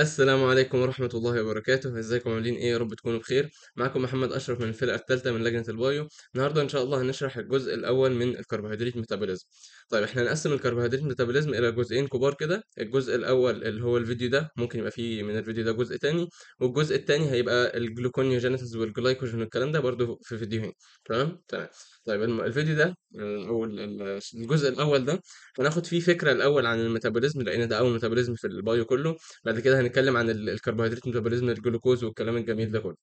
السلام عليكم ورحمة الله وبركاته ازيكم عاملين ايه يا رب تكونوا بخير معكم محمد اشرف من الفرقة الثالثة من لجنة البايو النهاردة ان شاء الله هنشرح الجزء الاول من الكربوهيدرات ميتابوليزم طيب احنا هنقسم الكربوهيدرات ميتابوليزم الى جزئين كبار كده الجزء الاول اللي هو الفيديو ده ممكن يبقى فيه من الفيديو ده جزء تاني والجزء التاني هيبقى الجلوكونيوجينيسيس والجلايكوجين والكلام ده برضو في فيديوهين تمام تمام طيب الفيديو ده او الجزء الاول ده هناخد فيه فكره الاول عن الميتابوليزم لان ده اول ميتابوليزم في البايو كله بعد كده هنتكلم عن الكربوهيدرات ميتابوليزم الجلوكوز والكلام الجميل ده كله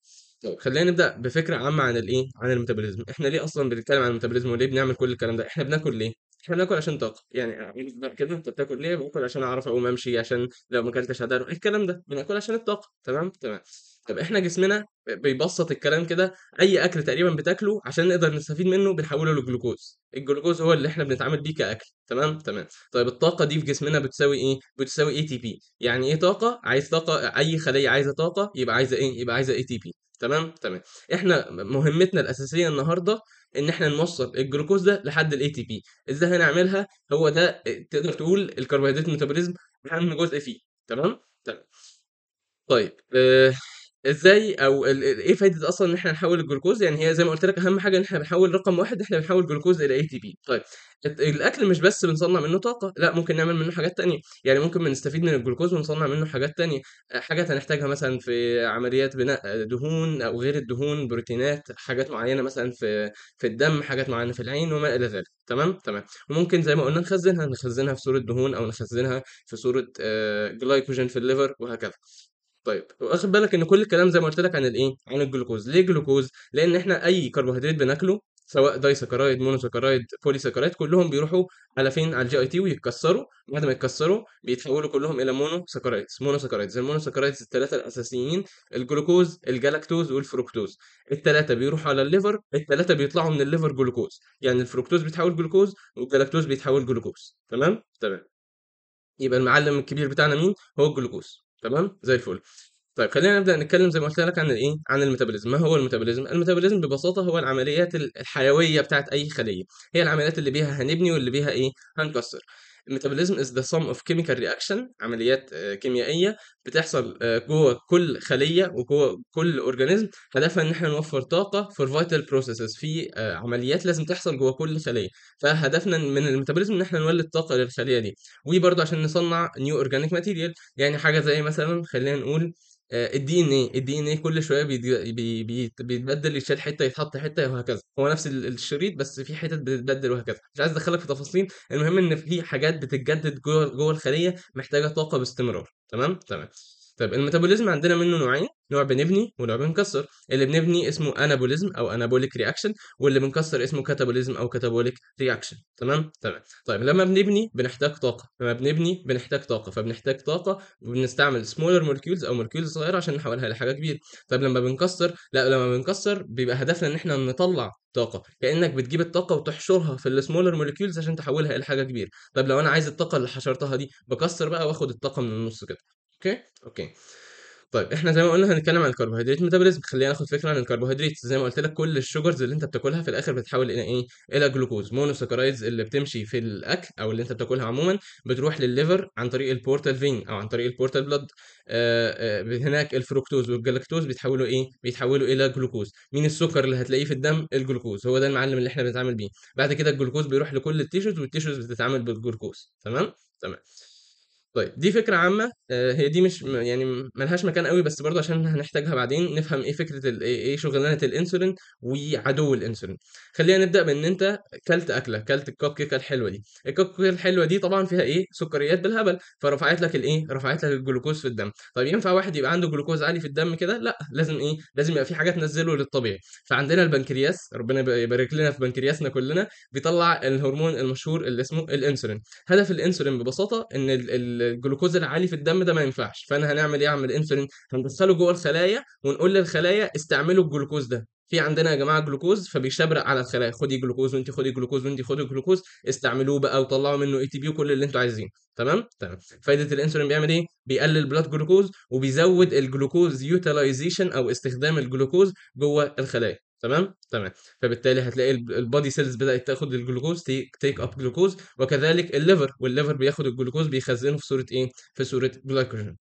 طيب خلينا نبدا بفكره عامه عن الايه عن الميتابوليزم احنا ليه اصلا بنتكلم عن الميتابوليزم وليه بنعمل كل الكلام ده احنا بناكل ليه احنا بناكل عشان طاقه يعني كده انت بتاكل ليه باكل عشان اعرف اقوم امشي عشان لو ما اكلتش هدار الكلام ده بناكل عشان الطاقه تمام تمام طب احنا جسمنا بيبسط الكلام كده اي اكل تقريبا بتاكله عشان نقدر نستفيد منه بنحوله لجلوكوز الجلوكوز هو اللي احنا بنتعامل بيه كاكل تمام تمام طيب الطاقه دي في جسمنا بتساوي ايه بتساوي اي تي بي يعني ايه طاقه عايز طاقه اي خليه عايزه طاقه يبقى عايزه ايه يبقى عايزه اي تي بي تمام تمام احنا مهمتنا الاساسيه النهارده ان احنا نوصل الجلوكوز ده لحد الاي تي بي ازاي هنعملها هو ده تقدر تقول الكربوهيدرات ميتابوليزم اهم جزء فيه تمام تمام طيب. طيب آه إزاي أو إيه فايدة أصلًا إن إحنا نحوّل الجلوكوز، يعني هي زي ما قُلت لك أهم حاجة إن إحنا بنحوّل رقم واحد إحنا بنحوّل جلوكوز إلى اي تي بي طيب الأكل مش بس بنصنّع منّه طاقة، لأ ممكن نعمل منّه حاجات تانية، يعني ممكن بنستفيد من الجلوكوز ونصنّع منّه حاجات تانية، حاجات هنحتاجها مثلًا في عمليات بناء دهون أو غير الدهون، بروتينات، حاجات معيّنة مثلًا في في الدم، حاجات معيّنة في العين وما إلى ذلك تمام، تمام. وممكن زي ما قُلنا نخزّنها، نخزّنها في صورة دهون أو نخزّنها في صورة جلايكوجين آه، في الليفر وهكذا. طيب واخد بالك ان كل الكلام زي ما قلت لك عن الايه عن الجلوكوز ليه جلوكوز لان احنا اي كربوهيدرات بناكله سواء مونو سكرايد، بولي سكرايد كلهم بيروحوا على فين على الجي اي تي ويتكسروا بعد ما يتكسروا بيتحولوا كلهم الى مونو مونو سكرايدز، المونو سكرايدز الثلاثه الاساسيين الجلوكوز الجلاكتوز والفركتوز الثلاثه بيروحوا على الليفر الثلاثه بيطلعوا من الليفر جلوكوز يعني الفركتوز بيتحول جلوكوز والجلاكتوز بيتحول جلوكوز تمام تمام يبقى المعلم الكبير بتاعنا مين هو الجلوكوز تمام زي الفل طيب خلينا نبدا نتكلم زي ما قلت لك عن الايه عن الميتابوليزم ما هو الميتابوليزم الميتابوليزم ببساطه هو العمليات الحيويه بتاعت اي خليه هي العمليات اللي بيها هنبني واللي بيها ايه هنكسر الميتابوليزم از ذا sum اوف كيميكال رياكشن عمليات آه، كيميائيه بتحصل آه، جوه كل خليه وجوه كل اورجانيزم هدفها ان احنا نوفر طاقه فور فايتال بروسيسز في آه، عمليات لازم تحصل جوه كل خليه فهدفنا من الميتابوليزم ان احنا نولد طاقه للخليه دي وبرده عشان نصنع نيو اورجانيك ماتيريال يعني حاجه زي مثلا خلينا نقول الدي ان ايه الدي ان ايه كل شويه بي- بي- بيتبدل يتشال حته يتحط حته وهكذا هو نفس الشريط بس في حتت بتتبدل وهكذا مش عايز ادخلك في تفاصيل المهم ان في حاجات بتتجدد جوه جوه الخليه محتاجه طاقه باستمرار تمام تمام طيب الميتابوليزم عندنا منه نوعين نوع بنبني ونوع بنكسر اللي بنبني اسمه انابوليزم او انابوليك رياكشن واللي بنكسر اسمه كاتابوليزم او كاتابوليك رياكشن تمام تمام طيب لما بنبني بنحتاج طاقه لما بنبني بنحتاج طاقه فبنحتاج طاقه وبنستعمل سمولر مولكيولز او مولكيولز صغيره عشان نحولها لحاجه كبيره طيب لما بنكسر لا لما بنكسر بيبقى هدفنا ان احنا نطلع طاقه كانك بتجيب الطاقه وتحشرها في السمولر مولكيولز عشان تحولها الى حاجه كبيره طب لو انا عايز الطاقه اللي حشرتها دي بكسر بقى واخد الطاقه من النص كده اوكي اوكي طيب احنا زي ما قلنا هنتكلم عن الكربوهيدرات ميتابوليزم خلينا ناخد فكره عن الكربوهيدرات زي ما قلت لك كل الشوجرز اللي انت بتاكلها في الاخر بتتحول الى ايه الى جلوكوز مونوساكرايدز اللي بتمشي في الاكل او اللي انت بتاكلها عموما بتروح للليفر عن طريق البورتال فين او عن طريق البورتال بلاد آه آه هناك الفركتوز والجلاكتوز بيتحولوا ايه بيتحولوا الى جلوكوز مين السكر اللي هتلاقيه في الدم الجلوكوز هو ده المعلم اللي احنا بنتعامل بيه بعد كده الجلوكوز بيروح لكل التيشوز والتيشوز بتتعامل بالجلوكوز تمام تمام طيب دي فكرة عامة آه، هي دي مش يعني ملهاش مكان قوي بس برضه عشان هنحتاجها بعدين نفهم ايه فكرة إيه،, ايه شغلانة الانسولين وعدو الانسولين خلينا نبدأ بان انت كلت اكلة كلت الكب كيكة الحلوة دي الكب كيكة الحلوة دي طبعا فيها ايه سكريات بالهبل فرفعت لك الايه رفعت لك الجلوكوز في الدم طيب ينفع واحد يبقى عنده جلوكوز عالي في الدم كده لا لازم ايه لازم يبقى في حاجة تنزله للطبيعي فعندنا البنكرياس ربنا يبارك لنا في بنكرياسنا كلنا بيطلع الهرمون المشهور اللي اسمه الانسولين هدف الانسولين ببساطة ان ال- الجلوكوز العالي في الدم ده ما ينفعش فانا هنعمل ايه اعمل انسولين هندخله جوه الخلايا ونقول للخلايا استعملوا الجلوكوز ده في عندنا يا جماعه جلوكوز فبيشبرق على الخلايا خدي جلوكوز وانت خدي جلوكوز وانت خدي جلوكوز استعملوه بقى وطلعوا منه اي تي بي وكل اللي انتوا عايزينه تمام تمام فايده الانسولين بيعمل ايه بيقلل بلاد جلوكوز وبيزود الجلوكوز يوتيلايزيشن او استخدام الجلوكوز جوه الخلايا تمام تمام فبالتالي هتلاقي البادي سيلز بدات تاخد الجلوكوز تيك اب جلوكوز وكذلك الليفر والليفر بياخد الجلوكوز بيخزنه في صوره ايه في صوره جلايكوجين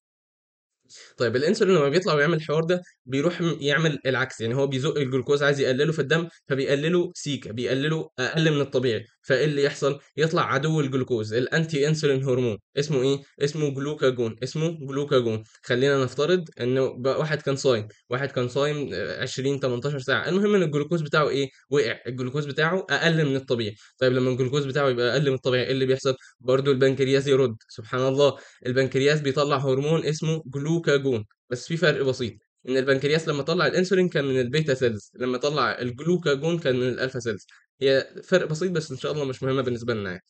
طيب الانسولين لما بيطلع ويعمل الحوار ده بيروح يعمل العكس يعني هو بيزق الجلوكوز عايز يقلله في الدم فبيقلله سيكا بيقلله اقل من الطبيعي فايه اللي يحصل يطلع عدو الجلوكوز الانتي انسولين هرمون اسمه ايه اسمه جلوكاجون اسمه جلوكاجون خلينا نفترض انه واحد كان صايم واحد كان صايم 20 18 ساعه المهم ان الجلوكوز بتاعه ايه وقع الجلوكوز بتاعه اقل من الطبيعي طيب لما الجلوكوز بتاعه يبقى اقل من الطبيعي ايه اللي بيحصل برده البنكرياس يرد سبحان الله البنكرياس بيطلع هرمون اسمه جلو جلوكاجون بس في فرق بسيط ان البنكرياس لما طلع الانسولين كان من البيتا سيلز لما طلع الجلوكاجون كان من الالفا سيلز هي فرق بسيط بس ان شاء الله مش مهمه بالنسبه لنا يعني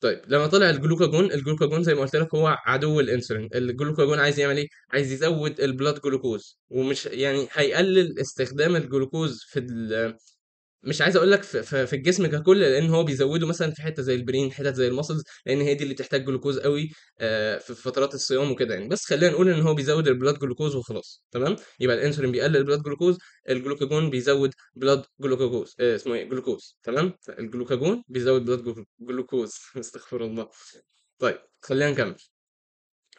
طيب لما طلع الجلوكاجون الجلوكاجون زي ما قلت لك هو عدو الانسولين الجلوكاجون عايز يعمل ايه عايز يزود البلاد جلوكوز ومش يعني هيقلل استخدام الجلوكوز في مش عايز اقول لك في, في الجسم ككل لان هو بيزوده مثلا في حته زي البرين حتت زي الماسلز لان هي دي اللي بتحتاج جلوكوز قوي آه، في فترات الصيام وكده يعني بس خلينا نقول ان هو بيزود البلاد جلوكوز وخلاص تمام يبقى الانسولين بيقلل البلاد جلوكوز الجلوكاجون بيزود بلاد آه، جلوكوز اسمه ايه جلوكوز تمام الجلوكاجون بيزود بلاد جلوكوز استغفر الله طيب خلينا نكمل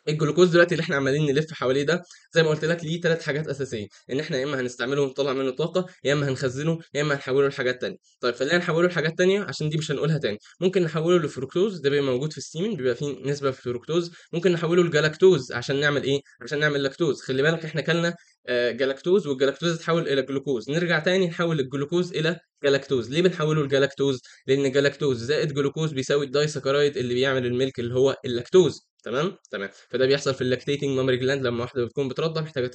الجلوكوز دلوقتي اللي احنا عمالين نلف حواليه ده زي ما قلت لك ليه ثلاث حاجات اساسيه ان احنا يا اما هنستعمله ونطلع منه طاقه يا اما هنخزنه يا اما هنحوله لحاجات ثانيه طيب خلينا نحوله لحاجات ثانيه عشان دي مش هنقولها ثاني ممكن نحوله لفركتوز ده بيبقى موجود في السيمن بيبقى فيه نسبه في فركتوز ممكن نحوله لجلاكتوز عشان نعمل ايه عشان نعمل لاكتوز خلي بالك احنا كلنا آه، جلاكتوز والجلاكتوز اتحول الى جلوكوز نرجع تاني نحول الجلوكوز الى جلاكتوز ليه بنحوله لجلاكتوز لان جلاكتوز زائد جلوكوز بيساوي الدايسكرايد اللي بيعمل الملك اللي هو اللاكتوز تمام تمام فده بيحصل في اللاكتيتنج مامري جلاند لما واحده بتكون بترضع محتاجه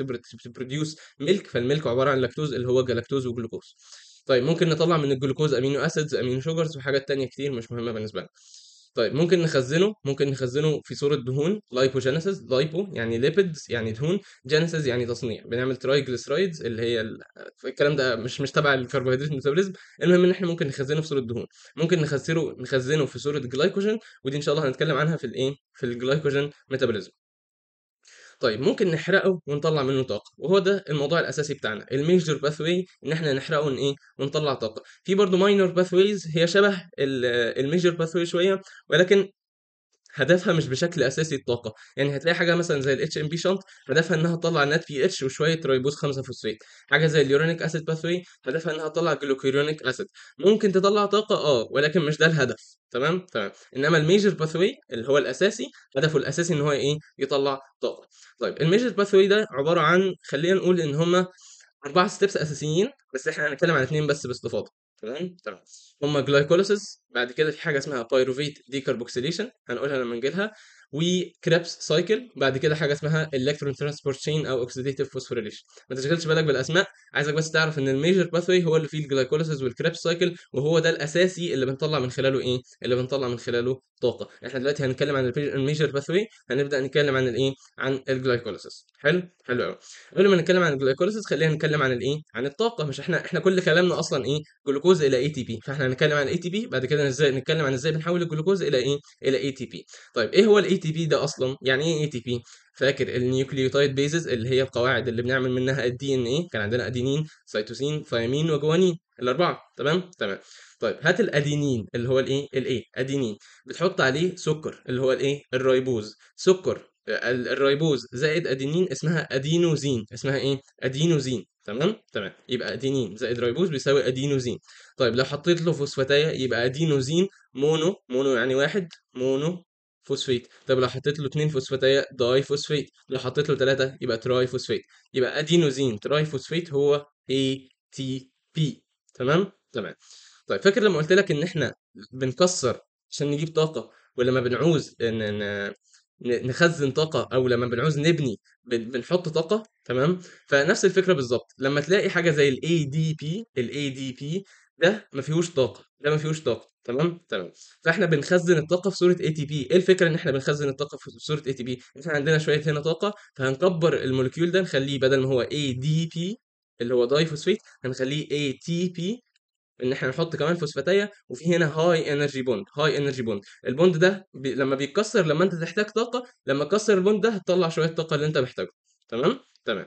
تبرديوس ملك فالملك عباره عن لاكتوز اللي هو جلاكتوز وجلوكوز طيب ممكن نطلع من الجلوكوز امينو اسيدز امينو شوجرز وحاجات تانية كتير مش مهمه بالنسبه لنا طيب ممكن نخزنه ممكن نخزنه في صوره دهون لايبوجينيسيس لايبو يعني ليبيدز يعني دهون جينيسيس يعني تصنيع بنعمل ترايجليسرايدز اللي هي ال... الكلام ده مش مش تبع الكربوهيدرات ميتابوليزم المهم ان احنا ممكن نخزنه في صوره دهون ممكن نخزنه نخزنه في صوره جلايكوجين ودي ان شاء الله هنتكلم عنها في الايه في الجلايكوجين ميتابوليزم طيب ممكن نحرقه ونطلع منه طاقه وهو ده الموضوع الاساسي بتاعنا الميجر باثوي ان احنا نحرقه ان ايه ونطلع طاقه في برضو ماينر باثويز هي شبه الميجر باثوي شويه ولكن هدفها مش بشكل اساسي الطاقه يعني هتلاقي حاجه مثلا زي الاتش ام بي شنط هدفها انها تطلع نات بي اتش وشويه ريبوز 5 فوسفات حاجه زي اليورينيك اسيد باثوي هدفها انها تطلع جلوكيرونيك اسيد ممكن تطلع طاقه اه ولكن مش ده الهدف تمام تمام انما الميجر باثوي اللي هو الاساسي هدفه الاساسي ان هو ايه يطلع طاقه طيب الميجر باثوي ده عباره عن خلينا نقول ان هما اربع ستيبس اساسيين بس احنا هنتكلم عن اثنين بس باستفاضه تمام تمام هم جلايكوليسيس بعد كده في حاجه اسمها بايروفيت ديكربوكسيليشن هنقولها لما نجيلها وكريبس سايكل بعد كده حاجه اسمها الكترون ترانسبورت تشين او اوكسيديتيف فوسفوريليشن ما تشغلش بالك بالاسماء عايزك بس تعرف ان الميجر باثوي هو اللي فيه الجلايكوليسيس والكريبس سايكل وهو ده الاساسي اللي بنطلع من خلاله ايه اللي بنطلع من خلاله طاقه احنا دلوقتي هنتكلم عن الميجر باثوي هنبدا نتكلم عن الايه عن الجلايكوليسيس حلو حلو قوي قبل ما نتكلم عن الجلايكوليسيس خلينا نتكلم عن الايه عن الطاقه مش احنا احنا كل كلامنا اصلا ايه جلوكوز الى اي تي بي فاحنا هنتكلم عن الاي تي بي بعد كده ازاي نتكلم عن ازاي بنحول الجلوكوز الى ايه الى اي تي بي طيب ايه هو الاي تي بي ده اصلا يعني ايه اي تي بي فاكر النيوكليوتايد بيزز اللي هي القواعد اللي بنعمل منها الدي ان ايه كان عندنا ادينين سيتوسين ثيامين وجوانين الاربعه تمام تمام طيب هات الادينين اللي هو الايه الايه ادينين بتحط عليه سكر اللي هو الايه الريبوز سكر الريبوز زائد ادينين اسمها ادينوزين اسمها ايه ادينوزين تمام تمام يبقى ادينين زائد ريبوز بيساوي ادينوزين طيب لو حطيت له فوسفاتايه يبقى ادينوزين مونو مونو يعني واحد مونو فوسفيت طب لو حطيت له اتنين فوسفاتية داي فوسفيت لو حطيت له 3 يبقى تراي فوسفيت يبقى ادينوزين تراي فوسفيت هو اي تي بي تمام تمام طيب فاكر لما قلت لك ان احنا بنكسر عشان نجيب طاقة ولما بنعوز ان نخزن طاقة او لما بنعوز نبني بنحط طاقة تمام فنفس الفكرة بالظبط لما تلاقي حاجة زي دي بي الاي دي بي ده ما فيهوش طاقه ده ما فيهوش طاقه تمام تمام فاحنا بنخزن الطاقه في صوره اي تي بي ايه الفكره ان احنا بنخزن الطاقه في صوره اي تي بي احنا عندنا شويه هنا طاقه فهنكبر الموليكيول ده نخليه بدل ما هو اي دي بي اللي هو داي فوسفيت هنخليه اي تي بي ان احنا نحط كمان فوسفاتيه وفي هنا هاي انرجي بوند هاي انرجي بوند البوند ده بي... لما بيتكسر لما انت تحتاج طاقه لما تكسر البوند ده هتطلع شويه طاقه اللي انت محتاجها تمام تمام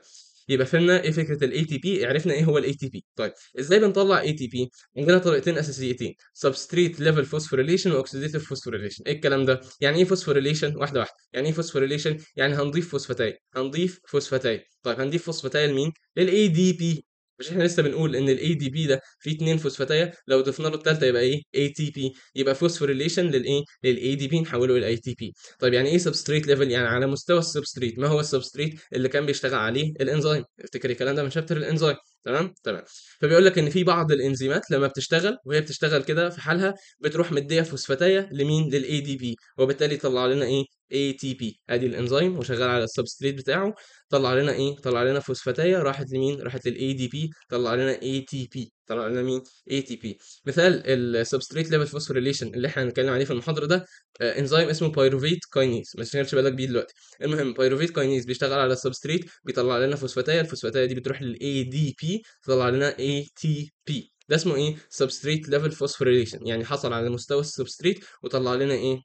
يبقى فهمنا ايه فكره الاي تي بي عرفنا ايه هو الاي تي بي طيب ازاي بنطلع اي تي بي عندنا طريقتين اساسيتين سبستريت ليفل فوسفوريليشن واكسيديتيف فوسفوريليشن ايه الكلام ده يعني ايه فوسفوريليشن واحده واحده يعني ايه فوسفوريليشن يعني هنضيف فوسفاتايل هنضيف فوسفاتايل طيب هنضيف فوسفاتايل مين للاي دي بي مش احنا لسه بنقول ان الاي دي بي ده فيه اتنين فوسفاتايه لو ضفنا له الثالثه يبقى ايه اي تي بي يبقى فوسفوريليشن للايه للاي دي بي نحوله اي تي بي طيب يعني ايه سبستريت ليفل يعني على مستوى السبستريت ما هو السبستريت اللي كان بيشتغل عليه الانزيم افتكر الكلام ده من شابتر الانزيم تمام تمام فبيقول لك ان في بعض الانزيمات لما بتشتغل وهي بتشتغل كده في حالها بتروح مديه فوسفاتايه لمين للاي دي بي وبالتالي يطلع لنا ايه اي تي بي ادي الانزيم وشغال على السبستريت بتاعه طلع لنا ايه طلع لنا فوسفاتايه راحت لمين راحت للاي دي بي طلع لنا اي تي بي طلع لنا مين اي تي بي مثال السبستريت ليفل فوسفوريليشن اللي احنا هنتكلم عليه في المحاضره ده آه انزيم اسمه بايروفيت كاينيز ما تشغلش بالك بيه دلوقتي المهم بايروفيت كاينيز بيشتغل على السبستريت بيطلع لنا فوسفاتايه الفوسفاتايه دي بتروح للاي دي بي تطلع لنا اي تي بي ده اسمه ايه سبستريت ليفل فوسفوريليشن يعني حصل على مستوى السبستريت وطلع لنا ايه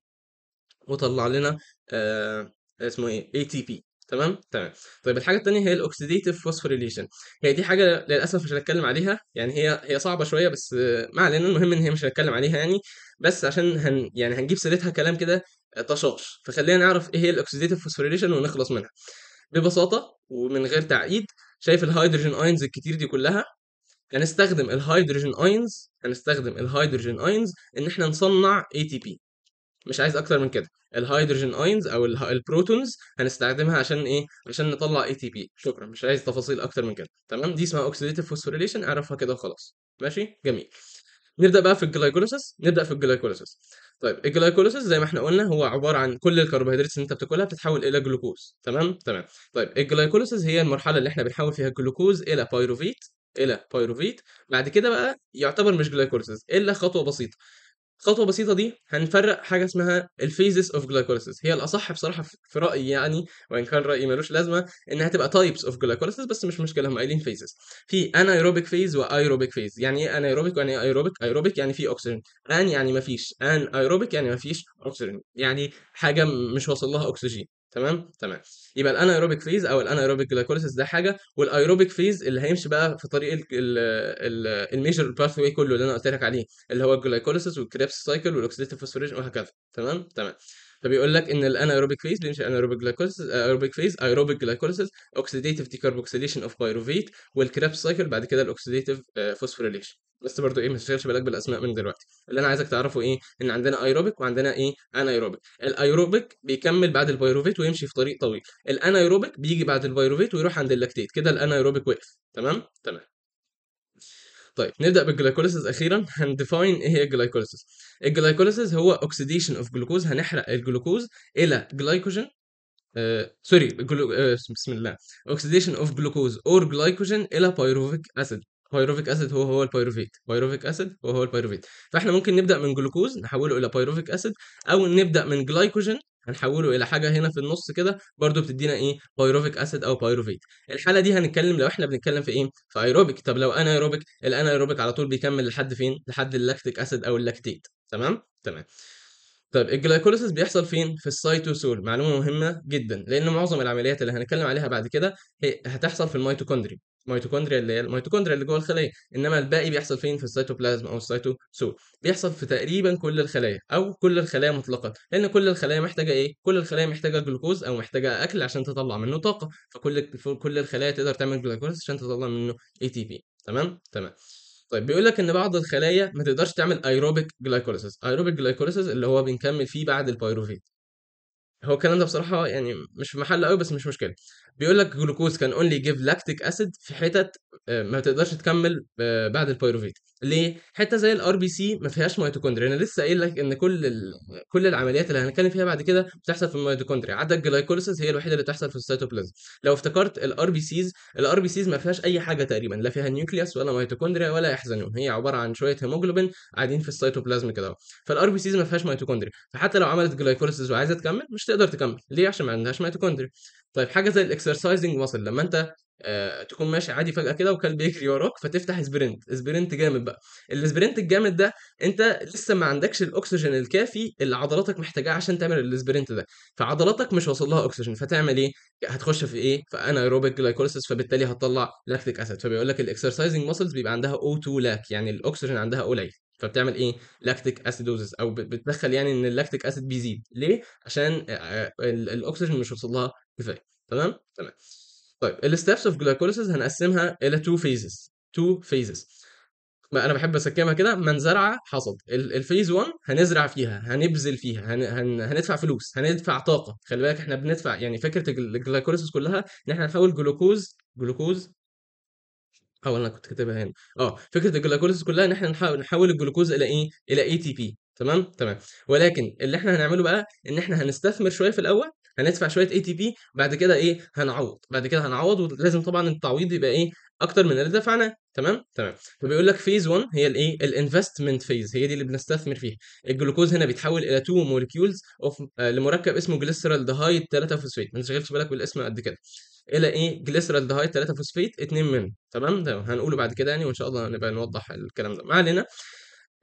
وطلع لنا آه اسمه ايه اي تي بي تمام تمام طيب الحاجه الثانيه هي الاكسيديتيف فوسفوريليشن هي دي حاجه للاسف مش هنتكلم عليها يعني هي هي صعبه شويه بس ما علينا المهم ان هي مش هنتكلم عليها يعني بس عشان هن يعني هنجيب سيرتها كلام كده آه، طشاش فخلينا نعرف ايه هي الاكسيديتيف فوسفوريليشن ونخلص منها ببساطه ومن غير تعقيد شايف الهيدروجين اينز الكتير دي كلها هنستخدم الهيدروجين اينز هنستخدم الهيدروجين اينز ان احنا نصنع اي تي بي مش عايز اكتر من كده الهيدروجين اينز او البروتونز هنستخدمها عشان ايه عشان نطلع اي تي بي شكرا مش عايز تفاصيل اكتر من كده تمام دي اسمها اوكسيديتيف فوسفوريليشن اعرفها كده وخلاص ماشي جميل نبدا بقى في الجلايكوليسيس نبدا في الجلايكوليسيس طيب الجلايكوليسيس زي ما احنا قلنا هو عباره عن كل الكربوهيدرات اللي انت بتاكلها بتتحول الى جلوكوز تمام تمام طيب الجلايكوليسيس هي المرحله اللي احنا بنحول فيها الجلوكوز الى بايروفيت الى بايروفيت بعد كده بقى يعتبر مش جلايكوليسيس الا خطوه بسيطه الخطوه بسيطه دي هنفرق حاجه اسمها الفيزز اوف جلايكوليسيس هي الاصح بصراحه في رايي يعني وان كان رايي ملوش لازمه انها تبقى تايبس اوف جلايكوليسيس بس مش مشكله هم قايلين فيزز في انايروبيك فيز وايروبيك فيز يعني ايه انايروبيك ويعني ايه ايروبيك ايروبيك يعني في اكسجين ان يعني ما فيش ان ايروبيك يعني ما فيش اكسجين يعني حاجه مش واصل لها اكسجين تمام تمام يبقى الانايروبيك فيز او الانايروبيك جلايكوليسيس ده حاجه والايروبيك فيز اللي هيمشي بقى في طريق الميجر باث واي كله اللي انا قلت لك عليه اللي هو الجلايكوليسيس والكريبس سايكل والاكسيديتيف فوسفوريشن وهكذا تمام تمام فبيقول لك ان الانايروبيك فيز بيمشي انايروبيك جلايكوليسيس ايروبيك فيز ايروبيك جلايكوليسيس اوكسيديتيف ديكربوكسيليشن اوف بايروفيت والكريبس سايكل بعد كده الاوكسيديتيف آه، فوسفوريليشن بس برضو ايه ما تشغلش بالك بالاسماء من دلوقتي اللي انا عايزك تعرفه ايه ان عندنا ايروبيك وعندنا ايه انايروبيك الايروبيك بيكمل بعد البايروفيت ويمشي في طريق طويل الانايروبيك بيجي بعد البايروفيت ويروح عند اللاكتيت كده الانايروبيك وقف تمام تمام طيب نبدا بالجلايكوليسيس اخيرا هنديفاين ايه هي الجلايكوليسيس الجلايكوليسيس هو اوكسيديشن اوف جلوكوز هنحرق الجلوكوز الى جلايكوجين آه، سوري آه، بسم الله اوكسيديشن اوف جلوكوز اور جلايكوجين الى بايروفيك اسيد بايروفيك اسيد هو هو البايروفيت بايروفيك اسيد هو هو البايروفيت فاحنا ممكن نبدا من جلوكوز نحوله الى بايروفيك اسيد او نبدا من جلايكوجين هنحوله الى حاجه هنا في النص كده برضو بتدينا ايه بايروفيك اسيد او بايروفيت الحاله دي هنتكلم لو احنا بنتكلم في ايه في ايروبيك طب لو انا ايروبيك الانايروبيك على طول بيكمل لحد فين لحد اللاكتيك اسيد او اللاكتيت تمام تمام طيب الجلايكوليسيس بيحصل فين؟ في السيتوسول معلومه مهمه جدا لان معظم العمليات اللي هنتكلم عليها بعد كده هي هتحصل في الميتوكوندري الميتوكوندريا اللي هي الميتوكوندريا اللي جوه الخليه انما الباقي بيحصل فين في السيتوبلازم او السيتوسول بيحصل في تقريبا كل الخلايا او كل الخلايا مطلقا لان كل الخلايا محتاجه ايه كل الخلايا محتاجه جلوكوز او محتاجه اكل عشان تطلع منه طاقه فكل كل الخلايا تقدر تعمل جلايكوليسيس عشان تطلع منه اي تي بي تمام تمام طيب بيقول لك ان بعض الخلايا ما تقدرش تعمل ايروبيك جلايكوليسيس ايروبيك جلايكوليسيس اللي هو بنكمل فيه بعد البايروفيت هو الكلام ده بصراحه يعني مش في محله قوي بس مش مشكله بيقول لك جلوكوز كان اونلي جيف لاكتيك اسيد في حتت آه، ما تقدرش تكمل آه، بعد البايروفيت ليه؟ حته زي الار بي سي ما فيهاش ميتوكوندريا انا لسه قايل لك ان كل ال... كل العمليات اللي هنتكلم فيها بعد كده بتحصل في الميتوكوندريا عدا الجلايكوليسيس هي الوحيده اللي بتحصل في السيتوبلازم لو افتكرت الار بي سيز الار بي سيز ما فيهاش اي حاجه تقريبا لا فيها نيوكليوس ولا ميتوكوندريا ولا احزانهم هي عباره عن شويه هيموجلوبين قاعدين في السيتوبلازم كده اهو. فالار بي سيز ما فيهاش ميتوكوندريا فحتى لو عملت جلايكوليسيس وعايزه تكمل مش تقدر تكمل ليه عشان ما عندهاش ميتوكوندريا طيب حاجه زي الاكسرسايزنج ماسل لما انت آه، تكون ماشي عادي فجاه كده وكلب يجري وراك فتفتح سبرنت سبرنت جامد بقى السبرنت الجامد ده انت لسه ما عندكش الاكسجين الكافي اللي عضلاتك محتاجاه عشان تعمل السبرنت ده فعضلاتك مش واصل لها اكسجين فتعمل ايه هتخش في ايه ايروبيك جلايكوليسيس فبالتالي هتطلع لاكتيك اسيد فبيقول لك الاكسرسايزنج ماسلز بيبقى عندها O2 لاك يعني الاكسجين عندها قليل فبتعمل ايه لاكتيك اسيدوزس او بتدخل يعني ان اللاكتيك اسيد بيزيد ليه عشان آه، آه، الاكسجين مش واصل لها كفايه تمام تمام طيب الستابس اوف جلايكوليسيس هنقسمها الى تو فيزز تو فيزز ما انا بحب اسكمها كده من زرع حصد الفيز 1 هنزرع فيها هنبذل فيها هن... هن... هندفع فلوس هندفع طاقه خلي بالك احنا بندفع يعني فكره الجلايكوليسيس كلها ان احنا نحول جلوكوز جلوكوز او انا كنت كاتبها هنا اه فكره الجلايكوليسيس كلها ان احنا نحول الجلوكوز الى ايه الى اي تي بي تمام تمام ولكن اللي احنا هنعمله بقى ان احنا هنستثمر شويه في الاول هندفع شويه اي تي بي بعد كده ايه هنعوض بعد كده هنعوض ولازم طبعا التعويض يبقى ايه اكتر من اللي دفعناه تمام تمام فبيقول لك فيز 1 هي الايه الانفستمنت فيز هي دي اللي بنستثمر فيها الجلوكوز هنا بيتحول الى تو مولكيولز اوف لمركب اسمه جليسرال دهايد 3 فوسفيت ما تشغلش بالك بالاسم قد كده الى ايه جليسرال دهايد 3 فوسفيت 2 من تمام تمام هنقوله بعد كده يعني وان شاء الله نبقى نوضح الكلام ده ما علينا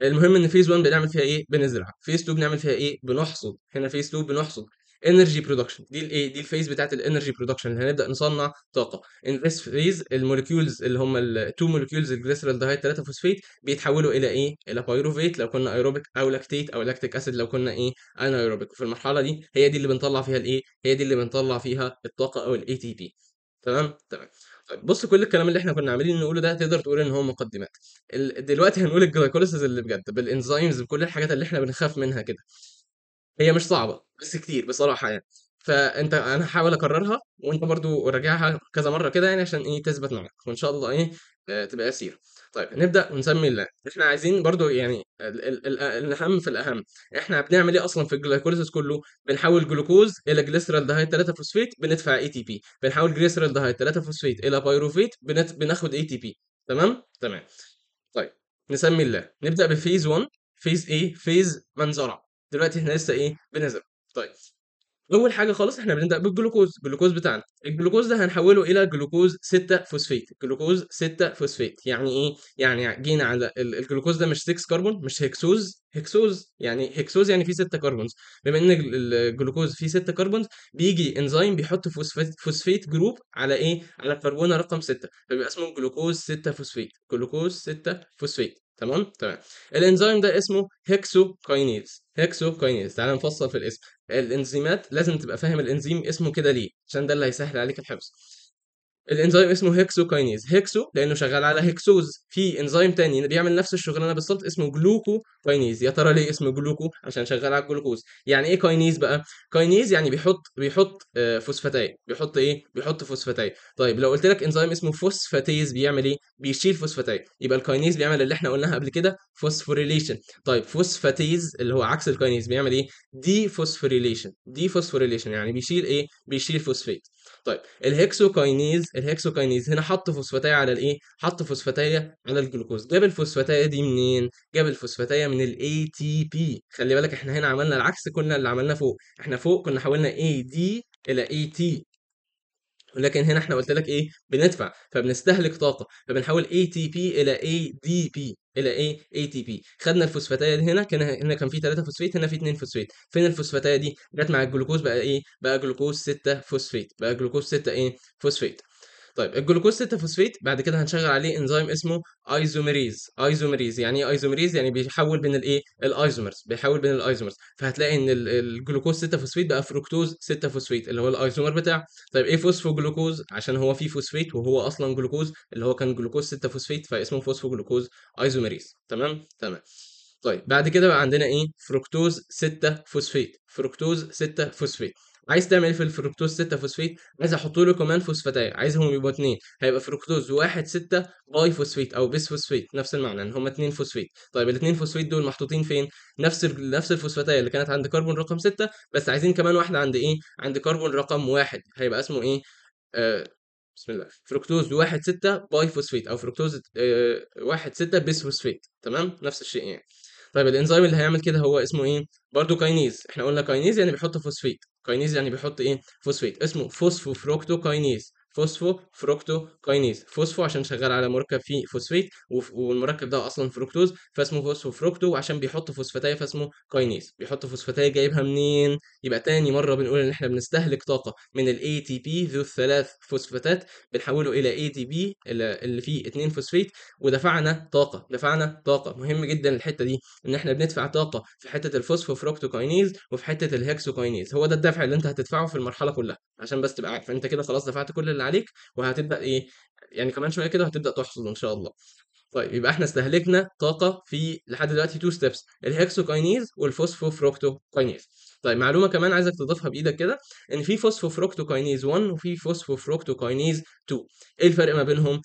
المهم ان فيز 1 بنعمل فيها ايه بنزرع فيز 2 بنعمل فيها ايه بنحصد هنا فيز 2 بنحصد انرجي برودكشن دي الايه دي الفيز بتاعت الانرجي برودكشن اللي هنبدا نصنع طاقه ان ذس فيز المولكيولز اللي هم التو موليكيولز دايت 3 فوسفيت بيتحولوا الى ايه الى بايروفيت لو كنا ايروبيك او لاكتيت او لاكتيك اسيد لو كنا ايه انايروبيك وفي المرحله دي هي دي اللي بنطلع فيها الايه هي دي اللي بنطلع فيها الطاقه او الاي تي بي تمام تمام طيب بص كل الكلام اللي احنا كنا عاملين نقوله ده تقدر تقول ان هو مقدمات دلوقتي هنقول الجلايكوليسيس اللي بجد بالانزيمز بكل الحاجات اللي احنا بنخاف منها كده هي مش صعبه بس كتير بصراحه يعني فانت انا هحاول اكررها وانت برضو راجعها كذا مره كده يعني عشان ايه تثبت معاك وان شاء الله ايه آه، تبقى اسيره طيب نبدا ونسمي الله احنا عايزين برضو يعني الاهم في الاهم احنا بنعمل ايه اصلا في الجلايكوليسيس كله بنحول جلوكوز الى جليسرال دهايد 3 فوسفيت بندفع اي تي بي بنحول جليسرال دهايد 3 فوسفيت الى بايروفيت بنت... بناخد اي تي بي تمام تمام طيب نسمي الله نبدا بفيز 1 فيز ايه فيز منزرع دلوقتي احنا لسه ايه بنزرع طيب اول حاجه خالص احنا بنبدا بالجلوكوز الجلوكوز بتاعنا الجلوكوز ده هنحوله الى جلوكوز 6 فوسفيت جلوكوز 6 فوسفيت يعني ايه يعني جينا على الجلوكوز ده مش 6 كربون مش هكسوز هكسوز يعني هكسوز يعني فيه 6 كربونز بما ان الجلوكوز فيه 6 كربونز بيجي انزيم بيحط فوسفيت فوسفيت جروب على ايه على الكربونه رقم 6 فبيبقى اسمه جلوكوز 6 فوسفيت جلوكوز 6 فوسفيت تمام تمام الانزيم ده اسمه هيكسو كاينيز هيكسو كاينيز تعال نفصل في الاسم الانزيمات لازم تبقى فاهم الانزيم اسمه كده ليه عشان ده اللي هيسهل عليك الحفظ الانزيم اسمه هيكسوكاينيز هيكسو لانه شغال على هيكسوز في انزيم تاني بيعمل نفس الشغلانه بالظبط اسمه جلوكو كاينيز يا ترى ليه اسمه جلوكو عشان شغال على الجلوكوز يعني ايه كاينيز بقى كاينيز يعني بيحط بيحط آه، فوسفاتاي بيحط ايه بيحط فوسفاتاي طيب لو قلت لك انزيم اسمه فوسفاتيز بيعمل ايه بيشيل فوسفاتاي يبقى الكاينيز بيعمل اللي احنا قلناها قبل كده فوسفوريليشن طيب فوسفاتيز اللي هو عكس الكاينيز بيعمل ايه دي فوسفوريليشن دي فوسفوريليشن يعني بيشيل ايه بيشيل فوسفات طيب الهكسوكاينيز الهكسوكاينيز هنا حط فوسفاتايه على الايه حط فوسفاتايه على الجلوكوز جاب الفوسفاتايه دي منين جاب الفوسفاتايه من الاي تي بي خلي بالك احنا هنا عملنا العكس كنا اللي عملناه فوق احنا فوق كنا حولنا اي دي الى اي تي ولكن هنا احنا قلت لك ايه بندفع فبنستهلك طاقه فبنحول ATP الى ADP الى ايه ATP خدنا الفوسفاتايه هنا كان هنا كان في 3 فوسفيت هنا في 2 فوسفيت فين الفوسفاتايه دي جت مع الجلوكوز بقى ايه بقى جلوكوز 6 فوسفيت بقى جلوكوز 6 ايه فوسفيت طيب الجلوكوز 6 فوسفيت بعد كده هنشغل عليه انزيم اسمه ايزوميريز ايزوميريز يعني ايه ايزوميريز يعني بيحول بين الايه الايزومرز بيحول بين الايزومرز فهتلاقي ان الجلوكوز 6 فوسفيت بقى فركتوز 6 فوسفيت اللي هو الايزومر بتاعه طيب ايه فوسفوجلوكوز عشان هو فيه فوسفيت وهو اصلا جلوكوز اللي هو كان جلوكوز 6 فوسفيت فاسمه فوسفوجلوكوز ايزوميريز تمام تمام طيب بعد كده بقى عندنا ايه فركتوز 6 فوسفيت فركتوز 6 فوسفيت عايز تعمل ايه في الفركتوز 6 فوسفيت عايز احط له كمان فوسفاتات عايزهم يبقوا اثنين هيبقى فركتوز 1 6 باي فوسفيت او بيس فوسفيت نفس المعنى ان هما اثنين فوسفيت طيب الاثنين فوسفيت دول محطوطين فين نفس ال... نفس الفوسفاتات اللي كانت عند كربون رقم 6 بس عايزين كمان واحده عند ايه عند كربون رقم 1 هيبقى اسمه ايه آه... بسم الله فركتوز 1 6 باي فوسفيت او فركتوز 1 6 بيس فوسفيت تمام نفس الشيء يعني طيب الانزيم اللي هيعمل كده هو اسمه ايه برضو كاينيز احنا قلنا كاينيز يعني بيحط فوسفيت كاينيز يعني بيحط ايه فوسفيت اسمه فوسفو فروكتو كاينيز فوسفو فروكتو كاينيز فوسفو عشان شغال على مركب فيه فوسفيت والمركب ده اصلا فروكتوز فاسمه فوسفو فروكتو وعشان بيحط فوسفاتايه فاسمه كاينيز بيحط فوسفاتايه جايبها منين يبقى تاني مره بنقول ان احنا بنستهلك طاقه من الاي تي بي ذو الثلاث فوسفاتات بنحوله الى اي تي بي اللي فيه اتنين فوسفيت ودفعنا طاقه دفعنا طاقه مهم جدا الحته دي ان احنا بندفع طاقه في حته الفوسفو فروكتو كاينيز وفي حته الهكسو كاينيز هو ده الدفع اللي انت هتدفعه في المرحله كلها عشان بس تبقى عارف انت كده خلاص دفعت كل اللي عليك وهتبدا ايه يعني كمان شويه كده هتبدا تحصد ان شاء الله طيب يبقى احنا استهلكنا طاقه في لحد دلوقتي تو ستيبس الهكسوكاينيز والفوسفوفروكتوكاينيز طيب معلومه كمان عايزك تضيفها بايدك كده ان في فوسفوفروكتوكاينيز 1 وفي فوسفوفروكتوكاينيز 2 ايه الفرق ما بينهم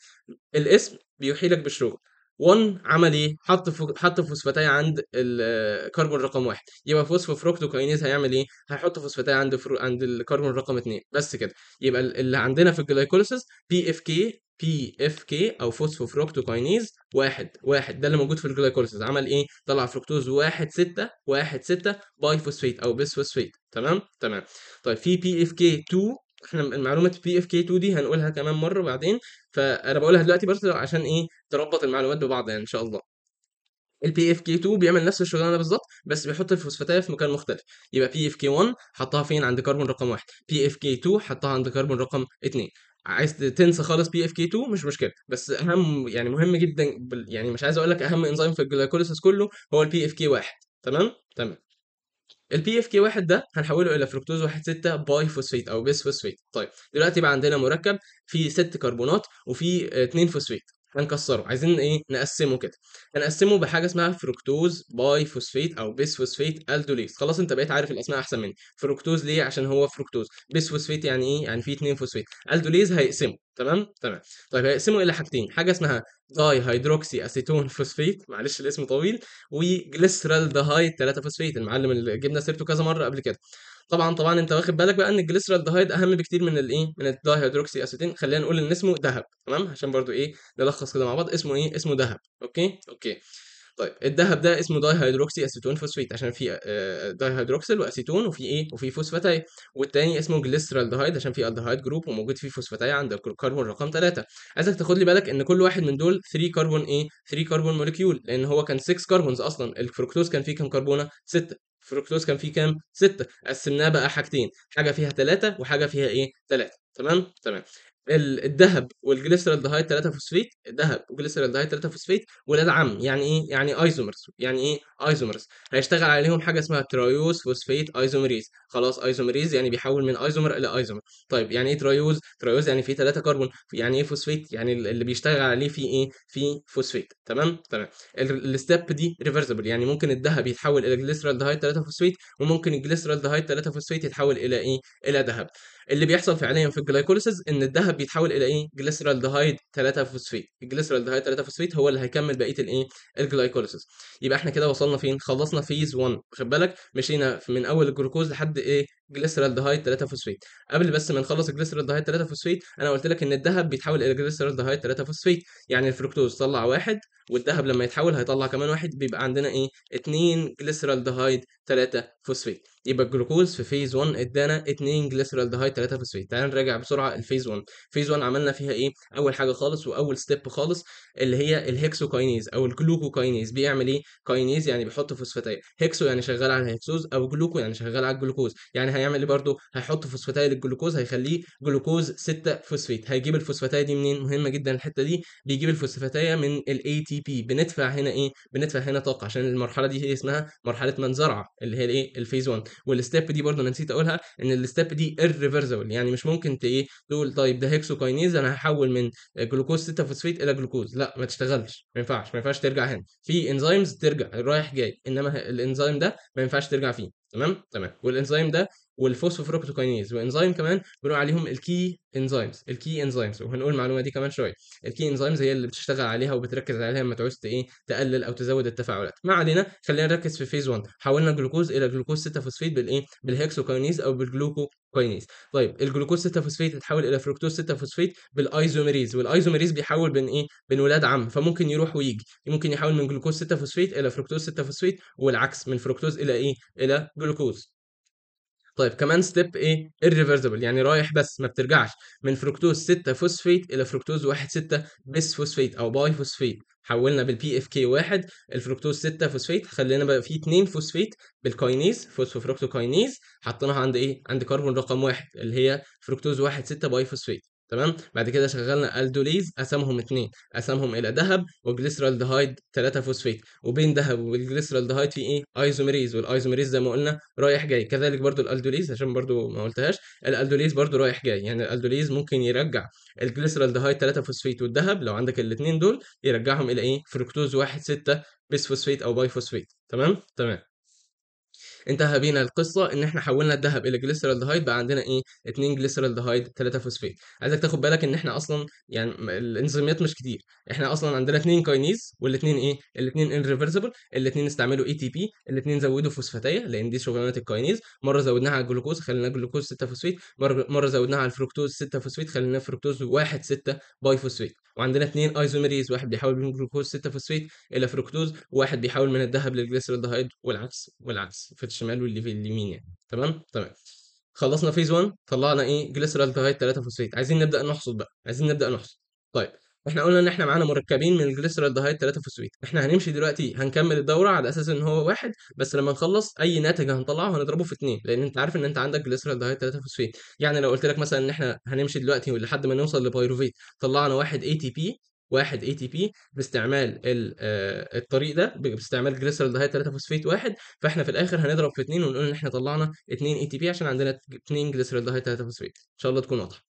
الاسم بيوحي لك بالشغل 1 عمل ايه؟ حط فو... حط فوسفاتاي عند الكربون رقم واحد يبقى فوسفو كاينيز هيعمل ايه؟ هيحط فوسفاتاي عند فرو... عند الكربون رقم اثنين بس كده يبقى اللي عندنا في الجلايكوليسيس بي اف كي بي اف كي او فوسفو كاينيز واحد واحد ده اللي موجود في الجلايكوليسيس عمل ايه؟ طلع فركتوز واحد ستة واحد ستة باي فوسفيت او فوسفيت تمام؟ تمام طيب في بي اف كي 2 احنا المعلومات بي اف كي 2 دي هنقولها كمان مره بعدين فانا بقولها دلوقتي بس عشان ايه تربط المعلومات ببعض يعني ان شاء الله البي اف كي 2 بيعمل نفس الشغلانه ده بالظبط بس بيحط الفوسفاتيه في مكان مختلف يبقى بي اف كي 1 حطها فين عند كربون رقم 1 بي اف كي 2 حطها عند كربون رقم 2 عايز تنسى خالص بي اف كي 2 مش مشكله بس اهم يعني مهم جدا يعني مش عايز اقول لك اهم انزيم في الجلايكوليسس كله هو البي اف كي 1 تمام تمام البي اف كي واحد ده هنحوله الى فركتوز واحد 6 باي فوسفيت او بيس فوسفيت طيب دلوقتي بقى عندنا مركب فيه ست كربونات وفيه 2 فوسفيت هنكسره عايزين ايه نقسمه كده هنقسمه بحاجه اسمها فركتوز باي فوسفيت او بيس فوسفيت الدوليز خلاص انت بقيت عارف الاسماء احسن مني فركتوز ليه عشان هو فركتوز بيس فوسفيت يعني ايه يعني فيه اتنين فوسفيت الدوليز هيقسمه تمام تمام طيب هيقسمه الى حاجتين حاجه اسمها داي هيدروكسي اسيتون فوسفيت معلش الاسم طويل وجليسرال دهايد 3 فوسفيت المعلم اللي جبنا سيرته كذا مره قبل كده طبعا طبعا انت واخد بالك بقى ان الجليسرالدهايد اهم بكتير من الايه من الدايهيدروكسي اسيتين خلينا نقول ان اسمه ذهب تمام عشان برضو ايه نلخص كده مع بعض اسمه ايه اسمه ذهب اوكي اوكي طيب الذهب ده اسمه داي هيدروكسي اسيتون فوسفيت عشان في آه، داي هيدروكسيل واسيتون وفي ايه وفي فوسفاتاي والتاني اسمه جليسرالدهايد عشان في الدهايد جروب وموجود فيه فوسفاتاي عند الكربون رقم 3 عايزك تاخد لي بالك ان كل واحد من دول 3 كربون ايه 3 كربون موليكيول لان هو كان 6 كربونز اصلا الفركتوز كان فيه كام كربونه 6 الفركتوز كان فيه كام؟ 6 قسمناه بقى حاجتين حاجه فيها 3 وحاجه فيها ايه؟ 3 تمام؟ تمام الذهب والجليسرالدهايد 3 فوسفيت ذهب وجليسرالدهايد 3 فوسفيت ولاد عم يعني ايه يعني ايزومرز يعني ايه ايزومرز هيشتغل عليهم حاجه اسمها ترايوز فوسفيت ايزومريز خلاص ايزومريز يعني بيحول من ايزومر الى ايزومر طيب يعني ايه ترايوز ترايوز يعني فيه 3 كربون يعني ايه فوسفيت يعني اللي بيشتغل عليه فيه ايه فيه فوسفيت تمام تمام الستيب دي ريفرسبل يعني ممكن الذهب يتحول الى جليسرالدهايد 3 فوسفيت وممكن الجليسرالدهايد 3 فوسفيت يتحول الى ايه الى ذهب اللي بيحصل فعليا في الجلايكوليسيز ان الذهب بيتحول الى ايه دهايد 3 فوسفيت دهايد 3 فوسفيت هو اللي هيكمل بقيه الايه الجلايكوليسيز يبقى احنا كده وصلنا فين خلصنا فيز 1 خد بالك مشينا من اول الجلوكوز لحد ايه دهايد 3 فوسفيت قبل بس ما نخلص دهايد 3 فوسفيت انا قلت لك ان الذهب بيتحول الى دهايد 3 فوسفيت يعني الفركتوز طلع واحد والذهب لما يتحول هيطلع كمان واحد بيبقى عندنا ايه 2 دهايد 3 فوسفيت يبقى الجلوكوز في فيز 1 ادانا 2 دهايد 3 فوسفيت تعال نراجع بسرعه الفيز 1 فيز 1 عملنا فيها ايه اول حاجه خالص واول ستيب خالص اللي هي الهكسوكاينيز او الجلوكوكاينيز بيعمل ايه كاينيز يعني بيحط فوسفاتيه هكسو يعني شغال على الهكسوز او جلوكو يعني شغال على الجلوكوز يعني هيعمل ايه برده هيحط فوسفاتايل الجلوكوز هيخليه جلوكوز 6 فوسفات هيجيب الفوسفاتايه دي منين مهمه جدا الحته دي بيجيب الفوسفاتايه من الاي تي بي بندفع هنا ايه بندفع هنا طاقه عشان المرحله دي هي اسمها مرحله منزرعه اللي هي الايه الفيز 1 والستيب دي برده انا نسيت اقولها ان الستيب دي irreversible يعني مش ممكن ايه تقول طيب ده هيكسوكاينيز انا هحول من جلوكوز 6 فوسفات الى جلوكوز لا ما تشتغلش ما ينفعش ما ينفعش ترجع هنا في انزيمز ترجع رايح جاي انما الانزيم ده ما ينفعش ترجع فيه تمام تمام والانزيم ده والفوسفوبروبتوكاينيز وانزيم كمان بنقول عليهم الكي انزيمز الكي انزيمز وهنقول المعلومه دي كمان شويه الكي انزيمز هي اللي بتشتغل عليها وبتركز عليها لما تعوز ايه تقلل او تزود التفاعلات ما علينا خلينا نركز في فيز 1 حولنا الجلوكوز الى جلوكوز 6 فوسفيت بالايه بالهيكسوكينيز او بالجلوكو كويس طيب الجلوكوز 6 فوسفيت اتحول الى فركتوز 6 فوسفيت بالايزوميريز والايزوميريز بيحول بين ايه بين ولاد عم فممكن يروح ويجي ممكن يحول من جلوكوز 6 فوسفيت الى فركتوز 6 فوسفيت والعكس من فركتوز الى ايه الى جلوكوز طيب كمان ستيب ايه irreversible يعني رايح بس ما بترجعش من فركتوز 6 فوسفيت الى فركتوز 1 6 بس فوسفيت او باي فوسفيت حولنا بالبي اف كي 1 الفركتوز 6 فوسفيت خلينا بقى فيه 2 فوسفيت بالكاينيز فوسفوفركتوكاينيز حطيناها عند ايه عند كربون رقم 1 اللي هي فركتوز 1 6 باي فوسفيت تمام بعد كده شغلنا الدوليز قسمهم اثنين قسمهم الى ذهب وجليسرالدهايد 3 فوسفيت وبين ذهب والجليسرالدهايد في ايه ايزومريز والايزومريز زي ما قلنا رايح جاي كذلك برضو الالدوليز عشان برضو ما قلتهاش الالدوليز برضو رايح جاي يعني الالدوليز ممكن يرجع الجليسرالدهايد 3 فوسفيت والذهب لو عندك الاثنين دول يرجعهم الى ايه فركتوز 1 6 بيس فوسفيت او باي فوسفيت تمام تمام انتهى بينا القصه ان احنا حولنا الذهب الى جليسرالدهايد بقى عندنا ايه 2 جليسرالدهايد 3 فوسفات عايزك تاخد بالك ان احنا اصلا يعني الانزيمات مش كتير احنا اصلا عندنا 2 كاينيز والاثنين ايه الاثنين انريفرسبل الاثنين استعملوا اي تي بي الاثنين زودوا فوسفاتيه لان دي شغلانه الكاينيز مره زودناها على الجلوكوز خلينا جلوكوز 6 فوسفيت مره مره زودناها على الفركتوز 6 فوسفيت خلينا فركتوز 1 6 باي فوسفيت وعندنا اثنين ايزوميريز واحد بيحول من جلوكوز 6 فوسفيت الى فركتوز واحد بيحول من الذهب للجليسرالدهايد والعكس والعكس في الشمال والليفل اليمين يعني تمام تمام خلصنا فيز 1 طلعنا ايه جليسرال لغايه 3 فوسفيت عايزين نبدا نحصد بقى عايزين نبدا نحصد طيب احنا قلنا ان احنا معانا مركبين من الجليسرال دهايد 3 فوسفيت احنا هنمشي دلوقتي هنكمل الدوره على اساس ان هو واحد بس لما نخلص اي ناتج هنطلعه هنضربه في اثنين لان انت عارف ان انت عندك جليسرال دهايد 3 فوسفيت يعني لو قلت لك مثلا ان احنا هنمشي دلوقتي لحد ما نوصل لبايروفيت طلعنا واحد اي تي بي واحد اي تي بي باستعمال آه، الطريق ده باستعمال جليسرالدهايد 3 فوسفيت واحد فاحنا في الاخر هنضرب في 2 ونقول ان احنا طلعنا 2 اي تي بي عشان عندنا 2 جليسرالدهايد 3 فوسفيت ان شاء الله تكون واضحه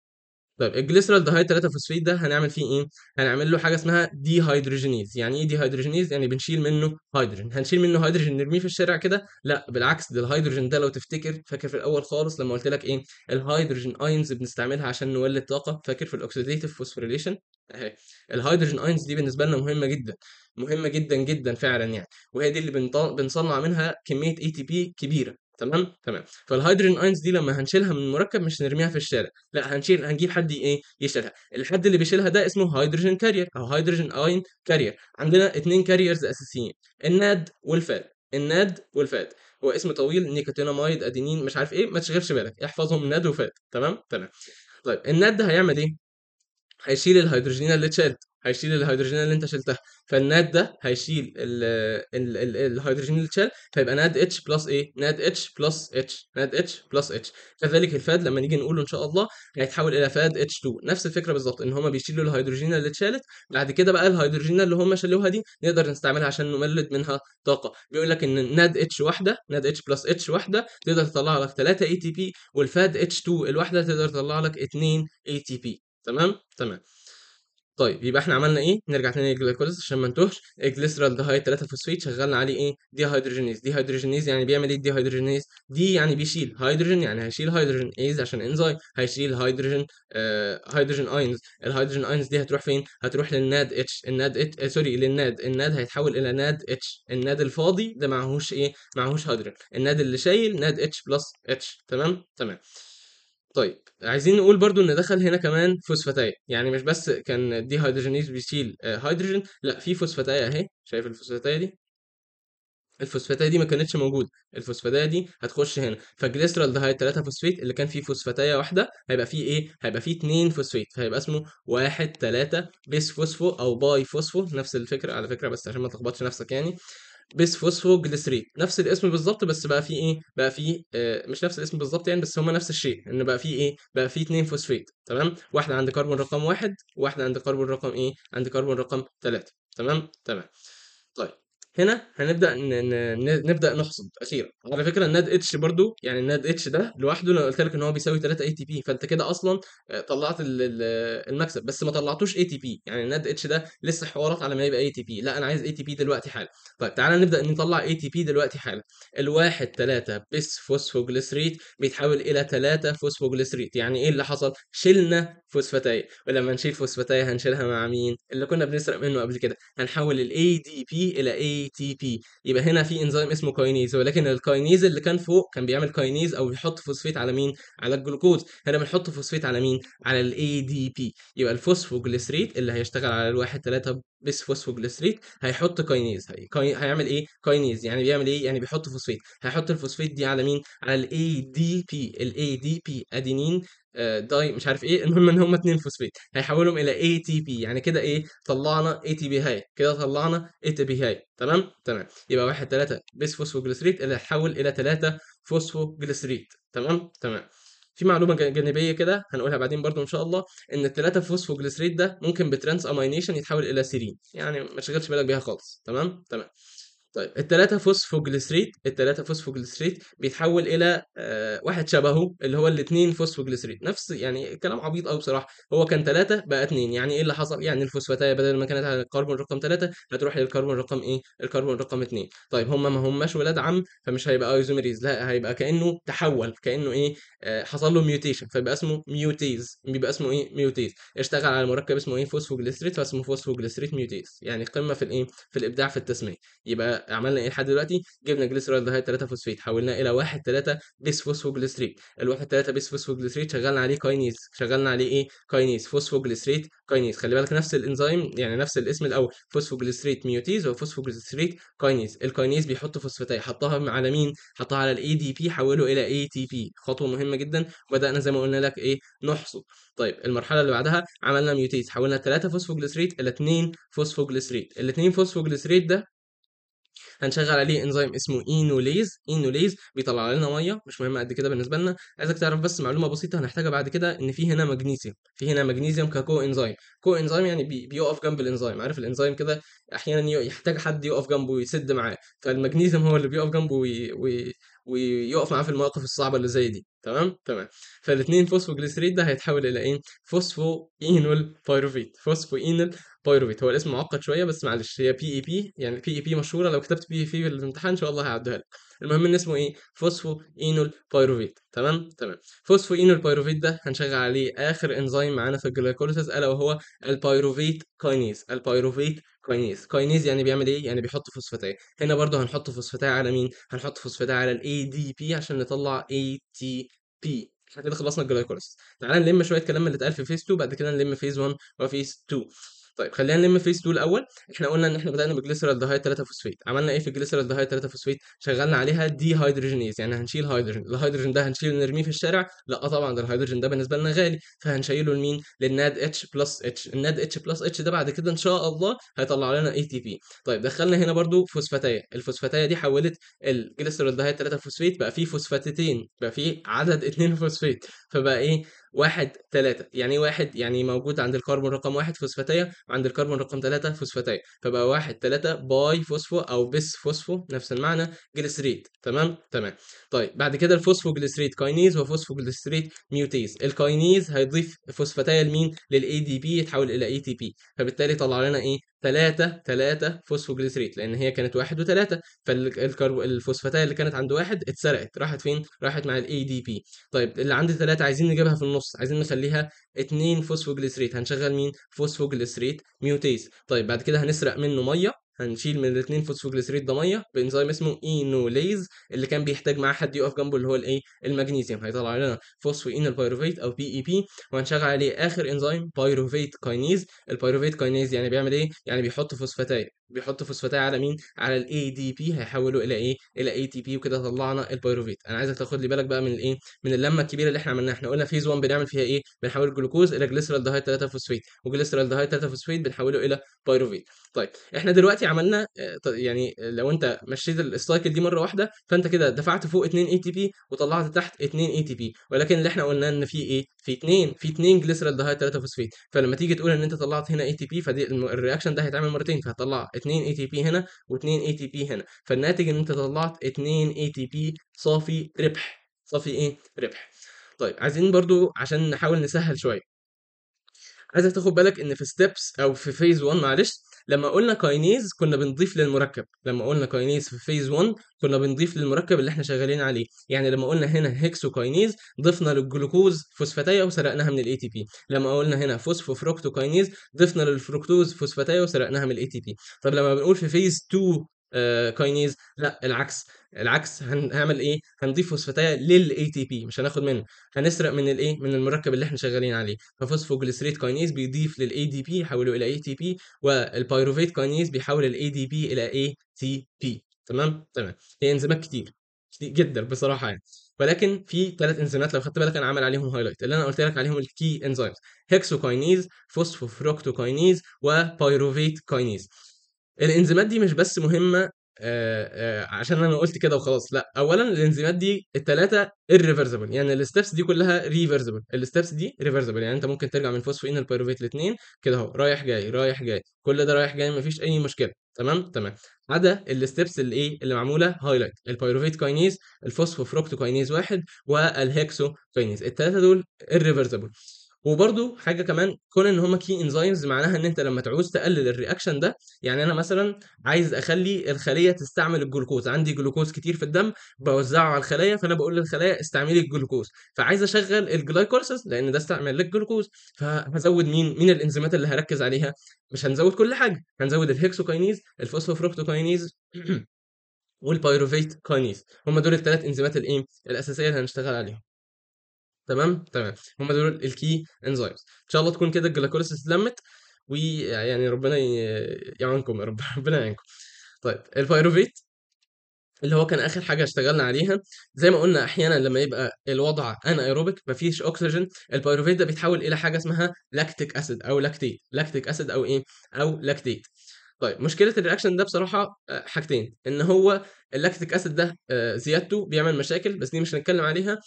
طيب الجليسرال دهايد 3 فوسفيت ده هنعمل فيه ايه؟ هنعمل له حاجه اسمها دي هيدروجينيز، يعني ايه دي هيدروجينيز؟ يعني بنشيل منه هيدروجين، هنشيل منه هيدروجين نرميه في الشارع كده؟ لا بالعكس ده الهيدروجين ده لو تفتكر فاكر في الاول خالص لما قلت لك ايه؟ الهيدروجين اينز بنستعملها عشان نولد طاقه، فاكر في الاوكسيديتيف فوسفوريليشن؟ اهي الهيدروجين اينز دي بالنسبه لنا مهمه جدا، مهمه جدا جدا فعلا يعني، وهي دي اللي بنصنع منها كميه اي تي بي كبيره، تمام تمام فالهيدروجين اينز دي لما هنشيلها من المركب مش هنرميها في الشارع لا هنشيل هنجيب حد ايه يشيلها الحد اللي بيشيلها ده اسمه هيدروجين كارير او هيدروجين اين كارير عندنا اثنين كاريرز اساسيين الناد والفاد الناد والفاد هو اسم طويل نيكوتينامايد ادينين مش عارف ايه ما تشغلش بالك احفظهم ناد وفاد تمام تمام طيب الناد ده هيعمل ايه هيشيل الهيدروجين اللي اتشالت هيشيل الهيدروجين اللي انت شلتها فالناد ده هيشيل ال ال ال الهيدروجين اللي اتشال فيبقى ناد اتش بلس ايه ناد اتش بلس اتش ناد اتش بلس اتش كذلك الفاد لما نيجي نقوله ان شاء الله هيتحول الى فاد اتش 2 نفس الفكره بالظبط ان هما بيشيلوا الهيدروجين اللي اتشالت بعد كده بقى الهيدروجين اللي هما شالوها دي نقدر نستعملها عشان نولد منها طاقه بيقول لك ان ناد اتش واحده ناد اتش بلس اتش واحده تقدر تطلع لك 3 اي تي بي والفاد اتش 2 الواحده تقدر تطلع لك 2 اي تي بي تمام تمام طيب يبقى احنا عملنا ايه نرجع تاني للجلوكوز عشان ما نتوهش الجليسرال هاي 3 فوسفيت شغلنا عليه ايه دي هيدروجينيز دي هيدروجينيز يعني بيعمل ايه دي هيدروجينيز دي يعني بيشيل هيدروجين يعني هيشيل هيدروجين ايز عشان انزاي هيشيل هيدروجين آه هيدروجين اينز الهيدروجين اينز دي هتروح فين هتروح للناد اتش الناد اتش آه سوري للناد الناد هيتحول الى ناد اتش الناد الفاضي ده معهوش ايه معهوش هيدروجين الناد اللي شايل ناد اتش بلس اتش تمام تمام طيب عايزين نقول برضو ان دخل هنا كمان فوسفاتاية يعني مش بس كان دي هيدروجينيز بيشيل آه، هيدروجين لا في فوسفاتاية اهي شايف الفوسفاتاية دي الفوسفاتايه دي ما كانتش موجوده الفوسفاتايه دي هتخش هنا هي 3 فوسفيت اللي كان فيه فوسفاتايه واحده هيبقى فيه ايه هيبقى فيه 2 فوسفيت فهيبقى اسمه 1 3 بيس فوسفو او باي فوسفو نفس الفكره على فكره بس عشان ما تلخبطش نفسك يعني بيس فوسفوجليسرين نفس الاسم بالظبط بس بقى فيه ايه بقى فيه آه مش نفس الاسم بالظبط يعني بس هما نفس الشيء ان بقى فيه ايه بقى فيه اتنين فوسفيت تمام واحده عند كربون رقم واحد واحده عند كربون رقم ايه عند كربون رقم ثلاثة تمام تمام طيب هنا هنبدا نبدا نحصد اخيرا على فكره الناد اتش برضو يعني الناد اتش ده لوحده لو قلت لك ان هو بيساوي 3 اي تي بي فانت كده اصلا آه، طلعت المكسب بس ما طلعتوش اي تي بي يعني الناد اتش ده لسه حوارات على ما يبقى اي تي بي لا انا عايز اي تي بي دلوقتي حالا طيب تعالى نبدا نطلع اي تي بي دلوقتي حالا الواحد 3 بس فوسفوجليسريت بيتحول الى 3 فوسفوجليسريت يعني ايه اللي حصل شلنا فوسفاتاي ولما نشيل فوسفاتاي هنشيلها مع مين اللي كنا بنسرق منه قبل كده هنحول الاي دي بي الى اي تي بي يبقى هنا في انزيم اسمه كاينيز ولكن الكاينيز اللي كان فوق كان بيعمل كاينيز او بيحط فوسفيت على مين على الجلوكوز هنا بنحط فوسفيت على مين على الاي دي بي يبقى الفوسفوجليسريت اللي هيشتغل على الواحد 3 بيس فوسفوجليسريت هيحط كاينيز هي... كاين... هيعمل ايه كاينيز يعني بيعمل ايه يعني بيحط فوسفيت هيحط الفوسفيت دي على مين على الاي دي بي الاي دي بي ادينين آه، داي مش عارف ايه المهم ان هما اتنين فوسفيت هيحولهم الى اي تي بي يعني كده ايه طلعنا اي تي بي هاي كده طلعنا اي تي بي هاي تمام تمام يبقى واحد ثلاثة بيس فوسفوجليسريت اللي هيتحول الى ثلاثة فوسفوجليسريت تمام تمام في معلومه جانبيه كده هنقولها بعدين برضو ان شاء الله ان الثلاثه فوسفوجليسريت ده ممكن بترانس امينيشن يتحول الى سيرين يعني ما تشغلش بالك بيها خالص تمام تمام طيب الثلاثة فوسفوجليسريت الثلاثة فوسفوجليسريت بيتحول إلى آه واحد شبهه اللي هو الاثنين فوسفوجليسريت نفس يعني كلام عبيط قوي بصراحة هو كان ثلاثة بقى اثنين يعني إيه اللي حصل يعني الفوسفاتاية بدل ما كانت على الكربون رقم ثلاثة هتروح للكربون رقم إيه الكربون رقم اثنين طيب هما ما هماش ولاد عم فمش هيبقى ايزوميريز لا هيبقى كأنه تحول كأنه إيه آه حصل له ميوتيشن فيبقى اسمه ميوتيز بيبقى اسمه إيه ميوتيز اشتغل على مركب اسمه إيه فوسفوجليسريت فاسمه فوسفوجليسريت ميوتيز يعني قمة في الإيه في الإبداع في التسمية يبقى عملنا ايه لحد دلوقتي جبنا جليسرالدهايد 3 فوسفيت حولناه الى 1 3 بيس فوسفوجليسريت ال 1 3 بيس فوسفوجليسريت شغلنا عليه كاينيز شغلنا عليه ايه كاينيز فوسفوجليسريت كاينيز خلي بالك نفس الانزيم يعني نفس الاسم الاول فوسفوجليسريت ميوتيز وفوسفوجليسريت كاينيز الكاينيز بيحط فوسفاتاي حطها على مين حطها على الاي دي بي حوله الى اي تي بي خطوه مهمه جدا وبدانا زي ما قلنا لك ايه نحصد طيب المرحله اللي بعدها عملنا ميوتيز حولنا 3 فوسفوجليسريت الى 2 فوسفوجليسريت 2 فوسفوجليسريت ده هنشغل عليه انزيم اسمه اينوليز اينوليز بيطلع لنا ميه مش مهم قد كده بالنسبه لنا عايزك تعرف بس معلومه بسيطه هنحتاجها بعد كده ان في هنا مغنيسيوم في هنا مغنيسيوم ككو انزيم كو انزيم يعني بي بيقف جنب الانزيم عارف الانزيم كده احيانا يحتاج حد يقف جنبه ويسد معاه فالمغنيسيوم هو اللي بيقف جنبه وي... وي... ويقف معاه في المواقف الصعبه اللي زي دي تمام تمام فالاثنين فوسفو جليسريد ده هيتحول الى ايه فوسفو اينول بايروفيت فوسفو اينول بايروفيت هو الاسم معقد شويه بس معلش هي بي اي بي يعني بي اي بي مشهوره لو كتبت بي اي بي في الامتحان ان شاء الله هعديها لك المهم ان اسمه ايه فوسفو اينول بايروفيت تمام تمام فوسفو اينول بايروفيت ده هنشغل عليه اخر انزيم معانا في الجلوكوليسيس الا وهو البايروفيت كاينيز البايروفيت كوينيز كوينيز يعني بيعمل ايه يعني بيحط فوسفاتاي هنا برضه هنحط فوسفاتاي على مين هنحط فوسفاتاي على الاي دي بي عشان نطلع اي تي بي احنا كده خلصنا الجلايكوليسيس تعالى نلم شويه كلام اللي اتقال في فيز 2 بعد كده نلم فيز 1 وفيز 2 طيب خلينا نلم فيس 2 الاول احنا قلنا ان احنا بدانا دهايد 3 فوسفيت عملنا ايه في دهايد 3 فوسفيت شغلنا عليها دي هيدروجينيز يعني هنشيل هيدروجين الهيدروجين ده هنشيله نرميه في الشارع لا طبعا ده الهيدروجين ده بالنسبه لنا غالي فهنشيله لمين للناد اتش بلس اتش الناد اتش بلس اتش ده بعد كده ان شاء الله هيطلع لنا اي تي بي طيب دخلنا هنا برده فوسفاتيه الفوسفاتيه دي حولت دهايد 3 فوسفيت بقى فيه فوسفاتتين بقى فيه عدد 2 فوسفيت فبقى ايه واحد ثلاثة يعني إيه واحد يعني موجود عند الكربون رقم واحد فوسفاتية عند الكربون رقم 3 فوسفاتيل فبقى 1 3 باي فوسفو او بس فوسفو نفس المعنى جليسريت تمام تمام طيب بعد كده الفوسفو جليسريت كاينيز وفوسفو جليسريت ميوتيز الكاينيز هيضيف فوسفاتيل مين للاي دي بي يتحول الى اي تي بي فبالتالي طلع لنا ايه 3 3 فوسفوجليسريت لان هي كانت 1 و3 فالفوسفاتايه اللي كانت عند 1 اتسرقت راحت فين؟ راحت مع الاي دي بي طيب اللي عند 3 عايزين نجيبها في النص عايزين نخليها 2 فوسفوجليسريت هنشغل مين؟ فوسفوجليسريت ميوتيز طيب بعد كده هنسرق منه ميه هنشيل من الاثنين فوسفوجليسيريد ده ميه بانزيم اسمه اينوليز اللي كان بيحتاج معاه حد يقف جنبه اللي هو الايه المغنيسيوم هيطلع لنا فوسفوينال بايروفيت او بي اي بي وهنشغل عليه اخر انزيم بايروفيت كاينيز البايروفيت كاينيز يعني بيعمل ايه يعني بيحط فوسفاتاي بيحط فوسفاتاي على مين على الاي دي بي هيحوله الى ايه الى اي تي بي وكده طلعنا البايروفيت انا عايزك تاخد لي بالك بقى من الايه من اللمه الكبيره اللي احنا عملناها احنا قلنا فيز 1 بنعمل فيها ايه بنحول الجلوكوز الى دهايد 3 فوسفيت دهايد 3 فوسفيت بنحوله الى بايروفيت طيب احنا دلوقتي عملنا آه، يعني لو انت مشيت السايكل دي مره واحده فانت كده دفعت فوق 2 اي تي بي وطلعت تحت 2 اي تي بي ولكن اللي احنا قلنا ان في ايه في 2 في 2 جليسرالدهايد 3 فوسفيت فلما تيجي تقول ان انت طلعت هنا اي تي بي فدي الرياكشن ده هيتعمل مرتين فهتطلع 2 اي تي بي هنا و2 اي تي بي هنا فالناتج ان انت طلعت 2 اي تي بي صافي ربح صافي ايه ربح طيب عايزين برضو عشان نحاول نسهل شويه عايزك تاخد بالك ان في ستيبس او في فيز 1 معلش لما قلنا كاينيز كنا بنضيف للمركب لما قلنا كاينيز في فيز 1 كنا بنضيف للمركب اللي احنا شغالين عليه يعني لما قلنا هنا هيكسو كاينيز ضفنا للجلوكوز فوسفاتايه وسرقناها من الاي تي بي لما قلنا هنا فوسفو فروكتو كاينيز ضفنا للفركتوز فوسفاتايه وسرقناها من الاي تي بي طب لما بنقول في فيز 2 آه، كاينيز لا العكس العكس هنعمل ايه هنضيف فوسفاتيه للاي تي بي مش هناخد منه هنسرق من الايه من المركب اللي احنا شغالين عليه ففوسفوجليسريت كاينيز بيضيف للاي دي بي يحوله الى اي تي بي والبايروفيت كاينيز بيحول الاي دي بي الى اي تي بي تمام تمام هي انزيمات كتير كتير جدا بصراحه يعني ولكن في ثلاث انزيمات لو خدت بالك انا عامل عليهم هايلايت اللي انا قلت لك عليهم الكي انزيمز هيكسوكاينيز فوسفوفروكتوكاينيز وبايروفيت كاينيز الانزيمات دي مش بس مهمه آآ آه، آآ آه، عشان انا قلت كده وخلاص لا اولا الانزيمات دي الثلاثه الريفرزبل يعني الستبس دي كلها ريفرزبل الستبس دي ريفرزبل يعني انت ممكن ترجع من فوسفين البيروفيت الاثنين كده اهو رايح جاي رايح جاي كل ده رايح جاي مفيش اي مشكله تمام تمام عدا الستبس اللي ايه اللي معموله هايلايت البيروفيت كاينيز فروكتو كاينيز واحد والهيكسو كاينيز الثلاثه دول الريفرزبل وبرده حاجه كمان كون ان هما كي انزيمز معناها ان انت لما تعوز تقلل الرياكشن ده يعني انا مثلا عايز اخلي الخليه تستعمل الجلوكوز عندي جلوكوز كتير في الدم بوزعه على الخلايا فانا بقول للخلايا استعملي الجلوكوز فعايز اشغل الجلايكوليسيس لان ده استعمل لك جلوكوز فهزود مين مين الانزيمات اللي هركز عليها مش هنزود كل حاجه هنزود الهيكسوكاينيز الفوسفوفروكتوكاينيز والبايروفيت كاينيز هم دول الثلاث انزيمات الايه الاساسيه اللي هنشتغل عليهم تمام تمام هم دول الكي انزيمز ان شاء الله تكون كده الجلاكوليسيس اتلمت ويعني ربنا يعانكم يا رب ربنا يعينكم طيب البايروفيت اللي هو كان اخر حاجه اشتغلنا عليها زي ما قلنا احيانا لما يبقى الوضع انا ايروبيك مفيش اكسجين البيروفيت ده بيتحول الى حاجه اسمها لاكتيك اسيد او لاكتيت لاكتيك اسيد او ايه او لاكتيت طيب مشكله الرياكشن ده بصراحه آه، حاجتين ان هو اللاكتيك اسيد ده آه، زيادته بيعمل مشاكل بس دي مش هنتكلم عليها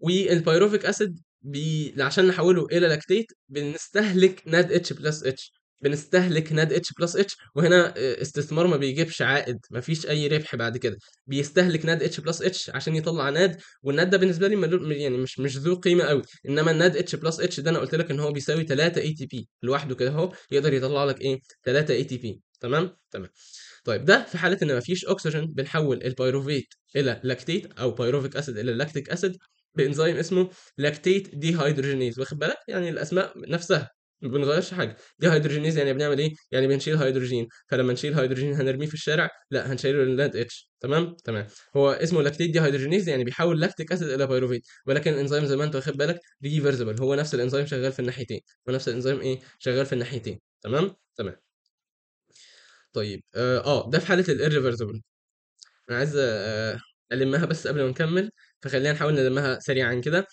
والبايروفيك اسيد بي... عشان نحوله الى لاكتيت بنستهلك ناد اتش بلس اتش بنستهلك ناد اتش بلس اتش وهنا آه، استثمار ما بيجيبش عائد ما فيش اي ربح بعد كده بيستهلك ناد اتش بلس اتش عشان يطلع ناد والناد ده بالنسبه لي ملو... يعني مش مش ذو قيمه قوي انما الناد اتش بلس اتش ده انا قلت لك ان هو بيساوي 3 اي تي بي لوحده كده اهو يقدر يطلع لك ايه 3 اي تي بي تمام تمام طيب ده في حاله ان ما فيش اكسجين بنحول البايروفيت الى لاكتيت او بيروفيك اسيد الى لاكتيك اسيد بانزيم اسمه لاكتيت دي هيدروجينيز واخد بالك يعني الاسماء نفسها ما بنغيرش حاجه دي هيدروجينيز يعني بنعمل ايه يعني بنشيل هيدروجين فلما نشيل هيدروجين هنرميه في الشارع لا هنشيله للاند اتش تمام تمام هو اسمه لاكتيت دي هيدروجينيز يعني بيحول لاكتيك اسيد الى بايروفيت ولكن الانزيم زي ما انت واخد بالك ريفرسبل هو نفس الانزيم شغال في الناحيتين هو نفس الانزيم ايه شغال في الناحيتين تمام تمام طيب اه, آه، ده في حاله الريفرسبل انا عايز آه، المها بس قبل ما نكمل فخلينا نحاول نلمها سريعا كده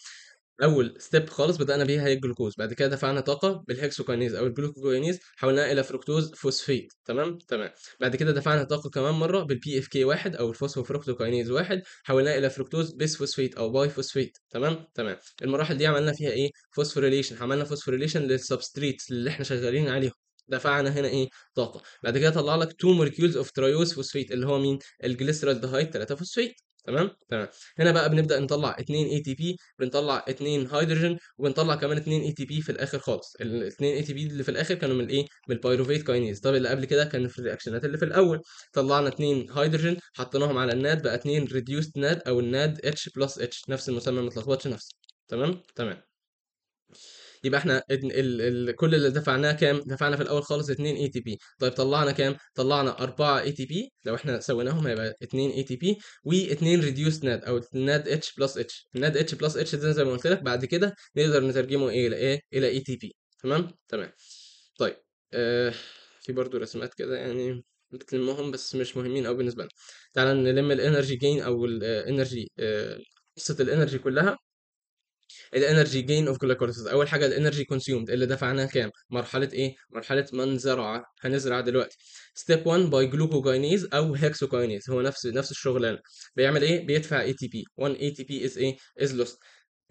اول ستيب خالص بدانا بيها هي الجلوكوز بعد كده دفعنا طاقه بالهكسوكينيز او الجلوكوكينيز حولناها الى فركتوز فوسفيت تمام تمام بعد كده دفعنا طاقه كمان مره بالبي اف كي واحد او الفوسفوفركتوكينيز واحد حولناها الى فركتوز بيس فوسفيت او باي فوسفيت تمام تمام المراحل دي عملنا فيها ايه فوسفوريليشن عملنا فوسفوريليشن للسبستريتس اللي احنا شغالين عليهم دفعنا هنا ايه طاقه بعد كده طلع لك تو مولكيولز اوف ترايوز فوسفيت اللي هو مين الجليسرالدهايد 3 فوسفيت تمام تمام هنا بقى بنبدا نطلع 2 اي تي بي بنطلع 2 هيدروجين وبنطلع كمان 2 اي تي بي في الاخر خالص ال 2 اي تي بي اللي في الاخر كانوا من الايه من البايروفيت كاينيز طب اللي قبل كده كان في الرياكشنات اللي في الاول طلعنا 2 هيدروجين حطيناهم على الناد بقى 2 ريديوست ناد او الناد اتش بلس اتش نفس المسمى ما تلخبطش نفسه تمام تمام يبقى احنا ال ال كل اللي دفعناه كام دفعنا في الاول خالص 2 اي تي بي طيب طلعنا كام طلعنا 4 اي تي بي لو احنا سويناهم هيبقى 2 اي تي بي و2 ريديوس ناد او ناد اتش بلس اتش ناد اتش بلس اتش ده زي ما قلت لك بعد كده نقدر نترجمه ايه الى ايه الى اي تي بي تمام تمام طيب آه في برضه رسمات كده يعني بتلمهم بس مش مهمين قوي بالنسبه لنا تعالى نلم الانرجي جين او الانرجي آه، آه، قصه الانرجي كلها الانرجي جين اوف glycolysis اول حاجه الانرجي كونسيومد اللي دفع كام مرحله ايه مرحله من زرع هنزرع دلوقتي ستيب 1 باي جلوكوجينيز او هيكسوكينيز هو نفس نفس الشغلانه بيعمل ايه بيدفع اي تي بي 1 اي تي بي از ايه از لوست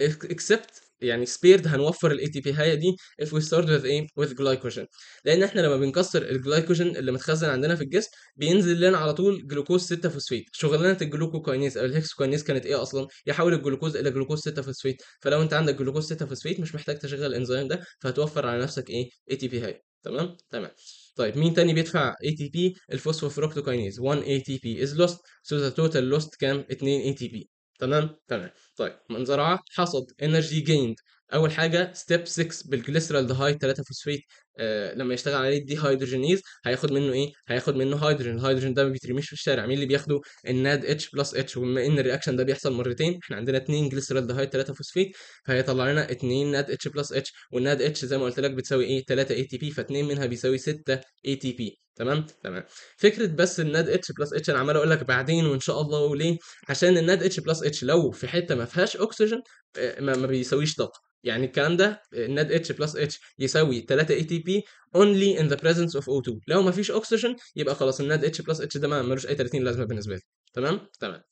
اكسبت يعني سبيرد هنوفر الاي تي بي هاي دي if we start with ايه with glycogen لان احنا لما بنكسر الجلايكوجين اللي متخزن عندنا في الجسم بينزل لنا على طول جلوكوز 6 فوسفيت شغلانه الجلوكوكاينيز او الهكسوكاينيز كانت ايه اصلا يحول الجلوكوز الى جلوكوز 6 فوسفيت فلو انت عندك جلوكوز 6 فوسفيت مش محتاج تشغل الانزيم ده فهتوفر على نفسك ايه اي تي بي هاي تمام تمام طيب مين تاني بيدفع اي تي بي الفوسفوفروكتوكاينيز 1 اي تي بي از لوست سو ذا توتال لوست كام 2 بي تمام تمام طيب من زرعه حصد انرجي جيند اول حاجه ستيب 6 بالجليسرال هاي 3 فوسفيت آه لما يشتغل عليه دي هيدروجينيز هياخد منه ايه هياخد منه هيدروجين الهيدروجين ده ما بيترميش في الشارع مين اللي بياخده الناد اتش بلس اتش وبما ان الرياكشن ده بيحصل مرتين احنا عندنا 2 جليسرال هاي 3 فوسفيت فهيطلع لنا 2 ناد اتش بلس اتش والناد اتش زي ما قلت لك بتساوي ايه 3 اي تي بي ف2 منها بيساوي 6 اي تي بي تمام تمام فكره بس الناد اتش بلس اتش انا عمال اقول لك بعدين وان شاء الله وليه عشان الناد اتش بلس اتش لو في حته ما فيهاش اكسجين آه، ما بيساويش طاقه يعني الكلام ده الناد اتش بلس اتش يساوي 3 اي تي بي اونلي ان ذا presence اوف O2 لو مفيش اكسجين يبقى خلاص الناد اتش بلس اتش ده ملوش اي 30 لازمه بالنسبه لي تمام تمام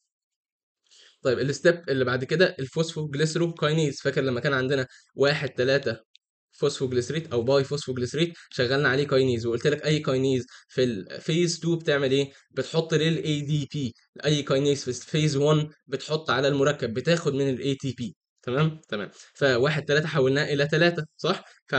طيب الستيب اللي بعد كده الفوسفوجليسرو كاينيز فاكر لما كان عندنا واحد تلاتة فوسفوجليسريت او باي فوسفوجليسريت شغلنا عليه كاينيز وقلت لك اي كاينيز في الفيز 2 بتعمل ايه بتحط للاي دي بي اي كاينيز في فيز 1 بتحط على المركب بتاخد من الاي تي بي تمام تمام فواحد 3 حولناه الى 3 صح ف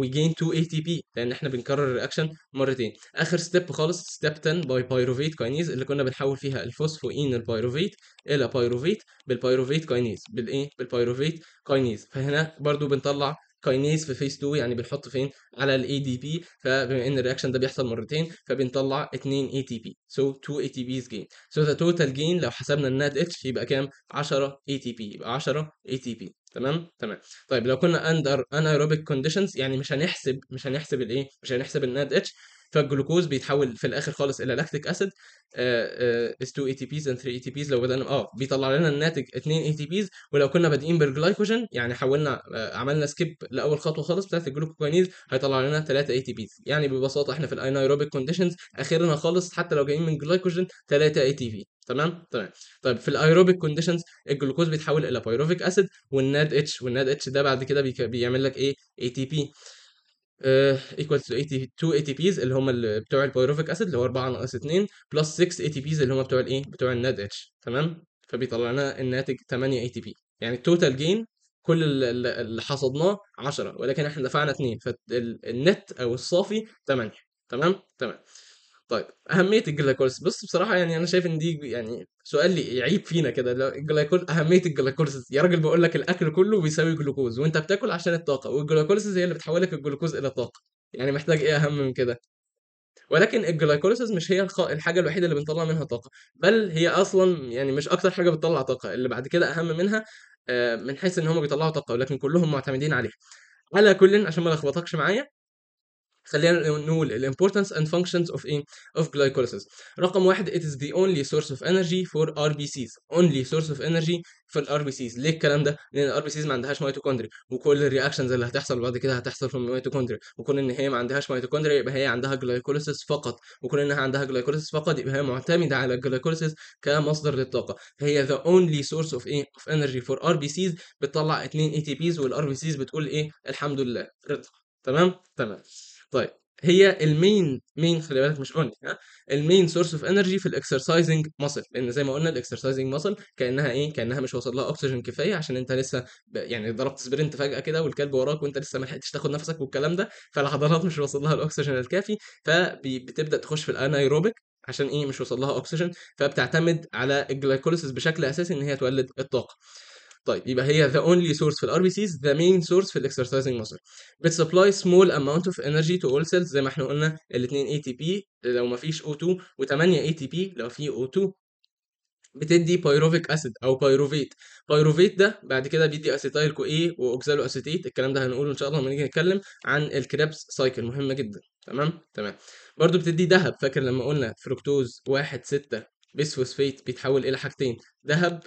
وي جين 2 اي تي بي لان احنا بنكرر الرياكشن مرتين اخر ستيب خالص ستيب 10 باي بايروفيت كاينيز اللي كنا بنحول فيها الفوسفوين البايروفيت الى بايروفيت بالبايروفيت كاينيز بالايه بالبايروفيت كاينيز فهنا برضو بنطلع كاينيز في فيس 2 يعني بنحط فين على الاي دي بي فبما ان الرياكشن ده بيحصل مرتين فبنطلع 2 اي تي بي سو 2 اي تي بيز جين سو ذا توتال جين لو حسبنا النات اتش يبقى كام 10 اي تي بي يبقى 10 اي تي بي تمام تمام طيب لو كنا اندر انايروبيك كونديشنز يعني مش هنحسب مش هنحسب الايه مش هنحسب النات اتش فالجلوكوز بيتحول في الاخر خالص الى لاكتيك اسيد اس 2 اي تي بيز اند 3 اي تي بيز لو بدانا اه بيطلع لنا الناتج 2 اي تي بيز ولو كنا بادئين بالجلايكوجين يعني حولنا آه عملنا سكيب لاول خطوه خالص بتاعت الجلوكوكاينيز هيطلع لنا 3 اي تي بيز يعني ببساطه احنا في الاينايروبيك كونديشنز اخرنا خالص حتى لو جايين من جلايكوجين 3 اي تي بي تمام تمام طيب في الايروبيك كونديشنز الجلوكوز بيتحول الى بايروفيك اسيد والناد اتش والناد اتش ده بعد كده بيعمل لك ايه اي تي بي ايكوال تو 2 اي تي بيز اللي هم بتوع البايروفيك اسيد اللي هو 4 ناقص 2 بلس 6 اي تي بيز اللي هم بتوع الايه بتوع الناد اتش تمام فبيطلع لنا الناتج 8 اي تي بي يعني التوتال جين كل اللي حصدناه 10 ولكن احنا دفعنا 2 فالنت او الصافي 8 تمام تمام طيب اهميه الجلايكوليسيس بص بصراحه يعني انا شايف ان دي يعني سؤال يعيب فينا كده الجلايكول اهميه الجلايكوليسيس يا راجل بقول لك الاكل كله بيساوي جلوكوز وانت بتاكل عشان الطاقه والجلايكوليسيس هي اللي بتحولك الجلوكوز الى طاقه يعني محتاج ايه اهم من كده ولكن الجلايكوليسيس مش هي الحاجه الوحيده اللي بنطلع منها طاقه بل هي اصلا يعني مش اكتر حاجه بتطلع طاقه اللي بعد كده اهم منها آه، من حيث ان هم بيطلعوا طاقه ولكن كلهم معتمدين عليها على كل عشان ما لخبطكش معايا خلينا نقول importance and functions of ايه of glycolysis رقم واحد it is the only source of energy for RBCs only source of energy for RBCs ليه الكلام ده لان الار RBCs ما عندهاش ميتوكوندري وكل reactions اللي هتحصل بعد كده هتحصل في الميتوكوندري وكون ان هي ما عندهاش ميتوكوندري يبقى هي عندها glycolysis فقط وكون انها عندها glycolysis فقط يبقى هي معتمده على glycolysis كمصدر للطاقه هي the only source of ايه of energy for RBCs بتطلع 2 ATPs وال RBCs بتقول ايه الحمد لله رضا تمام تمام طيب هي المين مين خلي بالك مش اونلي ها المين سورس اوف انرجي في الاكسرسايزنج ماسل لان زي ما قلنا الاكسرسايزنج ماسل كانها ايه كانها مش واصل لها اكسجين كفايه عشان انت لسه يعني ضربت سبرنت فجاه كده والكلب وراك وانت لسه ما لحقتش تاخد نفسك والكلام ده فالعضلات مش واصل لها الاكسجين الكافي فبتبدا تخش في الانايروبيك عشان ايه مش وصل لها اكسجين فبتعتمد على الجلايكوليسيس بشكل اساسي ان هي تولد الطاقه طيب يبقى هي ذا اونلي سورس في الار بي سيز ذا مين سورس في الاكسرسايزنج muscle بتسبلاي سمول amount اوف انرجي تو اول سيلز زي ما احنا قلنا الاثنين اي تي بي لو ما فيش O2 و8 اي تي بي لو في O2 بتدي بايروفيك اسيد او بايروفيت بايروفيت ده بعد كده بيدي اسيتايل كو اي واوكسالو اسيتيت الكلام ده هنقوله ان شاء الله لما نيجي نتكلم عن الكريبس سايكل مهمه جدا تمام تمام برضو بتدي ذهب فاكر لما قلنا فركتوز 1 6 بيسفوسفيت بيتحول الى حاجتين ذهب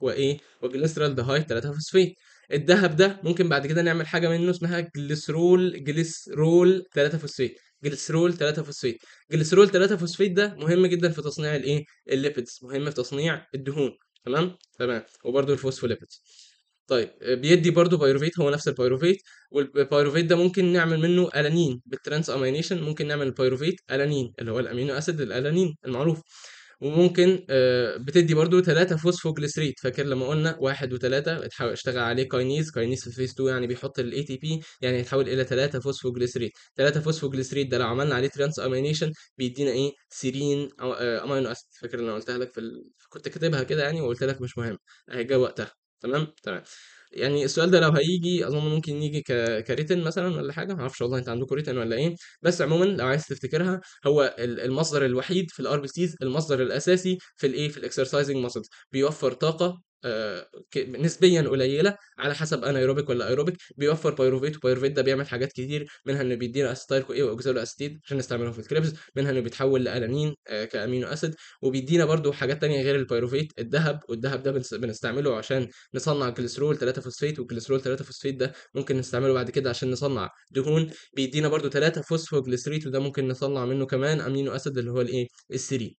وايه وجليسرال دهايد 3 فوسفيت الذهب ده ممكن بعد كده نعمل حاجه منه اسمها جليسرول جليسرول 3 فوسفيت جليسرول 3 فوسفيت جليسرول 3 فوسفيت ده مهم جدا في تصنيع الايه الليبيدز مهم في تصنيع الدهون تمام تمام وبرده الفوسفوليبيدز طيب بيدي برضو بايروفيت هو نفس البايروفيت والبايروفيت ده ممكن نعمل منه الانين بالترانس امينيشن ممكن نعمل البايروفيت الانين اللي هو الامينو اسيد الالانين المعروف وممكن آه، بتدي برضو 3 فوسفوجليسريت فاكر لما قلنا 1 و3 اشتغل عليه كاينيز كاينيز في فيس 2 يعني بيحط الاي تي بي يعني يتحول الى 3 فوسفوجليسريت 3 فوسفوجليسريت ده لو عملنا عليه ترانس امينيشن بيدينا ايه سيرين امينو اسيد آه، فاكر ان انا قلتها لك في ال... كنت كاتبها كده يعني وقلت لك مش مهم هيجي وقتها تمام تمام يعني السؤال ده لو هيجي اظن ممكن يجي ك... كريتن مثلا ولا حاجه ما اعرفش والله انت عندكم ريتن ولا ايه بس عموما لو عايز تفتكرها هو المصدر الوحيد في الار بي سيز المصدر الاساسي في الايه في الاكسرسايزنج ماسلز بيوفر طاقه آه، نسبيا قليله على حسب انايروبيك ولا ايروبيك بيوفر بايروفيت وبايروفيت ده بيعمل حاجات كتير منها انه بيدينا اسيتايل اي واكزالو اسيتيد عشان نستعملهم في الكريبس منها انه بيتحول لالانين آه، كامينو اسيد وبيدينا برده حاجات تانية غير البايروفيت الذهب والذهب ده بنستعمله عشان نصنع كوليسترول 3 فوسفيت والكوليسترول 3 فوسفيت ده ممكن نستعمله بعد كده عشان نصنع دهون بيدينا برده 3 فوسفوجليسريت وده ممكن نصنع منه كمان امينو اسيد اللي هو الايه السيرين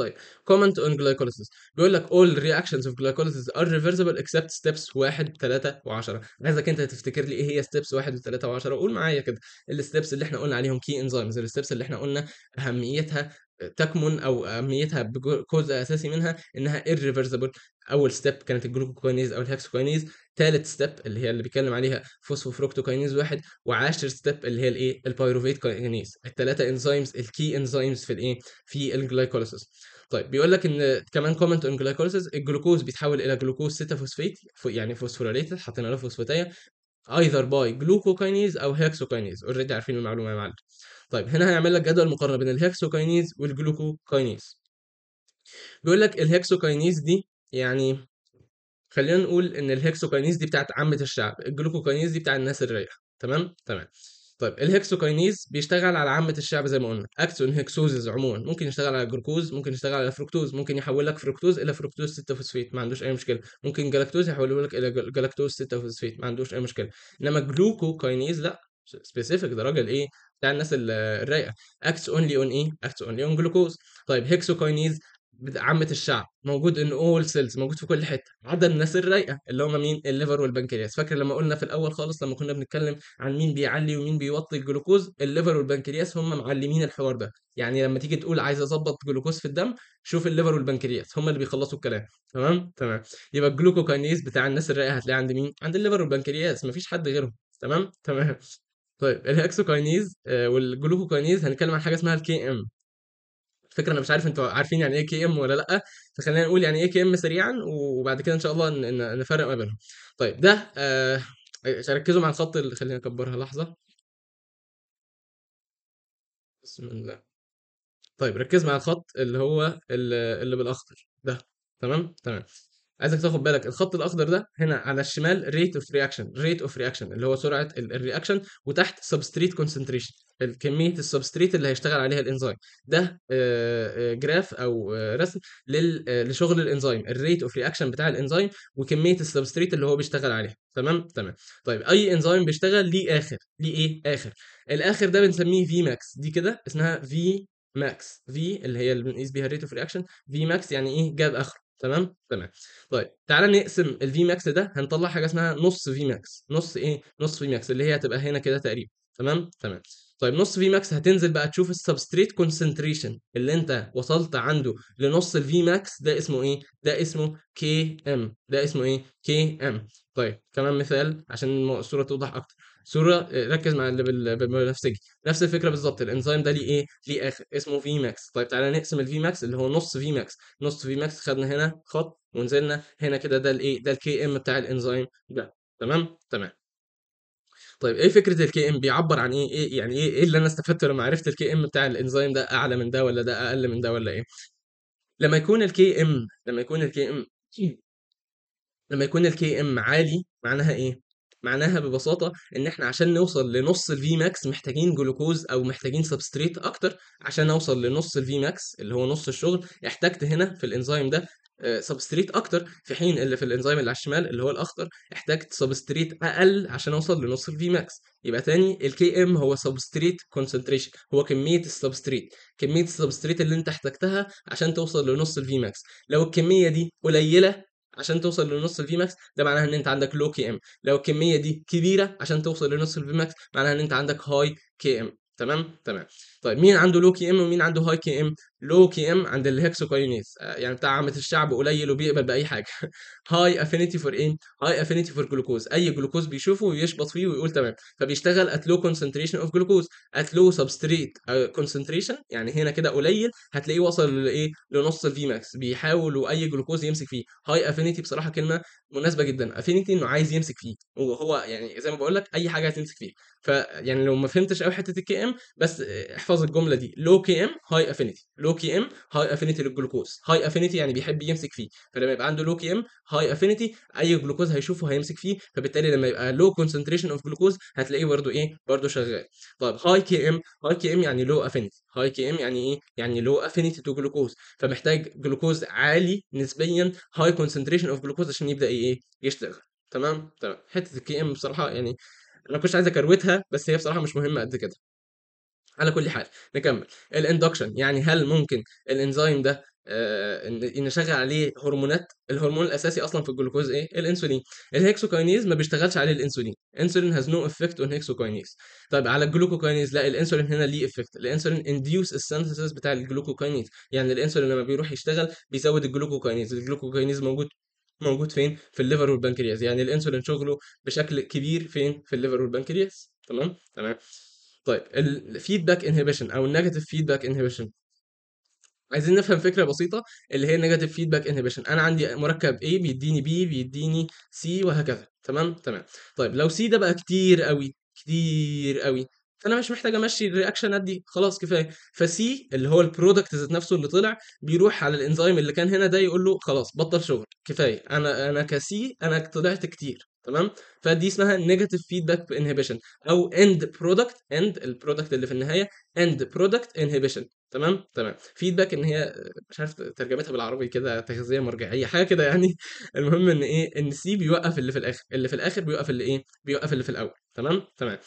طيب كومنت اون glycolysis بيقول لك all reactions of glycolysis are reversible except steps 1 3 و10 عايزك انت تفتكر لي ايه هي steps 1 و3 و10 قول معايا كده الستبس اللي احنا قلنا عليهم كي انزيمز الستبس اللي احنا قلنا اهميتها تكمن او اهميتها بجزء اساسي منها انها irreversible اول ستيب كانت الجلوكوكاينيز او الهكسوكاينيز ثالث ستيب اللي هي اللي بيتكلم عليها فوسفوفروكتوكينيز واحد وعاشر ستيب اللي هي الايه البيروفيت كاينيز الثلاثه انزيمز الكي انزيمز في الايه في الجلايكوليسيس طيب بيقول لك ان كمان كومنت اون جلايكوليسيس الجلوكوز بيتحول الى جلوكوز 6 فوسفيت يعني فوسفوريت حطينا له فوسفاتيه ايذر باي جلوكوكاينيز او هيكسوكينيز اوريدي عارفين المعلومه يا معلم طيب هنا هيعمل لك جدول مقارنه بين الهكسوكاينيز والجلوكوكاينيز بيقول لك الهكسوكاينيز دي يعني خلينا نقول ان الهكسوكاينيز دي بتاعت عامه الشعب الجلوكوكاينيز دي بتاع الناس الريح تمام تمام طيب الهكسوكاينيز بيشتغل على عامه الشعب زي ما قلنا اكسون هيكسوزز عموما ممكن يشتغل على جلوكوز ممكن يشتغل على فركتوز ممكن يحول لك فركتوز الى فركتوز 6 فوسفيت ما عندوش اي مشكله ممكن جلاكتوز يحوله لك الى جلاكتوز 6 فوسفيت ما عندوش اي مشكله انما جلوكوكاينيز لا سبيسيفيك ده راجل ايه بتاع الناس الرايقه اكتس اونلي اون ايه اكتس اونلي اون جلوكوز طيب هيكسوكاينيز عامة الشعب موجود ان اول سيلز موجود في كل حته عدا الناس الرايقه اللي هم مين الليفر والبنكرياس فاكر لما قلنا في الاول خالص لما كنا بنتكلم عن مين بيعلي ومين بيوطي الجلوكوز الليفر والبنكرياس هم معلمين الحوار ده يعني لما تيجي تقول عايز اظبط جلوكوز في الدم شوف الليفر والبنكرياس هم اللي بيخلصوا الكلام تمام تمام يبقى الجلوكوكاينيز بتاع الناس الرايقه هتلاقيه عند مين عند الليفر والبنكرياس مفيش حد غيرهم تمام تمام طيب الهكسوكاينيز آه، والجلوكوكاينيز هنتكلم عن حاجه اسمها الكي ام الفكره انا مش عارف انتوا عارفين يعني ايه كي ام ولا لا فخلينا نقول يعني ايه كي ام سريعا وبعد كده ان شاء الله نفرق ما بينهم طيب ده آه ركزوا مع الخط اللي خلينا نكبرها لحظه بسم الله طيب ركز مع الخط اللي هو اللي بالاخضر ده تمام تمام عايزك تاخد بالك الخط الاخضر ده هنا على الشمال ريت اوف رياكشن ريت اوف رياكشن اللي هو سرعه الرياكشن وتحت سبستريت كونسنتريشن الكميه السبستريت اللي هيشتغل عليها الانزيم ده آه، آه، جراف او آه، رسم لشغل الانزيم الريت اوف رياكشن بتاع الانزيم وكميه السبستريت اللي هو بيشتغل عليها تمام تمام طيب اي انزيم بيشتغل ليه اخر ليه ايه اخر الاخر ده بنسميه في ماكس دي كده اسمها في ماكس في اللي هي اللي بنقيس بيها الريت اوف رياكشن في ماكس يعني ايه جاب اخره تمام تمام طيب تعالى نقسم الفي ماكس ده هنطلع حاجه اسمها نص في ماكس نص ايه نص في ماكس اللي هي هتبقى هنا كده تقريبا تمام تمام طيب نص في ماكس هتنزل بقى تشوف السبستريت كونسنتريشن اللي انت وصلت عنده لنص الفي ماكس ده اسمه ايه ده اسمه كي ام ده اسمه ايه كي ام طيب كمان مثال عشان الصوره توضح اكتر صوره آه، ركز مع اللي بالبنفسجي نفس الفكره بالظبط الانزيم ده ليه ايه ليه اخر اسمه في ماكس طيب تعالى نقسم الفي ماكس اللي هو نص في ماكس نص في ماكس خدنا هنا خط ونزلنا هنا كده ده الايه ده الكي ام بتاع الانزيم ده تمام تمام طيب ايه فكره الكي ام بيعبر عن ايه ايه يعني ايه ايه اللي انا استفدته لما عرفت الكي ام بتاع الانزيم ده اعلى من ده ولا ده اقل من ده ولا ايه لما يكون الكي ام لما يكون الكي ام لما يكون الكي ام عالي معناها ايه معناها ببساطه ان احنا عشان نوصل لنص الفي ماكس محتاجين جلوكوز او محتاجين سبستريت اكتر عشان اوصل لنص الفي ماكس اللي هو نص الشغل احتجت هنا في الانزيم ده سبستريت آه، اكتر في حين اللي في الانزيم اللي على الشمال اللي هو الاخضر احتاجت سبستريت اقل عشان اوصل لنص الفي ماكس يبقى تاني الكي ام هو سبستريت كونسنتريشن هو كميه السبستريت كميه السبستريت اللي انت احتجتها عشان توصل لنص الفي ماكس لو الكميه دي قليله عشان توصل لنص الفي ماكس ده معناها ان انت عندك لو كي ام لو الكميه دي كبيره عشان توصل لنص الفي ماكس معناها ان انت عندك هاي كي ام تمام تمام طيب مين عنده لو كي ام ومين عنده هاي كي ام لو كي ام عند الهكسوكايونيز آه، يعني بتاع عامه الشعب قليل وبيقبل باي حاجه هاي افينيتي فور ايه هاي افينيتي فور جلوكوز اي جلوكوز بيشوفه ويشبط فيه ويقول تمام فبيشتغل ات لو كونسنتريشن اوف جلوكوز ات لو سبستريت كونسنتريشن يعني هنا كده قليل هتلاقيه وصل لايه لنص الفي ماكس بيحاول اي جلوكوز يمسك فيه هاي افينيتي بصراحه كلمه مناسبه جدا افينيتي انه عايز يمسك فيه وهو يعني زي ما بقول لك اي حاجه هتمسك فيه فيعني لو ما فهمتش قوي حته الكي ام ام بس احفظ الجمله دي لو كي ام هاي افينيتي لو كي ام هاي افينيتي للجلوكوز هاي افينيتي يعني بيحب يمسك فيه فلما يبقى عنده لو كي ام هاي افينيتي اي جلوكوز هيشوفه هيمسك فيه فبالتالي لما يبقى لو كونسنتريشن اوف جلوكوز هتلاقيه برده ايه برده شغال طيب هاي كي ام هاي كي ام يعني لو افينيتي هاي كي ام يعني ايه يعني لو افينيتي تو جلوكوز فمحتاج جلوكوز عالي نسبيا هاي كونسنتريشن اوف جلوكوز عشان يبدا ايه يشتغل تمام تمام حته الكي ام بصراحه يعني انا كنتش عايز اكروتها بس هي بصراحه مش مهمه قد كده على كل حال نكمل الاندكشن يعني هل ممكن الانزيم ده آه نشغل عليه هرمونات الهرمون الاساسي اصلا في الجلوكوز ايه الانسولين الهيكسوكاينيز ما بيشتغلش عليه الانسولين انسولين هاز نو افكت اون هيكسوكاينيز طيب على الجلوكوكاينيز لا الانسولين هنا ليه افكت الانسولين انديوس السينثيسيس بتاع الجلوكوكاينيز يعني الانسولين لما بيروح يشتغل بيزود الجلوكوكاينيز الجلوكوكاينيز موجود موجود فين في الليفر والبنكرياس يعني الانسولين شغله بشكل كبير فين في الليفر والبنكرياس تمام تمام طيب الفيدباك انهبيشن او النيجاتيف فيدباك انهبيشن عايزين نفهم فكره بسيطه اللي هي النيجاتيف فيدباك انهبيشن انا عندي مركب A بيديني B بيديني C وهكذا تمام تمام طيب لو C ده بقى كتير قوي كتير قوي فانا مش محتاج امشي الرياكشنات دي خلاص كفايه فسي اللي هو البرودكت ذات نفسه اللي طلع بيروح على الانزيم اللي كان هنا ده يقول له خلاص بطل شغل كفايه انا انا كسي انا طلعت كتير تمام فدي اسمها نيجاتيف فيدباك انهبيشن او اند برودكت اند البرودكت اللي في النهايه اند برودكت انهبيشن تمام تمام فيدباك ان هي مش عارف ترجمتها بالعربي كده تغذيه مرجعيه حاجه كده يعني المهم ان ايه ان سي بيوقف اللي في الاخر اللي في الاخر بيوقف اللي ايه بيوقف اللي في الاول تمام تمام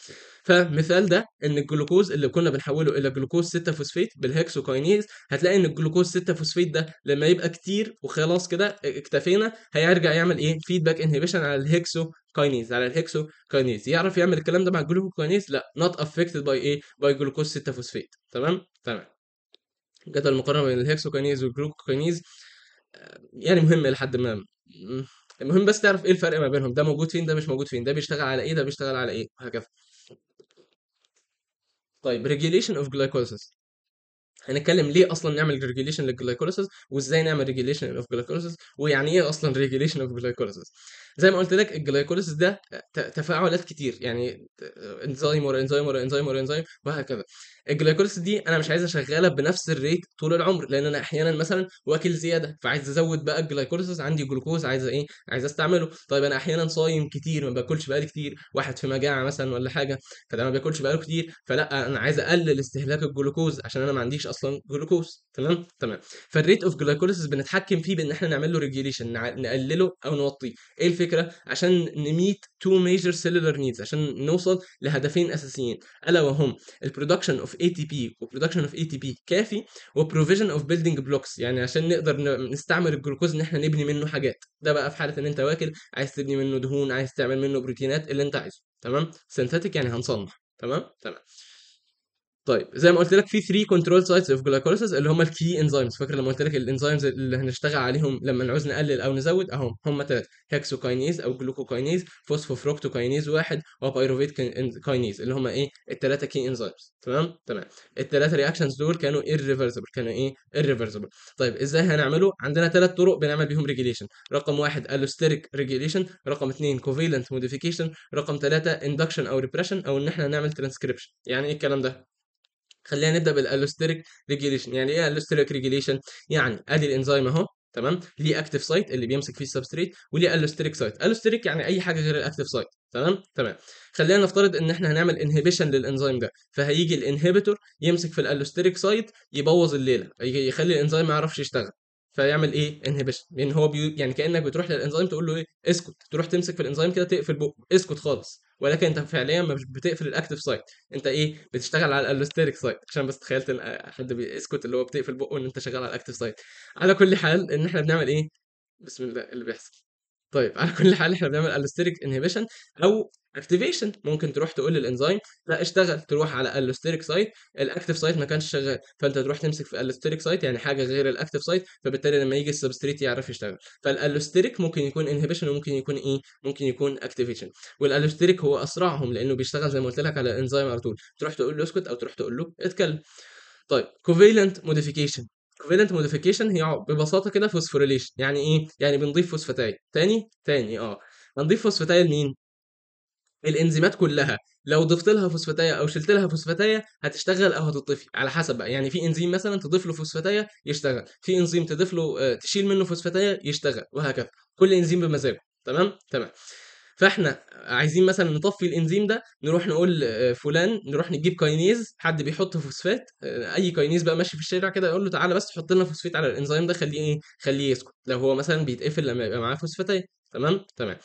فمثال ده ان الجلوكوز اللي كنا بنحوله الى جلوكوز 6 فوسفيت بالهكسوكاينيز هتلاقي ان الجلوكوز 6 فوسفيت ده لما يبقى كتير وخلاص كده اكتفينا هيرجع يعمل ايه فيدباك انهبيشن على الهكسو كاينيز على الهكسو كاينيز يعرف يعمل الكلام ده مع كاينيز لا نوت افكتد باي ايه باي جلوكوز 6 فوسفيت تمام تمام جدول المقارنه بين الهكسو والجلوكو كاينيز آه، يعني مهم الى حد ما المهم بس تعرف ايه الفرق ما بينهم ده موجود فين ده مش موجود فين ده بيشتغل على ايه ده بيشتغل على ايه وهكذا طيب regulation of glycolysis هنتكلم ليه اصلا نعمل regulation للجلايكوليسيس وازاي نعمل regulation اوف جلايكوليسيس ويعني ايه اصلا regulation اوف جلايكوليسيس زي ما قلت لك الجلايكوليسيس ده تفاعلات كتير يعني انزيم ورا انزيم ورا انزيم ورا انزيم وهكذا الجلايكوليسيس دي انا مش عايزها شغاله بنفس الريت طول العمر لان انا احيانا مثلا واكل زياده فعايز ازود بقى الجلايكوليسيس عندي جلوكوز عايز ايه عايز استعمله طيب انا احيانا صايم كتير ما باكلش بقالي كتير واحد في مجاعه مثلا ولا حاجه فده ما بياكلش بقاله كتير فلا انا عايز اقلل استهلاك الجلوكوز عشان انا ما عنديش اصلا جلوكوز تمام تمام فالريت اوف جلايكوليسيس بنتحكم فيه بان احنا نعمل له ريجيليشن نقلله او نوطيه ايه الفكره عشان نميت تو ميجر سيلولر نيدز عشان نوصل لهدفين اساسيين الا وهم البرودكشن اوف اي تي بي وبرودكشن اوف اي تي بي كافي وبروفيجن اوف بيلدينج بلوكس يعني عشان نقدر نستعمل الجلوكوز ان احنا نبني منه حاجات ده بقى في حاله ان انت واكل عايز تبني منه دهون عايز تعمل منه بروتينات اللي انت عايزه تمام سينثيتك يعني هنصنع تمام تمام طيب زي ما قلت لك في 3 كنترول سايتس اوف جلايكوليسيس اللي هم الكي انزيمز فاكر لما قلت لك الانزيمز اللي هنشتغل عليهم لما نعوز نقلل او نزود اهم هم ثلاثه هكسوكاينيز او جلوكوكاينيز فوسفوفروكتوكاينيز واحد وبايروفيت كاينيز اللي هم ايه الثلاثه كي انزيمز تمام تمام الثلاثه رياكشنز دول كانوا ايرريفرسبل كانوا ايه ايرريفرسبل طيب ازاي هنعمله عندنا ثلاث طرق بنعمل بيهم ريجيليشن رقم واحد الوستيريك ريجيليشن رقم اثنين كوفيلنت موديفيكيشن رقم ثلاثه اندكشن او ريبريشن او ان احنا نعمل ترانسكريبشن يعني ايه الكلام ده خلينا نبدا بالالوستريك ريجيليشن يعني ايه الالوستريك ريجيليشن يعني ادي الانزيم اهو تمام ليه اكتف سايت اللي بيمسك فيه السبستريت وليه الوستريك سايت الوستريك يعني اي حاجه غير الاكتف سايت تمام تمام خلينا نفترض ان احنا هنعمل انهبيشن للانزيم ده فهيجي الانهبيتور يمسك في الالوستريك سايت يبوظ الليله يخلي الانزيم ما يعرفش يشتغل فيعمل ايه انهبيشن يعني لان هو بيو... يعني كانك بتروح للانزيم تقول له ايه اسكت تروح تمسك في الانزيم كده تقفل بقه اسكت خالص ولكن انت فعليا مش بتقفل الاكتف سايت انت ايه بتشتغل على الاستيريك سايت عشان بس تخيلت ان حد بيسكت اللي هو بتقفل بقه ان انت شغال على الاكتف سايت على كل حال ان احنا بنعمل ايه بسم الله اللي بيحصل طيب على كل حال احنا بنعمل الستيريك انهبيشن او اكتيفيشن ممكن تروح تقول للانزيم لا اشتغل تروح على الستيريك سايت الاكتيف سايت ما كانش شغال فانت تروح تمسك في الستيريك سايت يعني حاجه غير الاكتيف سايت فبالتالي لما يجي السبستريت يعرف يشتغل فالالستيريك ممكن يكون انهبيشن وممكن يكون ايه ممكن يكون اكتيفيشن والالستيريك هو اسرعهم لانه بيشتغل زي ما قلت لك على الانزيم على طول تروح تقول له اسكت او تروح تقول له اتكلم طيب كوفيلنت موديفيكيشن كوفيلنت موديفيكيشن هي آه، ببساطه كده فوسفوريليشن يعني ايه يعني بنضيف فوسفاتايل تاني تاني اه بنضيف فوسفاتايل مين الانزيمات كلها لو ضفت لها فوسفاتايه او شلت لها فوسفاتايه هتشتغل او هتطفي على حسب بقى يعني في انزيم مثلا تضيف له فوسفاتايه يشتغل في انزيم تضيف له آه، تشيل منه فوسفاتايه يشتغل وهكذا كل انزيم بمزاجه تمام تمام فاحنا عايزين مثلا نطفي الانزيم ده نروح نقول آه، فلان نروح نجيب كاينيز حد بيحط فوسفات آه، اي كاينيز بقى ماشي في الشارع كده يقول له تعالى بس حط لنا فوسفات على الانزيم ده خليه إيه، خليه يسكت لو هو مثلا بيتقفل لما يبقى معاه فوسفاتيه تمام تمام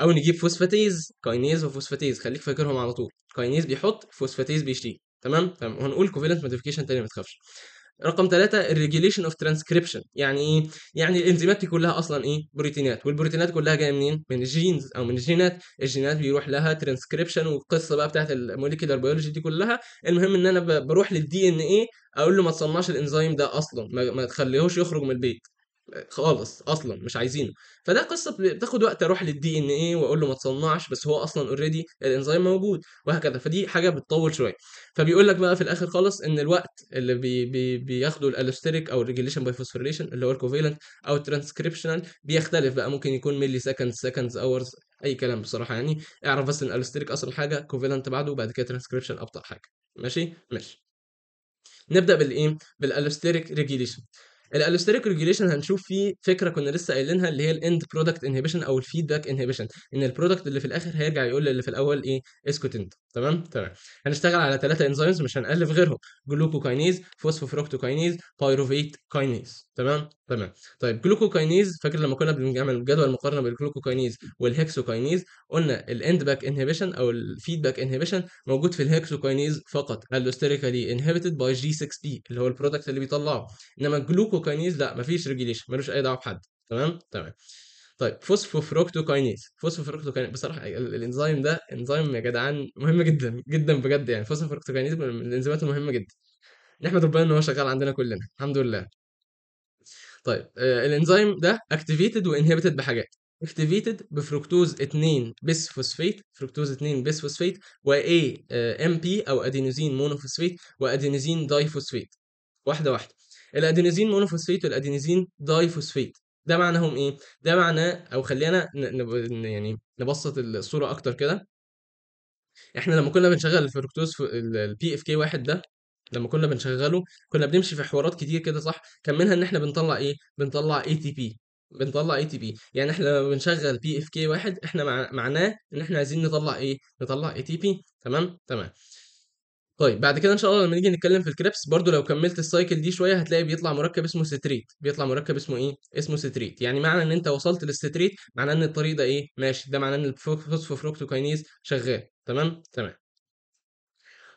او نجيب فوسفاتيز كاينيز وفوسفاتيز خليك فاكرهم على طول كاينيز بيحط فوسفاتيز بيشتري تمام تمام وهنقول كوفيلنت موديفيكيشن تاني ما تخافش رقم ثلاثة الريجيليشن اوف ترانسكريبشن يعني ايه؟ يعني الانزيمات دي كلها اصلا ايه؟ بروتينات والبروتينات كلها جايه منين؟ من الجينز او من الجينات، الجينات بيروح لها ترانسكريبشن والقصه بقى بتاعت الموليكيولار بيولوجي دي كلها، المهم ان انا بروح للدي ان ايه اقول له ما تصنعش الانزيم ده اصلا ما, ما تخليهوش يخرج من البيت خالص اصلا مش عايزينه فده قصه بتاخد وقت اروح للدي ان ايه واقول له ما تصنعش بس هو اصلا اوريدي الانزيم موجود وهكذا فدي حاجه بتطول شويه فبيقول لك بقى في الاخر خالص ان الوقت اللي بي بي بياخده الالستريك او الريجيليشن باي فوسفوريليشن اللي هو الكوفيلنت او الترانسكريبشنال بيختلف بقى ممكن يكون ملي سكند سكندز اورز اي كلام بصراحه يعني اعرف بس ان الالوستريك اصل حاجه كوفيلنت بعده وبعد كده ترانسكريبشن ابطا حاجه ماشي ماشي نبدا بالايه بالالستريك ريجيليشن الالوستريك ريجوليشن هنشوف فيه فكره كنا لسه قايلينها اللي هي الاند برودكت انهبيشن او الفيدباك انهبيشن ان البرودكت اللي في الاخر هيرجع يقول للي في الاول ايه اسكت انت تمام تمام هنشتغل على ثلاثه انزيمز مش هنالف غيرهم جلوكوكاينيز فوسفوفروكتوكاينيز بايروفيت كاينيز تمام تمام طيب جلوكوكاينيز فاكر لما كنا بنعمل جدول مقارنه بين الجلوكوكاينيز والهكسوكاينيز قلنا الاند باك انهبيشن او الفيدباك انهبيشن موجود في الهكسوكاينيز فقط اللوستيريكالي انهبيتد باي جي 6 بي اللي هو البرودكت اللي بيطلعه انما الجلوكوكاينيز لا مفيش ريجيليشن ملوش اي دعوه بحد تمام تمام طيب فوسفوفروكتوكاينيز فوسفوفروكتوكاينيز بصراحه الانزيم ده انزيم يا جدعان مهم جدا جدا بجد يعني فوسفوفروكتوكاينيز من الانزيمات المهمه جدا نحمد ربنا ان هو شغال عندنا كلنا الحمد لله طيب آه، الانزيم ده اكتيفيتد وانهبيتد بحاجات اكتيفيتد بفركتوز 2 بس فوسفيت فركتوز 2 بس فوسفيت و اي ام بي او ادينوزين مونوفوسفيت وادينوزين داي فوسفيت واحده واحده الادينوزين مونوفوسفيت والادينوزين داي فوسفيت ده معناهم ايه ده معناه او خلينا نب... يعني نبسط الصوره اكتر كده احنا لما كنا بنشغل الفركتوز البي اف كي واحد ده لما كنا بنشغله كنا بنمشي في حوارات كتير كده صح كان منها ان احنا بنطلع ايه بنطلع اي تي بي بنطلع اي تي بي يعني احنا لما بنشغل بي اف كي واحد احنا مع... معناه ان احنا عايزين نطلع ايه نطلع اي تي بي تمام تمام طيب بعد كده ان شاء الله لما نيجي نتكلم في الكريبس برضو لو كملت السايكل دي شويه هتلاقي بيطلع مركب اسمه ستريت بيطلع مركب اسمه ايه اسمه ستريت يعني معنى ان انت وصلت للستريت معناه ان الطريق ده ايه ماشي ده معناه ان الفوسفوفروكتوكينيز شغال تمام تمام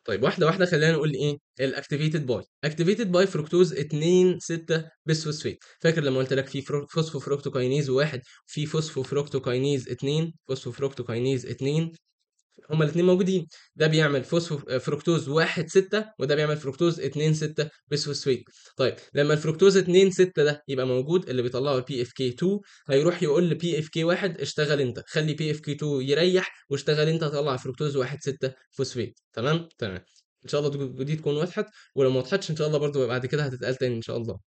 طيب واحده واحده خلينا نقول ايه الاكتيفيتد باي اكتيفيتد باي فركتوز 2 6 بسفوسفيت فاكر لما قلت لك في فوسفو فوسفوفروكتوكاينيز 1 في فوسفو فوسفوفروكتوكاينيز 2 فوسفو فوسفوفروكتوكاينيز 2 هما الاثنين موجودين ده بيعمل فوسفو فركتوز 1 6 وده بيعمل فركتوز 2 6 بسفوسفيت طيب لما الفركتوز 2 6 ده يبقى موجود اللي بيطلعه البي اف كي 2 هيروح يقول لبي اف كي 1 اشتغل انت خلي بي اف كي 2 يريح واشتغل انت طلع فركتوز 1 6 فوسفيت تمام تمام ان شاء الله دي تكون وضحت ولو ما وضحتش ان شاء الله برضو بعد كده هتتقال تاني ان شاء الله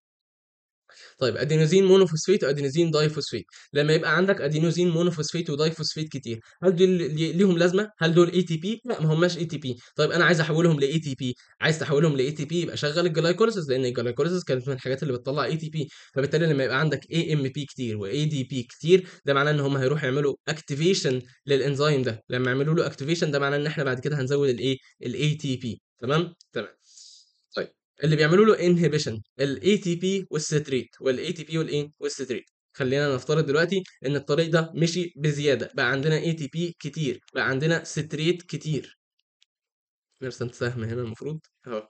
طيب ادينوزين مونوفوسفيت وادينوزين دايفوسفيت لما يبقى عندك ادينوزين مونوفوسفيت ودايفوسفيت كتير هل دول ليهم لازمه هل دول اي تي بي لا ما هماش اي تي بي طيب انا عايز احولهم لاي تي بي عايز تحولهم لاي تي بي يبقى شغل الجلايكوليسيس لان الجلايكوليسيس كانت من الحاجات اللي بتطلع اي تي بي فبالتالي لما يبقى عندك اي ام بي كتير واي دي بي كتير ده معناه ان هم هيروحوا يعملوا اكتيفيشن للانزيم ده لما يعملوا له اكتيفيشن ده معناه ان احنا بعد كده هنزود الايه الاي تي بي تمام تمام اللي بيعملوا له انهبيشن الاي تي بي والستريت والاي تي بي والايه والستريت خلينا نفترض دلوقتي ان الطريق ده مشي بزياده بقى عندنا اي تي بي كتير بقى عندنا ستريت كتير نرسم سهم هنا المفروض اهو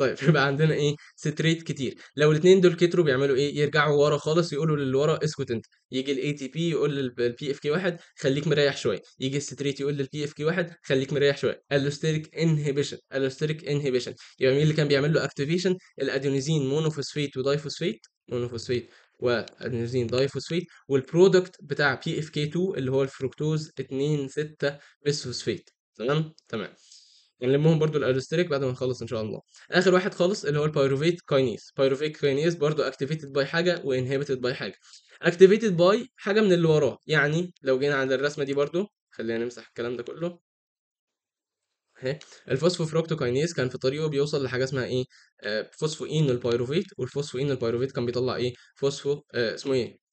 طيب يبقى عندنا ايه ستريت كتير لو الاثنين دول كتروا بيعملوا ايه يرجعوا ورا خالص يقولوا للي ورا اسكت انت يجي الاي تي بي يقول للبي اف كي واحد خليك مريح شويه يجي الستريت يقول للبي اف كي واحد خليك مريح شويه الستريك انهبيشن الستريك انهبيشن يبقى مين اللي كان بيعمل له اكتيفيشن الادينوزين مونوفوسفيت ودايفوسفيت مونوفوسفيت والادينوزين دايفوسفيت والبرودكت بتاع بي اف كي 2 اللي هو الفركتوز 2 6 بيسفوسفيت تمام تمام نلمهم برضو الالستريك بعد ما نخلص ان شاء الله اخر واحد خالص اللي هو البايروفيت كاينيز بايروفيت كاينيز برضو اكتيفيتد باي حاجه وانهبيتد باي حاجه اكتيفيتد باي حاجه من اللي وراه يعني لو جينا عند الرسمه دي برضو خلينا نمسح الكلام ده كله اهي الفوسفوفروكتوكاينيز كان في طريقه بيوصل لحاجه اسمها ايه آه فوسفوين e والفوسفو والفوسفوين e البايروفيت كان بيطلع ايه فوسفو آه، اسمه ايه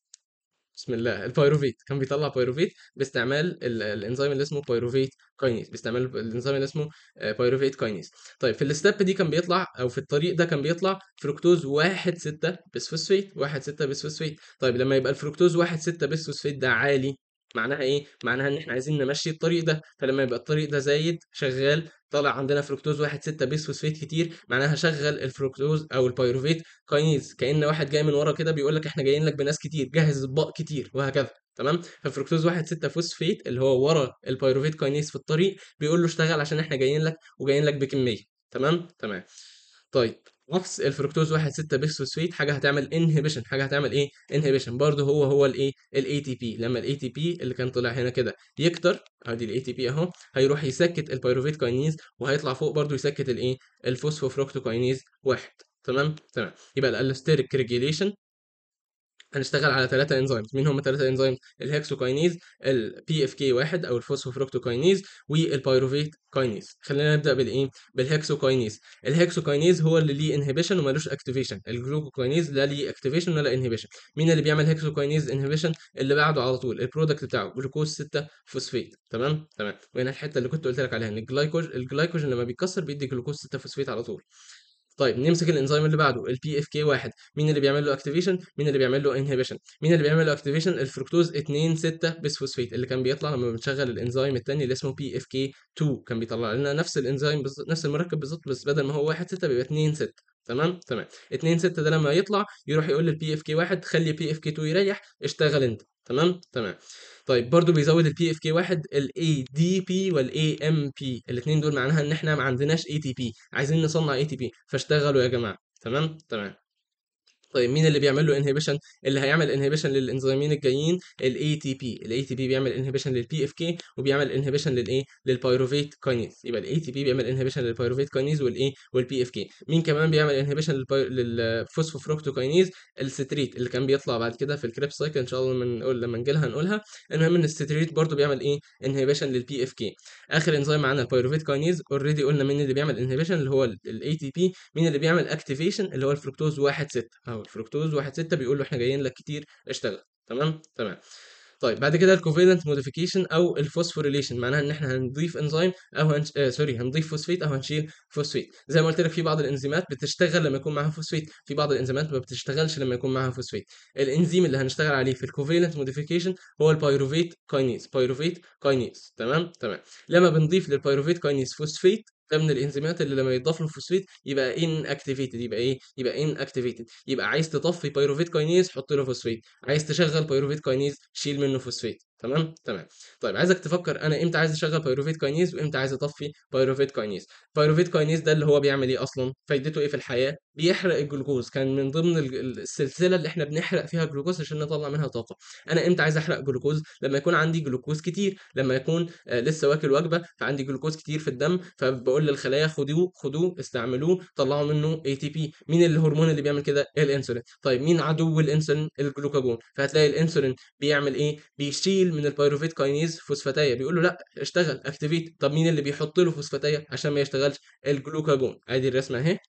بسم الله البايروفيت كان بيطلع بايروفيت باستعمال الانزيم اللي اسمه بايروفيت كاينيز باستعمال الانزيم اللي اسمه آه، بايروفيت كاينيز طيب في الستيب دي كان بيطلع او في الطريق ده كان بيطلع فركتوز 1 6 بسفوسفيت 1 6 بسفوسفيت طيب لما يبقى الفركتوز 1 6 بسفوسفيت ده عالي معناها ايه؟ معناها ان احنا عايزين نمشي الطريق ده، فلما يبقى الطريق ده زايد شغال طالع عندنا فركتوز واحد ستة بيس فوسفيت كتير معناها شغل الفركتوز او البيروفيت كاينيز كان واحد جاي من ورا كده بيقول لك احنا جايين لك بناس كتير جهز اطباق كتير وهكذا تمام ففركتوز واحد ستة فوسفيت اللي هو ورا البيروفيت كاينيز في الطريق بيقول له اشتغل عشان احنا جايين لك وجايين لك بكميه تمام تمام طيب نفس الفركتوز 1 6 بيسفوسفيت حاجه هتعمل انهبيشن حاجه هتعمل ايه انهبيشن برضه هو هو الايه الاي تي بي لما الاي تي بي اللي كان طلع هنا كده يكتر ادي الاي تي بي اهو هيروح يسكت البايروفيت كاينيز وهيطلع فوق برضه يسكت الايه الفوسفوفركتو كاينيز 1 تمام تمام يبقى الاستيريك ريجيليشن هنشتغل على ثلاثة انزيمز مين هم ثلاثة انزيمز الهكسوكاينيز البي اف كي واحد او الفوسفوفركتوكاينيز والبايروفيت كاينيز خلينا نبدا بالايه بالهكسوكاينيز الهكسوكاينيز هو اللي ليه انهبيشن ومالوش اكتيفيشن الجلوكوكاينيز لا ليه اكتيفيشن ولا انهبيشن مين اللي بيعمل هكسوكاينيز انهبيشن اللي بعده على طول البرودكت بتاعه جلوكوز 6 فوسفيت تمام تمام وهنا الحته اللي كنت قلت لك عليها ان الجلايكوج الجلايكوجين لما بيتكسر بيدي جلوكوز 6 فوسفيت على طول طيب نمسك الانزيم اللي بعده ال اف كي 1 مين اللي بيعمل له اكتيفيشن مين اللي بيعمل له انهبيشن مين اللي بيعمل له اكتيفيشن الفركتوز 2 6 بسفوسفيت اللي كان بيطلع لما بنشغل الانزيم الثاني اللي اسمه بي اف كي 2 كان بيطلع لنا نفس الانزيم بز... نفس المركب بالظبط بس بدل ما هو 1 6 بيبقى 2 6 تمام تمام 2 6 ده لما يطلع يروح يقول للبي اف كي 1 خلي بي اف كي 2 يريح اشتغل انت تمام تمام طيب برضو بيزود البي اف كي واحد الاي دي بي والاي ام بي الاثنين دول معناها ان احنا ما عندناش اي تي بي عايزين نصنع اي تي بي فاشتغلوا يا جماعه تمام تمام طيب مين اللي بيعمل له انهبيشن اللي هيعمل انهبيشن للانزيمين الجايين الاي تي بي الاي تي بي بيعمل انهبيشن للبي اف كي وبيعمل انهبيشن للايه للبايروفيت كاينيز يبقى الاي تي بي بيعمل انهبيشن للبايروفيت كاينيز والايه والبي اف كي مين كمان بيعمل انهبيشن للفوسفوفروكتوكاينيز الستريت اللي كان بيطلع بعد كده في الكريب سايكل ان شاء الله لما نقول لما نجي لها نقولها المهم ان الستريت برده بيعمل ايه انهبيشن للبي اف كي اخر انزيم معانا البيروفيت كاينيز اوريدي قلنا مين اللي بيعمل انهبيشن اللي هو الاي تي بي مين اللي بيعمل اكتيفيشن اللي هو الفركتوز 1 6 اهو الفركتوز واحد ستة بيقول له احنا جايين لك كتير اشتغل تمام تمام طيب بعد كده الكوفيلنت موديفيكيشن او الفوسفوريليشن معناها ان احنا هنضيف انزيم او هنش... آه سوري هنضيف فوسفيت او هنشيل فوسفيت زي ما قلت لك في بعض الانزيمات بتشتغل لما يكون معاها فوسفيت في بعض الانزيمات ما بتشتغلش لما يكون معاها فوسفيت الانزيم اللي هنشتغل عليه في الكوفيلنت موديفيكيشن هو البايروفيت كاينيز بايروفيت كاينيز تمام تمام لما بنضيف للبايروفيت كاينيز فوسفيت ده من الانزيمات اللي لما يضاف له فوسفيت يبقى ان اكتيفيتد يبقى ايه يبقى ان اكتيفيتد يبقى عايز تطفي بايروفيت كاينيز حط له فوسفيت عايز تشغل بايروفيت كاينيز شيل منه فوسفيت تمام تمام طيب عايزك تفكر انا امتى عايز اشغل بايروفيت كاينيز وامتى عايز اطفي بايروفيت كاينيز بايروفيت كاينيز ده اللي هو بيعمل ايه اصلا فايدته ايه في الحياه بيحرق الجلوكوز كان من ضمن السلسله اللي احنا بنحرق فيها جلوكوز عشان نطلع منها طاقه انا امتى عايز احرق جلوكوز لما يكون عندي جلوكوز كتير لما يكون آه، لسه واكل وجبه فعندي جلوكوز كتير في الدم فبقول للخلايا خدوه خدوه استعملوه طلعوا منه اي تي بي مين الهرمون اللي بيعمل كده الانسولين طيب مين عدو الانسولين الجلوكاجون فهتلاقي الانسولين بيعمل ايه بيشيل بديل من البيروفيت كاينيز فوسفاتيه بيقول له لا اشتغل اكتيفيت طب مين اللي بيحط له فوسفاتيه عشان ما يشتغلش الجلوكاجون ادي الرسمه اهي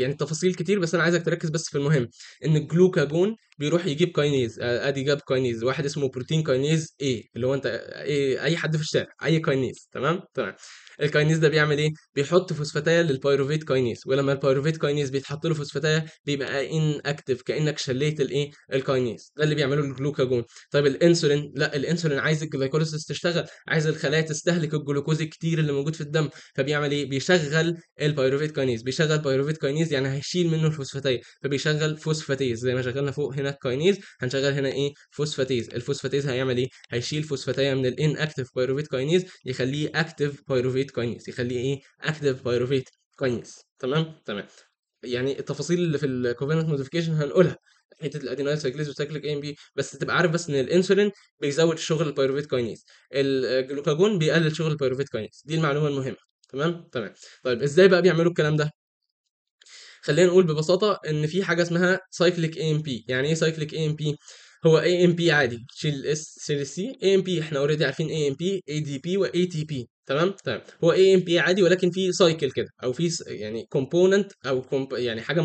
يعني تفاصيل كتير بس انا عايزك تركز بس في المهم ان الجلوكاجون بيروح يجيب كاينيز آه، ادي جاب كاينيز واحد اسمه بروتين كاينيز ايه اللي هو انت آه، إيه اي حد في الشارع اي كاينيز تمام تمام الكاينيز ده بيعمل ايه بيحط فوسفاتايل للبيروفيت كاينيز ولما البيروفيت كاينيز بيتحط له فوسفاتايل بيبقى ان اكتف كانك شليت الايه الكاينيز ده اللي بيعمله الجلوكاجون طيب الانسولين لا الانسولين عايز الجلايكوليسيس تشتغل عايز الخلايا تستهلك الجلوكوز الكتير اللي موجود في الدم فبيعمل ايه بيشغل البيروفيت كاينيز بيشغل بيروفيت كاينيز يعني هيشيل منه الفوسفاتايل فبيشغل فوسفاتيز زي ما شغلنا فوق هنا هنا الكاينيز هنشغل هنا ايه فوسفاتيز الفوسفاتيز هيعمل ايه هيشيل فوسفاتيه من الان اكتف بايروفيت كاينيز يخليه اكتف بايروفيت كاينيز يخليه ايه اكتف بايروفيت كاينيز تمام تمام يعني التفاصيل اللي في الكوفيننت موديفيكيشن هنقولها حته الادينايل سايكليز وسايكليك ام بي بس تبقى عارف بس ان الانسولين بيزود شغل البايروفيت كاينيز الجلوكاجون بيقلل شغل البايروفيت كاينيز دي المعلومه المهمه تمام تمام طيب ازاي بقى بيعملوا الكلام ده خلينا نقول ببساطه ان في حاجه اسمها سايكليك اي ام بي يعني ايه سايكليك اي ام بي هو اي ام بي عادي شيل الاس شيل السي اي ام بي احنا اوريدي عارفين اي ام بي اي دي بي واي تي بي تمام تمام طيب. هو اي ام بي عادي ولكن في سايكل كده او في يعني كومبوننت او كومب يعني حاجه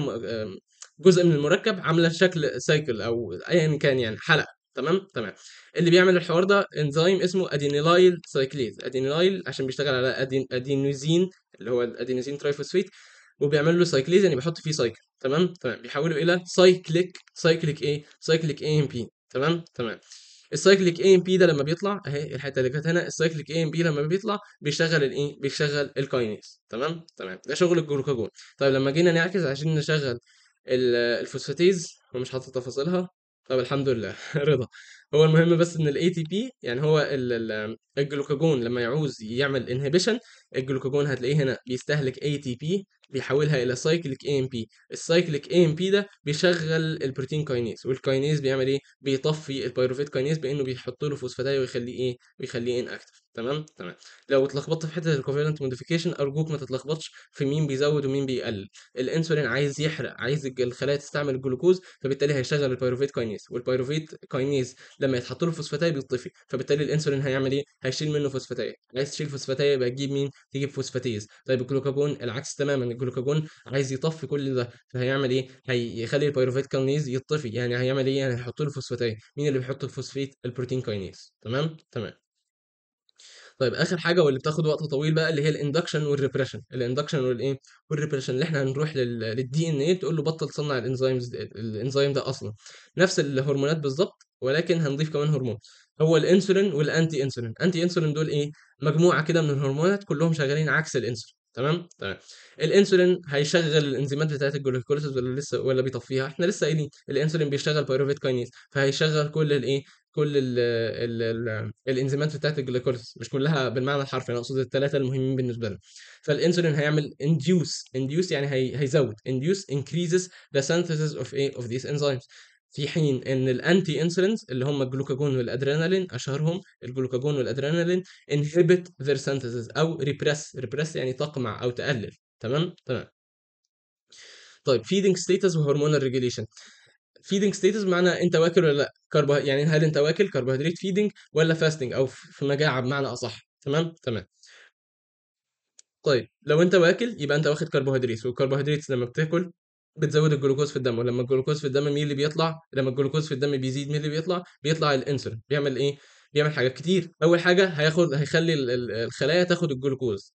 جزء من المركب عامله شكل سايكل او ايا كان يعني حلقه تمام تمام اللي بيعمل الحوار ده انزيم اسمه ادينيلايل سايكليز ادينيلايل عشان بيشتغل على ادينوزين اللي هو الادينوزين ترايفوسفيت وبيعمل له سايكليز يعني بيحط فيه سايكل تمام تمام بيحوله الى سايكليك سايكليك ايه سايكليك اي ام بي تمام تمام السايكليك اي ام بي ده لما بيطلع اهي الحته اللي كانت هنا السايكليك اي ام بي لما بيطلع بيشغل الايه بيشغل الكاينيز تمام تمام ده شغل الجلوكاجون طيب لما جينا نعكس عشان نشغل الفوسفاتيز ومش حاطط تفاصيلها طب الحمد لله رضا هو المهم بس ان الاي تي بي يعني هو الجلوكاجون لما يعوز يعمل انهبيشن الجلوكاجون هتلاقيه هنا بيستهلك اي تي بي بيحولها الى سايكليك اي ام بي السايكليك اي ام بي ده بيشغل البروتين كاينيز والكاينيز بيعمل ايه بيطفي البايروفيت كاينيز بانه بيحط له فوسفاتاي ويخليه ايه بيخليه ان اكتف تمام تمام لو اتلخبطت في حته الكوفالنت موديفيكيشن ارجوك ما تتلخبطش في مين بيزود ومين بيقلل الانسولين عايز يحرق عايز الخلايا تستعمل الجلوكوز فبالتالي هيشغل البيروفيت كاينيز والبيروفيت كاينيز لما يتحط له فوسفاتاي بيطفي فبالتالي الانسولين هيعمل ايه هيشيل منه فوسفاتاي عايز تشيل فوسفاتاي يبقى تجيب مين تجيب فوسفاتيز طيب الجلوكاجون العكس تماما الجلوكاجون عايز يطفي كل ده فهيعمل ايه هيخلي البيروفيت كاينيز يطفي يعني هيعمل ايه يعني هيحط له فوسفاتاي مين اللي بيحط الفوسفيت البروتين كاينيز تمام تمام طيب اخر حاجه واللي بتاخد وقت طويل بقى اللي هي الاندكشن والريبريشن الاندكشن والايه والريبريشن اللي احنا هنروح للدي ان ايه تقول له بطل تصنع الانزيمز الانزيم ده اصلا نفس الهرمونات بالظبط ولكن هنضيف كمان هرمون هو الانسولين والانتي انسولين انتي انسولين دول ايه مجموعه كده من الهرمونات كلهم شغالين عكس الانسولين تمام تمام الانسولين هيشغل الانزيمات بتاعه الجلوكوز ولا لسه ولا بيطفيها احنا لسه قايلين الانسولين بيشغل بايروفيت كاينيز فهيشغل كل الايه كل الـ الـ الـ الانزيمات بتاعت الجلوكوز مش كلها بالمعنى الحرفي انا اقصد الثلاثه المهمين بالنسبه لنا فالانسولين هيعمل انديوس انديوس يعني هي هيزود انديوس انكريزز ذا synthesis اوف ايه اوف ذيس انزيمز في حين ان الانتي انسولينز اللي هم الجلوكاجون والادرينالين اشهرهم الجلوكاجون والادرينالين انهبت ذير synthesis او ريبرس ريبرس يعني تقمع او تقلل تمام تمام طيب فيدنج ستيتس وهرمونال ريجوليشن فيدنج ستيتس بمعنى انت واكل ولا لا يعني هل انت واكل كربوهيدرات فيدنج ولا فاستنج او في مجاعه بمعنى اصح تمام تمام طيب لو انت واكل يبقى انت واخد كربوهيدرات والكربوهيدرات لما بتاكل بتزود الجلوكوز في الدم ولما الجلوكوز في الدم مين اللي بيطلع لما الجلوكوز في الدم بيزيد مين اللي بيطلع بيطلع الانسولين بيعمل ايه بيعمل حاجات كتير اول حاجه هياخد هيخلي الخلايا تاخد الجلوكوز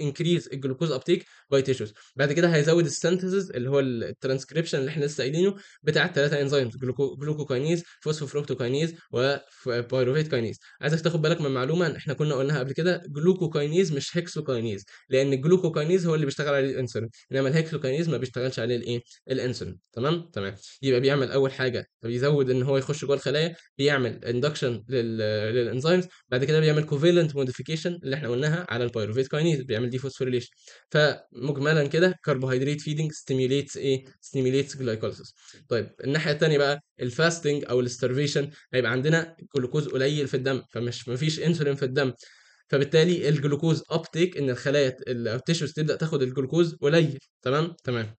انكريز الجلوكوز ابتيك باي تيشوز بعد كده هيزود السنتسز اللي هو الترانسكريبشن اللي احنا لسه قايلينه بتاع الثلاثه انزيمز جلوكوكاينيز فوسفوفروكتوكاينيز وبايروفيت كاينيز عايزك تاخد بالك من معلومه احنا كنا قلناها قبل كده جلوكوكاينيز مش هيكسوكاينيز لان الجلوكوكاينيز هو اللي بيشتغل عليه الانسولين انما الهيكسوكاينيز ما بيشتغلش عليه الايه الانسولين تمام تمام يبقى بيعمل اول حاجه بيزود ان هو يخش جوه الخلايا بيعمل اندكشن لل للانزيمز بعد كده بيعمل كوفيلنت موديفيكيشن اللي احنا قلناها على البيروفيت كاينيز بيعمل دي فوسفوريليشن فمجملا كده كربوهيدرات فيدنج ستيميوليتس ايه ستيميوليتس جلايكوليسيس طيب الناحيه الثانيه بقى الفاستنج او الاسترفيشن هيبقى عندنا جلوكوز قليل في الدم فمش مفيش انسولين في الدم فبالتالي الجلوكوز ابتيك ان الخلايا التيشوز تبدا تاخد الجلوكوز قليل تمام تمام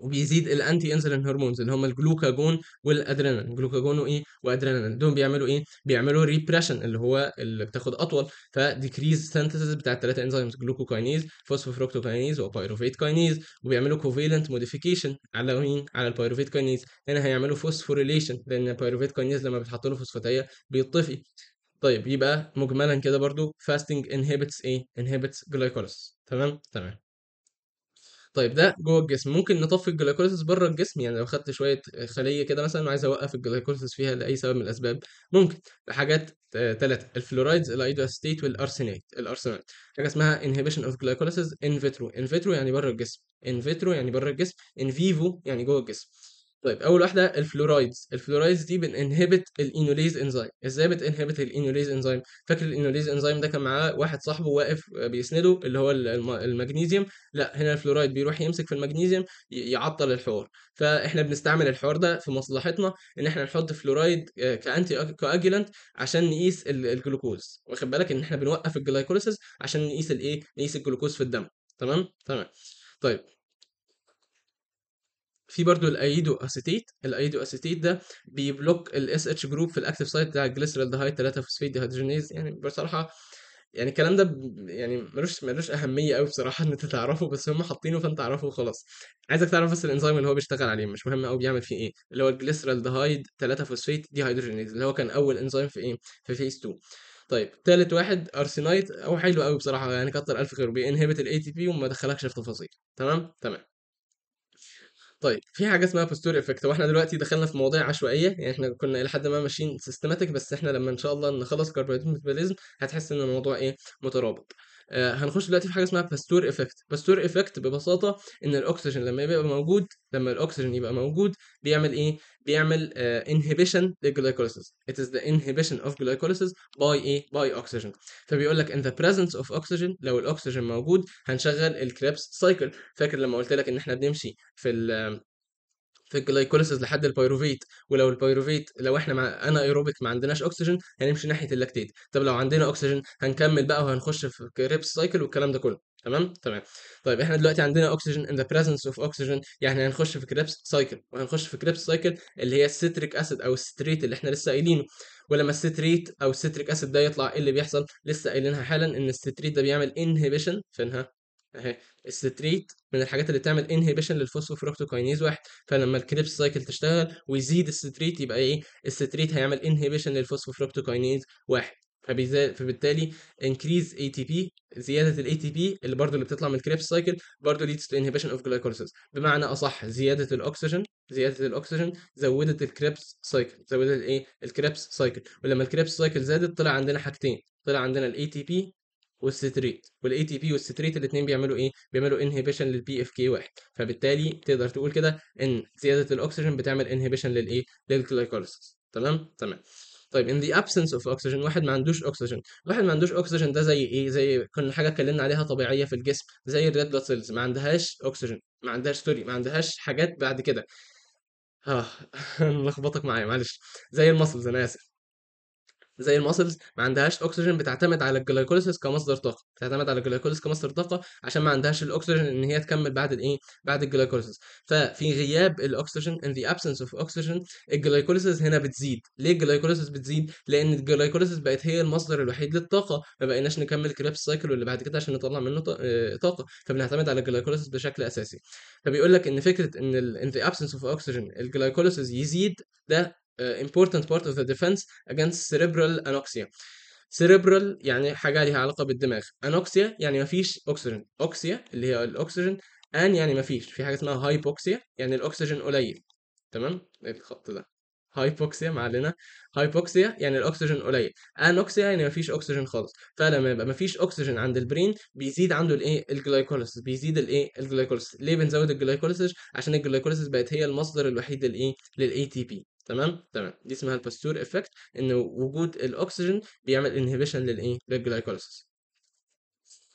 وبيزيد الانتي انسولين هرمونز اللي هم الجلوكاجون والادرينالين جلوكاجون وايه وادرينالين دول بيعملوا ايه بيعملوا ريبريشن اللي هو اللي بتاخد اطول فديكريز سنتسيس بتاع الثلاثه انزيمز جلوكوكاينيز فوسفوفروكتوكاينيز وبايروفيت كاينيز وبيعملوا كوفيلنت موديفيكيشن على مين على البايروفيت كاينيز هنا هيعملوا فوسفوريليشن لان البايروفيت كاينيز لما بيتحط له فوسفاتيه بيطفي طيب يبقى مجملا كده برضو فاستنج انهبتس ايه انهبتس جلايكوليسيس تمام تمام طيب ده جوه الجسم ممكن نطفي الجلايكوليسيس بره الجسم يعني لو خدت شويه خليه كده مثلا وعايز اوقف الجلايكوليسيس فيها لاي سبب من الاسباب ممكن حاجات ثلاثه الفلورايدز الايدوستيت والارسينات الارسينات حاجه اسمها انهبيشن اوف جلايكوليسيس ان فيترو ان فيترو يعني بره الجسم ان فيترو يعني بره الجسم ان فيفو يعني جوه الجسم طيب اول واحده الفلورايدز الفلورايدز دي بتنهبت الانوليز انزيم ازاي بتنهبت الانوليز انزيم فاكر الانوليز انزيم ده كان معاه واحد صاحبه واقف بيسنده اللي هو المغنيزيوم لا هنا الفلورايد بيروح يمسك في المغنيزيوم يعطل الحوار فاحنا بنستعمل الحوار ده في مصلحتنا ان احنا نحط فلورايد آه، كانتي كواجولانت عشان نقيس الجلوكوز واخد بالك ان احنا بنوقف الجلايكوليسيس عشان نقيس الايه نقيس الجلوكوز في الدم تمام تمام طيب في برضو الايدو اسيتيت الايدو اسيتيت ده بيبلوك الاس اتش جروب في الاكتيف سايت بتاع دهايد 3 فوسفيت ديهيدروجينيز يعني بصراحه يعني الكلام ده يعني ملوش ملوش اهميه قوي بصراحه ان انت تعرفه بس هم حاطينه فانت تعرفه وخلاص عايزك تعرف بس الانزيم اللي هو بيشتغل عليه مش مهم قوي بيعمل فيه ايه اللي هو دهايد 3 فوسفيت دي هيدروجينيز اللي هو كان اول انزيم في ايه في فيس 2 طيب تالت واحد ارسينايت هو حلو قوي بصراحه يعني كتر الف خير بينهبت الاي تي بي وما دخلكش في تفاصيل تمام تمام طيب في حاجه اسمها بوستور افكت واحنا دلوقتي دخلنا في مواضيع عشوائيه يعني احنا كنا الى حد ما ماشيين سيستماتيك بس احنا لما ان شاء الله نخلص كاربوهيدرات ميتابوليزم هتحس ان الموضوع ايه مترابط آه، هنخش دلوقتي في حاجه اسمها باستور افكت باستور افكت ببساطه ان الاكسجين لما يبقى موجود لما الاكسجين يبقى موجود بيعمل ايه بيعمل انهبيشن للجلايكوليسيس ات از ذا انهبيشن اوف جلايكوليسيس باي ايه باي اكسجين فبيقول لك ان ذا بريزنس اوف اكسجين لو الاكسجين موجود هنشغل الكريبس سايكل فاكر لما قلت لك ان احنا بنمشي في الـ في الجلايكوليسيس لحد البيروفيت ولو البيروفيت لو احنا مع انا ايروبيك ما عندناش اكسجين هنمشي ناحيه اللاكتيت طب لو عندنا اكسجين هنكمل بقى وهنخش في كريبس سايكل والكلام ده كله تمام تمام طيب احنا دلوقتي عندنا اكسجين ان ذا بريزنس اوف اكسجين يعني هنخش في كريبس سايكل وهنخش في كريبس سايكل اللي هي الستريك اسيد او الستريت اللي احنا لسه قايلينه ولما الستريت او الستريك اسيد ده يطلع ايه اللي بيحصل لسه قايلينها حالا ان الستريت ده بيعمل انهبيشن فينها اهي الستريت من الحاجات اللي بتعمل انهبيشن للفوسفوفركتوكاينيز واحد فلما الكريبس سايكل تشتغل ويزيد الستريت يبقى ايه الستريت هيعمل انهبيشن للفوسفوفركتوكاينيز واحد فبالتالي انكريز اي تي بي زياده الاي تي بي اللي برضه اللي بتطلع من الكريبس سايكل برضه ليدز تو انهبيشن اوف جلايكوليسيس بمعنى اصح زياده الاكسجين زياده الاكسجين زودت الكريبس سايكل زودت الايه الكريبس سايكل ولما الكريبس سايكل زادت طلع عندنا حاجتين طلع عندنا الاي تي بي والستريت والاي تي بي والستريت الاثنين بيعملوا ايه بيعملوا انهبيشن للبي اف كي واحد فبالتالي تقدر تقول كده ان زياده الاكسجين بتعمل انهبيشن للايه للجلايكوليسيس تمام تمام طيب in the absence of oxygen واحد ما عندوش اكسجين واحد ما عندوش اكسجين ده زي ايه زي كنا حاجه اتكلمنا عليها طبيعيه في الجسم زي الريد بلاد سيلز ما عندهاش اكسجين ما عندهاش سوري ما عندهاش حاجات بعد كده اه لخبطك معايا معلش زي المسلز انا اسف زي الماسلز ما عندهاش اكسجين بتعتمد على الجلايكوليسيس كمصدر طاقه بتعتمد على الجلايكوليسيس كمصدر طاقه عشان ما عندهاش الاكسجين ان هي تكمل بعد الايه بعد الجلايكوليسيس ففي غياب الاكسجين in the absence of oxygen الجلايكوليسيس هنا بتزيد ليه الجلايكوليسيس بتزيد لان الجلايكوليسيس بقت هي المصدر الوحيد للطاقه ما بقيناش نكمل كريبس سايكل واللي بعد كده عشان نطلع منه آه، طاقه فبنعتمد على الجلايكوليسيس بشكل اساسي فبيقول لك ان فكره ان in the absence of oxygen الجلايكوليسيس يزيد ده آه، important part of the defense against cerebral anoxia cerebral يعني حاجة ليها علاقة بالدماغ anoxia يعني مفيش أكسجين أوكسيا اللي هي الأكسجين ان يعني مفيش في حاجة اسمها hypoxia يعني الأكسجين قليل تمام إيه الخط ده هايبوكسيا يعني يعني ما علينا هايبوكسيا يعني الاكسجين قليل انوكسيا يعني مفيش اكسجين خالص فلما يبقى مفيش اكسجين عند البرين بيزيد عنده الايه الجلايكوليس بيزيد الايه الجلايكوليس ليه بنزود الجلايكوليس عشان الجلايكوليس بقت هي المصدر الوحيد للايه للاي تي بي تمام تمام دي اسمها الباستور افكت ان وجود الاكسجين بيعمل انهبيشن للايه للجلايكوليسيس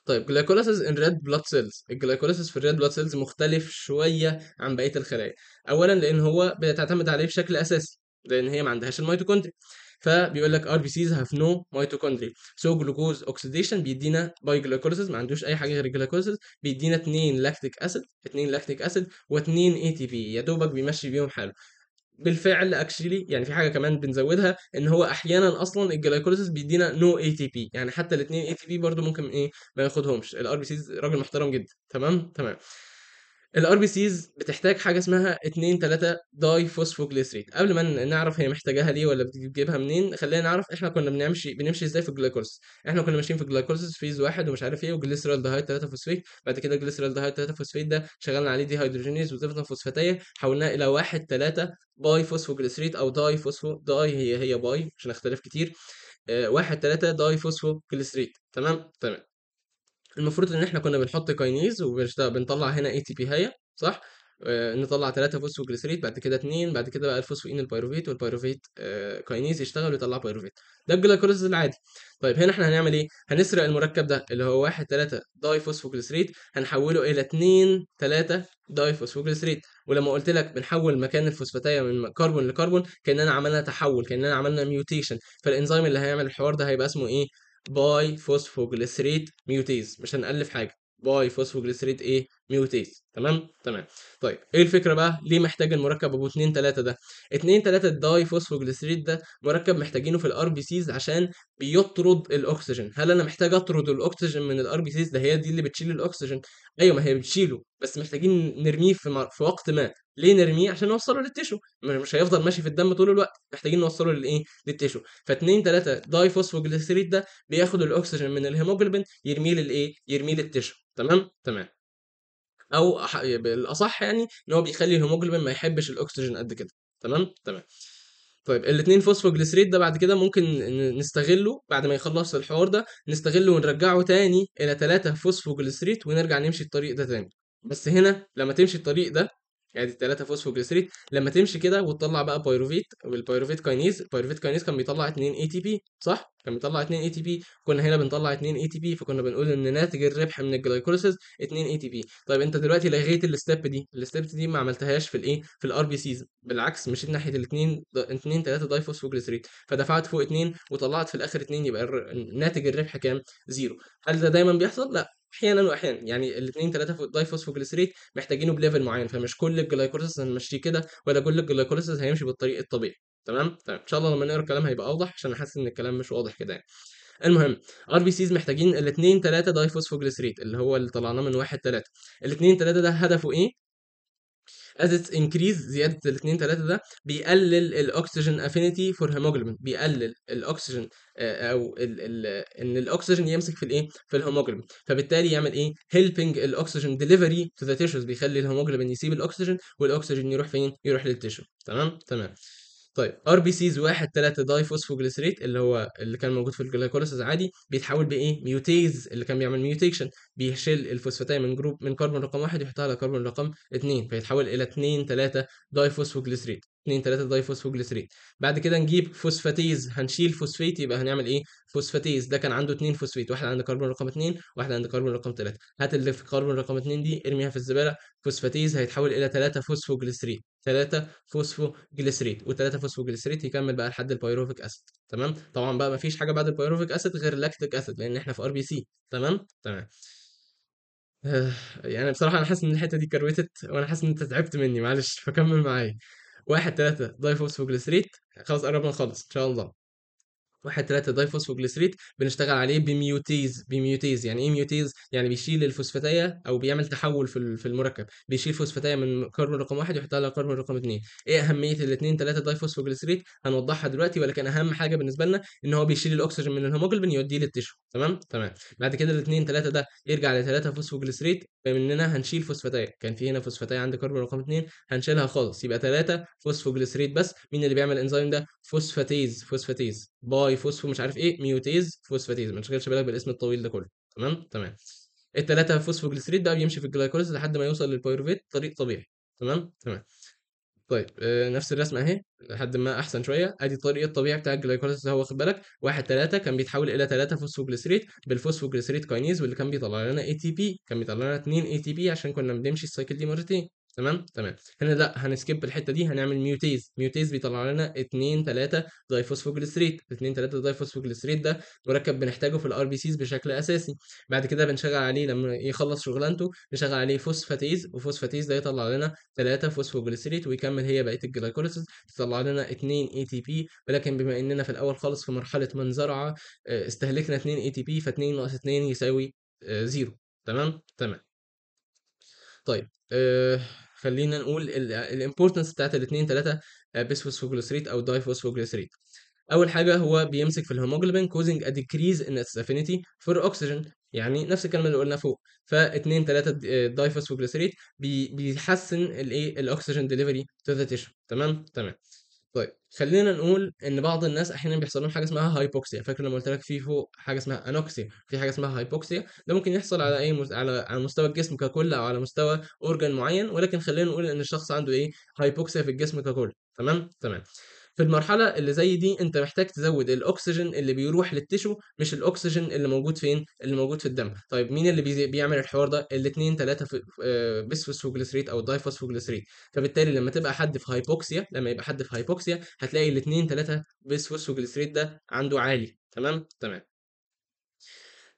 طيب جلايكوليسيس ان ريد بلاد سيلز الجلايكوليسيس في الريد بلاد سيلز مختلف شويه عن بقيه الخلايا اولا لان هو بتعتمد عليه بشكل اساسي لان هي ما عندهاش الميتوكوندري فبيقول لك ار بي سيز هاف نو ميتوكوندري سو جلوكوز اوكسيديشن بيدينا باي جلايكوليسيس ما عندوش اي حاجه غير الجلايكوليسيس بيدينا 2 لاكتيك اسيد 2 لاكتيك اسيد و2 اي تي بي يا دوبك بيمشي بيهم حاله بالفعل اكشلي يعني في حاجه كمان بنزودها ان هو احيانا اصلا الجلايكوليسيس بيدينا نو اي تي بي يعني حتى الاثنين اي تي بي برده ممكن ايه ما ياخدهمش الار بي سيز راجل محترم جدا تمام تمام الار بي سيز بتحتاج حاجه اسمها 2 3 داي فوسفوجليسريت قبل ما نعرف هي محتاجاها ليه ولا بتجيبها منين خلينا نعرف احنا كنا بنمشي بنمشي ازاي في الجلايكوليس احنا كنا ماشيين في الجلايكوليس فيز واحد ومش عارف ايه وجليسرال دهايد 3 فوسفيت بعد كده جليسرال دهايد 3 فوسفيت ده شغلنا عليه دي هيدروجينيز وضفنا فوسفاتيه حولناها الى 1 3 باي فوسفوجليسريت او داي فوسفو داي هي هي باي عشان اختلف كتير 1 3 داي فوسفوجليسريت تمام تمام المفروض ان احنا كنا بنحط كاينيز وبنطلع هنا اي تي بي هي صح آه، نطلع 3 فوسفوجليسيريد بعد كده 2 بعد كده بقى الفوسفوين البيروفيت والبيروفيت آه، كاينيز يشتغل ويطلع بايروفيت ده الجلايكوليز العادي طيب هنا احنا هنعمل ايه هنسرق المركب ده اللي هو 1 3 داي فوسفوجليسيريد هنحوله الى 2 3 داي فوسفوجليسيريد ولما قلت لك بنحول مكان الفوسفاتيه من كربون لكربون كاننا عملنا تحول كاننا عملنا ميوتيشن فالانزيم اللي هيعمل الحوار ده هيبقى اسمه ايه باي فوسفوجليسريت ميوتيز مش هنألف حاجه باي فوسفوجليسريت ايه ميوتيز تمام تمام طيب ايه الفكره بقى ليه محتاج المركب ابو 2 3 ده 2 3 الداي فوسفوجليسريت ده مركب محتاجينه في الار بي سيز عشان بيطرد الاكسجين هل انا محتاج اطرد الاكسجين من الار بي سيز ده هي دي اللي بتشيل الاكسجين ايوه ما هي بتشيله بس محتاجين نرميه في, مر... في وقت ما ليه نرميه عشان نوصله للتشو مش هيفضل ماشي في الدم طول الوقت محتاجين نوصله للايه للتشو فاتنين تلاتة داي فوسفوجليسيريد ده بياخد الاكسجين من الهيموجلوبين يرميه للايه يرميه للتشو تمام تمام او بالاصح يعني ان هو بيخلي الهيموجلوبين ما يحبش الاكسجين قد كده تمام تمام طيب الاثنين فوسفوجليسيريد ده بعد كده ممكن نستغله بعد ما يخلص الحوار ده نستغله ونرجعه تاني الى 3 فوسفوجليسيريد ونرجع نمشي الطريق ده تاني بس هنا لما تمشي الطريق ده ادي 3 3 لما تمشي كده وتطلع بقى بايروفيت والبايروفيت كاينيز البايروفيت كاينيز كان بيطلع 2 اي تي بي صح كان بيطلع 2 اي تي بي كنا هنا بنطلع 2 اي تي بي فكنا بنقول ان ناتج الربح من الجلايكوليسيس 2 اي تي بي طيب انت دلوقتي لغيت الستيب دي الستيب دي ما عملتهاش في الايه في الار بي سيز بالعكس مشيت ناحيه الاثنين 2 3 داي فوسفوجليسريد فدفعت فوق 2 وطلعت في الاخر 2 يبقى ناتج الربح كام زيرو هل ده دا دايما بيحصل لا احيانا واحيانا يعني الاثنين ثلاثه دايفوسفوجليسيريت محتاجينه بليفل معين فمش كل الجلايكوليسيس هنمشيه كده ولا كل الجلايكوليسيس هيمشي بالطريق الطبيعي تمام تمام طيب، ان شاء الله لما نقرا الكلام هيبقى اوضح عشان احس ان الكلام مش واضح كده يعني المهم ار بي سيز محتاجين الاثنين ثلاثه دايفوسفوجليسيريت اللي هو اللي طلعناه من واحد ثلاثه الاثنين ثلاثه ده هدفه ايه اسيدز انكريز زياده الاثنين ثلاثه ده بيقلل الاكسجين افينيتي فور هيموجلوبين بيقلل الاكسجين آه، او ال ال ان الاكسجين يمسك في الايه في الهيموجلوبين فبالتالي يعمل ايه هيلبنج الاكسجين ديليفري تو ذا تيشوز بيخلي الهيموجلوبين يسيب الاكسجين والاكسجين يروح فين يروح للتيشو تمام تمام طيب ار بي سيز 1 3 داي فوسفوجليسريت اللي هو اللي كان موجود في الجليكوليسيس عادي بيتحول بايه ميوتيز اللي كان بيعمل ميوتيشن بيشيل الفوسفاتاي من جروب من كربون رقم واحد يحطها على كربون رقم 2 فيتحول الى 2 3 داي فوسفوجليسريت 2 3 داي فوسفوجليسريد بعد كده نجيب فوسفاتيز هنشيل فوسفيت يبقى هنعمل ايه فوسفاتيز ده كان عنده 2 فوسفيت واحد عند كربون رقم 2 واحد عند كربون رقم 3 هات اللي في كربون رقم 2 دي ارميها في الزباله فوسفاتيز هيتحول الى 3 فوسفوجليسريد 3 فوسفوجليسريد و3 فوسفوجليسريد يكمل بقى لحد البيروفيك اسيد تمام طبعا بقى مفيش حاجه بعد البيروفيك اسيد غير اللاكتيك اسيد لان احنا في ار بي سي تمام تمام آه، يعني بصراحه انا حاسس ان الحته دي كروتت وانا حاسس ان انت تعبت مني معلش فكمل معايا واحد تلاتة ضيف وصف جلسريت خلاص قربنا نخلص ان شاء الله واحد ثلاثة داي فوسفوجليسريت بنشتغل عليه بميوتيز بميوتيز يعني ايه ميوتيز يعني بيشيل الفوسفاتية او بيعمل تحول في المركب بيشيل فوسفاتية من كربون رقم واحد ويحطها لها كربون رقم اثنين ايه اهمية الاثنين ثلاثة داي فوسفوجليسريت هنوضحها دلوقتي ولكن اهم حاجة بالنسبة لنا ان هو بيشيل الاكسجين من الهيموجلوبين يوديه للتشو تمام تمام بعد كده الاثنين ثلاثة ده يرجع لثلاثة فوسفوجليسريت فمننا هنشيل فوسفاتية كان في هنا فوسفاتية عند كربون رقم اثنين هنشيلها خالص يبقى ثلاثة فوسفوجليسريت بس مين اللي بيعمل الانزيم ده فوسفاتيز فوسفاتيز باي باي فوسفو مش عارف ايه ميوتيز فوسفاتيز ما تشغلش بالك بالاسم الطويل ده كله تمام تمام الثلاثه فوسفو جليسريد ده بيمشي في الجلايكوليز لحد ما يوصل للبايروفيت طريق طبيعي تمام تمام طيب آه نفس الرسمه اهي لحد ما احسن شويه ادي الطريق الطبيعي بتاع الجلايكوليز هو واخد بالك واحد ثلاثة كان بيتحول الى ثلاثة بالفوسفو بالفوسفوجليسريت كاينيز واللي كان بيطلع لنا اي تي بي كان بيطلع لنا 2 اي تي بي عشان كنا بنمشي السايكل دي مرتين تمام تمام هنا لا هنسكيب الحته دي هنعمل ميوتيز ميوتيز بيطلع لنا 2 3 دايفوسفوجليسريت 2 3 دايفوسفوجليسريت ده مركب بنحتاجه في الار بي سيز بشكل اساسي بعد كده بنشغل عليه لما يخلص شغلانته نشغل عليه فوسفاتيز وفوسفاتيز ده يطلع لنا 3 فوسفوجليسريت ويكمل هي بقيه الجلايكوليسيس تطلع لنا 2 اي تي بي ولكن بما اننا في الاول خالص في مرحله منزرعه آه، استهلكنا 2 اي تي بي ف2 ناقص 2 يساوي 0 آه، تمام تمام طيب أه خلينا نقول الامبورتنس بتاعت الاثنين ثلاثه بسفوسفوجليسريت او دايفوسفوجليسريت اول حاجه هو بيمسك في الهيموجلوبين كوزنج ا ديكريز ان اتس افينيتي فور اوكسجين يعني نفس الكلمه اللي قلنا فوق فاتنين ثلاثه دايفوسفوجليسريت آه، بيحسن الايه الاكسجين ديليفري تو ذا تيشو تمام تمام طيب خلينا نقول ان بعض الناس احيانا بيحصل لهم حاجه اسمها هايبوكسيا فاكر لما قلت لك في فوق حاجه اسمها انوكسيا في حاجه اسمها هايبوكسيا ده ممكن يحصل على اي مز... على على مستوى الجسم ككل او على مستوى اورجان معين ولكن خلينا نقول ان الشخص عنده ايه هايبوكسيا في الجسم ككل تمام تمام في المرحلة اللي زي دي انت محتاج تزود الاكسجين اللي بيروح للتشو مش الاكسجين اللي موجود فين اللي موجود في الدم طيب مين اللي بيعمل الحوار ده الاثنين ثلاثة آه، بسفوسفوجليسريت او الدايفوسفوجليسريت فبالتالي لما تبقى حد في هايبوكسيا لما يبقى حد في هايبوكسيا هتلاقي الاثنين ثلاثة بسفوسفوجليسريت ده عنده عالي تمام تمام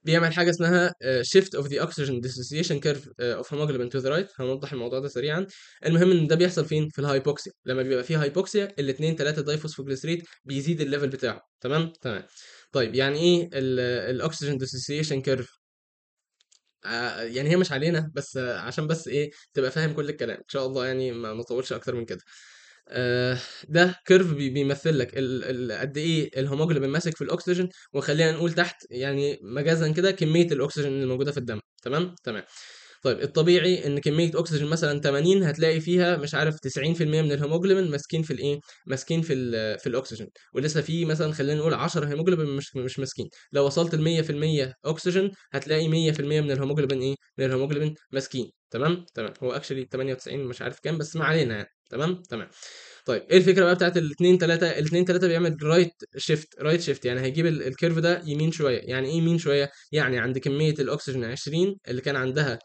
بيعمل حاجه اسمها شيفت اوف ذا اكسجين ديسوسيشن كيرف اوف هيموجلوبين تو ذا رايت هنوضح الموضوع ده سريعا المهم ان ده بيحصل فين في الهايبوكسيا لما بيبقى فيه هايبوكسيا الاثنين ثلاثه دايفوسفوجليسريت بيزيد الليفل بتاعه تمام تمام طيب يعني ايه الاكسجين ديسوسيشن كيرف يعني هي مش علينا بس آه، عشان بس ايه تبقى فاهم كل الكلام ان شاء الله يعني ما نطولش اكتر من كده آه، ده كيرف بيمثل لك قد ايه الهيموجلوبين ماسك في الاكسجين وخلينا نقول تحت يعني مجازا كده كميه الاكسجين اللي موجوده في الدم تمام تمام طيب الطبيعي ان كميه اكسجين مثلا 80 هتلاقي فيها مش عارف 90% من الهيموجلوبين ماسكين في الايه ماسكين في في الاكسجين ولسه في مثلا خلينا نقول 10 هيموجلوبين مش مش ماسكين لو وصلت ل 100% اكسجين هتلاقي 100% من الهيموجلوبين ايه من الهيموجلوبين ماسكين تمام تمام هو اكشلي 98 مش عارف كام بس ما علينا يعني تمام تمام طيب ايه الفكره بقى بتاعت الاثنين ثلاثه الاثنين ثلاثه بيعمل رايت شيفت رايت شيفت يعني هيجيب الكيرف ده يمين شويه يعني ايه يمين شويه يعني عند كميه الاكسجين 20 اللي كان عندها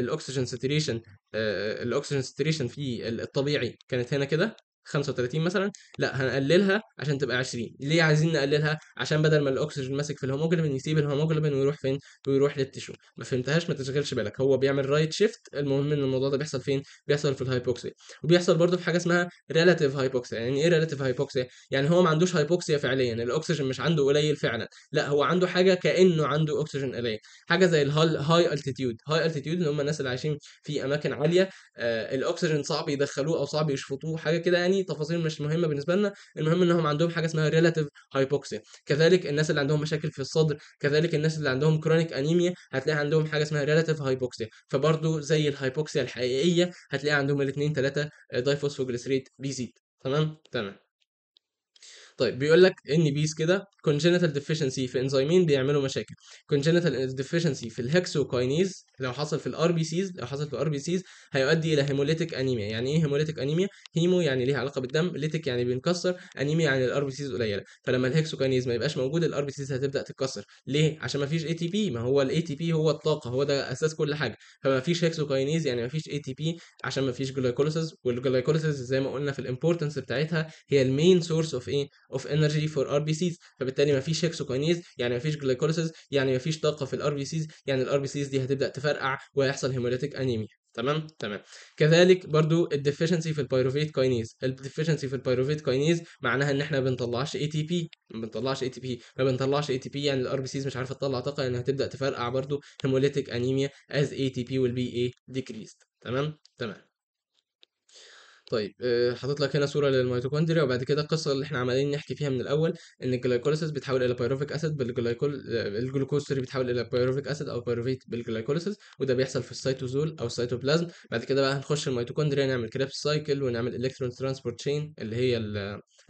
الاكسجين ساتوريشن الاكسجين ساتوريشن في الطبيعي كانت هنا كده 35 مثلا لا هنقللها عشان تبقى 20 ليه عايزين نقللها عشان بدل ما الاكسجين ماسك في الهيموجلوبين يسيب الهيموجلوبين ويروح فين ويروح للتشو ما فهمتهاش ما تشغلش بالك هو بيعمل رايت شيفت المهم ان الموضوع ده بيحصل فين بيحصل في الهايبوكسيا وبيحصل برده في حاجه اسمها ريلاتيف هايبوكسيا يعني ايه ريلاتيف هايبوكسيا يعني هو ما عندوش هايبوكسيا فعليا الاكسجين مش عنده قليل فعلا لا هو عنده حاجه كانه عنده اكسجين قليل حاجه زي الهاي التيتيود هاي التيتيود اللي هم الناس اللي عايشين في اماكن عاليه آه الاكسجين صعب يدخلوه او صعب يشفطوه حاجه كده يعني تاني تفاصيل مش مهمه بالنسبه لنا المهم انهم عندهم حاجه اسمها ريلاتيف هايبوكسيا كذلك الناس اللي عندهم مشاكل في الصدر كذلك الناس اللي عندهم كرونيك انيميا هتلاقي عندهم حاجه اسمها ريلاتيف هايبوكسيا فبرضه زي الهايبوكسيا الحقيقيه هتلاقي عندهم الاثنين ثلاثه دايفوسفوجليسريت بيزيد تمام تمام طيب بيقول لك ان بيس كده congenital deficiency في انزيمين بيعملوا مشاكل congenital deficiency في الهكسوكاينيز لو حصل في الار بي سيز لو حصل في الار بي سيز هيؤدي الى هيموليتيك انيميا يعني ايه هيموليتيك انيميا هيمو يعني ليها علاقه بالدم ليتيك يعني بينكسر انيميا يعني الار بي سيز قليله فلما الهكسوكانيز ما يبقاش موجود الار بي سيز هتبدا تتكسر ليه عشان ما فيش اي تي بي ما هو الاي تي بي هو الطاقه هو ده اساس كل حاجه فما فيش هكسوكاينيز يعني ما فيش اي تي بي عشان ما فيش جلايكوليسيز والجلايكوليسيز زي ما قلنا في الامبورتنس بتاعتها هي المين سورس اوف ايه اوف انرجي فور ار بي سيز فبالتالي ما فيش هكسوكاينيز يعني ما فيش جلايكوليسيز يعني ما فيش طاقه في الار بي سيز يعني الار بي سيز دي هتبدا تتفرقع ويحصل هيموليتيك انيميا تمام تمام كذلك برضو الديفيشنسي في البايروفيت كاينيز الديفيشنسي في البايروفيت كاينيز معناها ان احنا ما بنطلعش اي تي بي ما بنطلعش اي تي بي ما بنطلعش اي تي بي يعني الار بي سيز مش عارفه تطلع طاقه لانها هتبدا تفرقع برضو هيموليتيك انيميا از اي تي بي والبي اي ديكريست تمام تمام طيب آه، حاطط لك هنا صوره للميتوكوندريا وبعد كده القصه اللي احنا عمالين نحكي فيها من الاول ان الجلايكوليسيس بتحول الى بايروفيك اسيد بالجلايكول آه، الجلوكوز 3 بتحول الى بايروفيك اسيد او بايروفيت بالجلايكوليسيس وده بيحصل في السيتوزول او السيتوبلازم بعد كده بقى هنخش الميتوكوندريا نعمل كريبس سايكل ونعمل الكترون ترانسبورت تشين اللي هي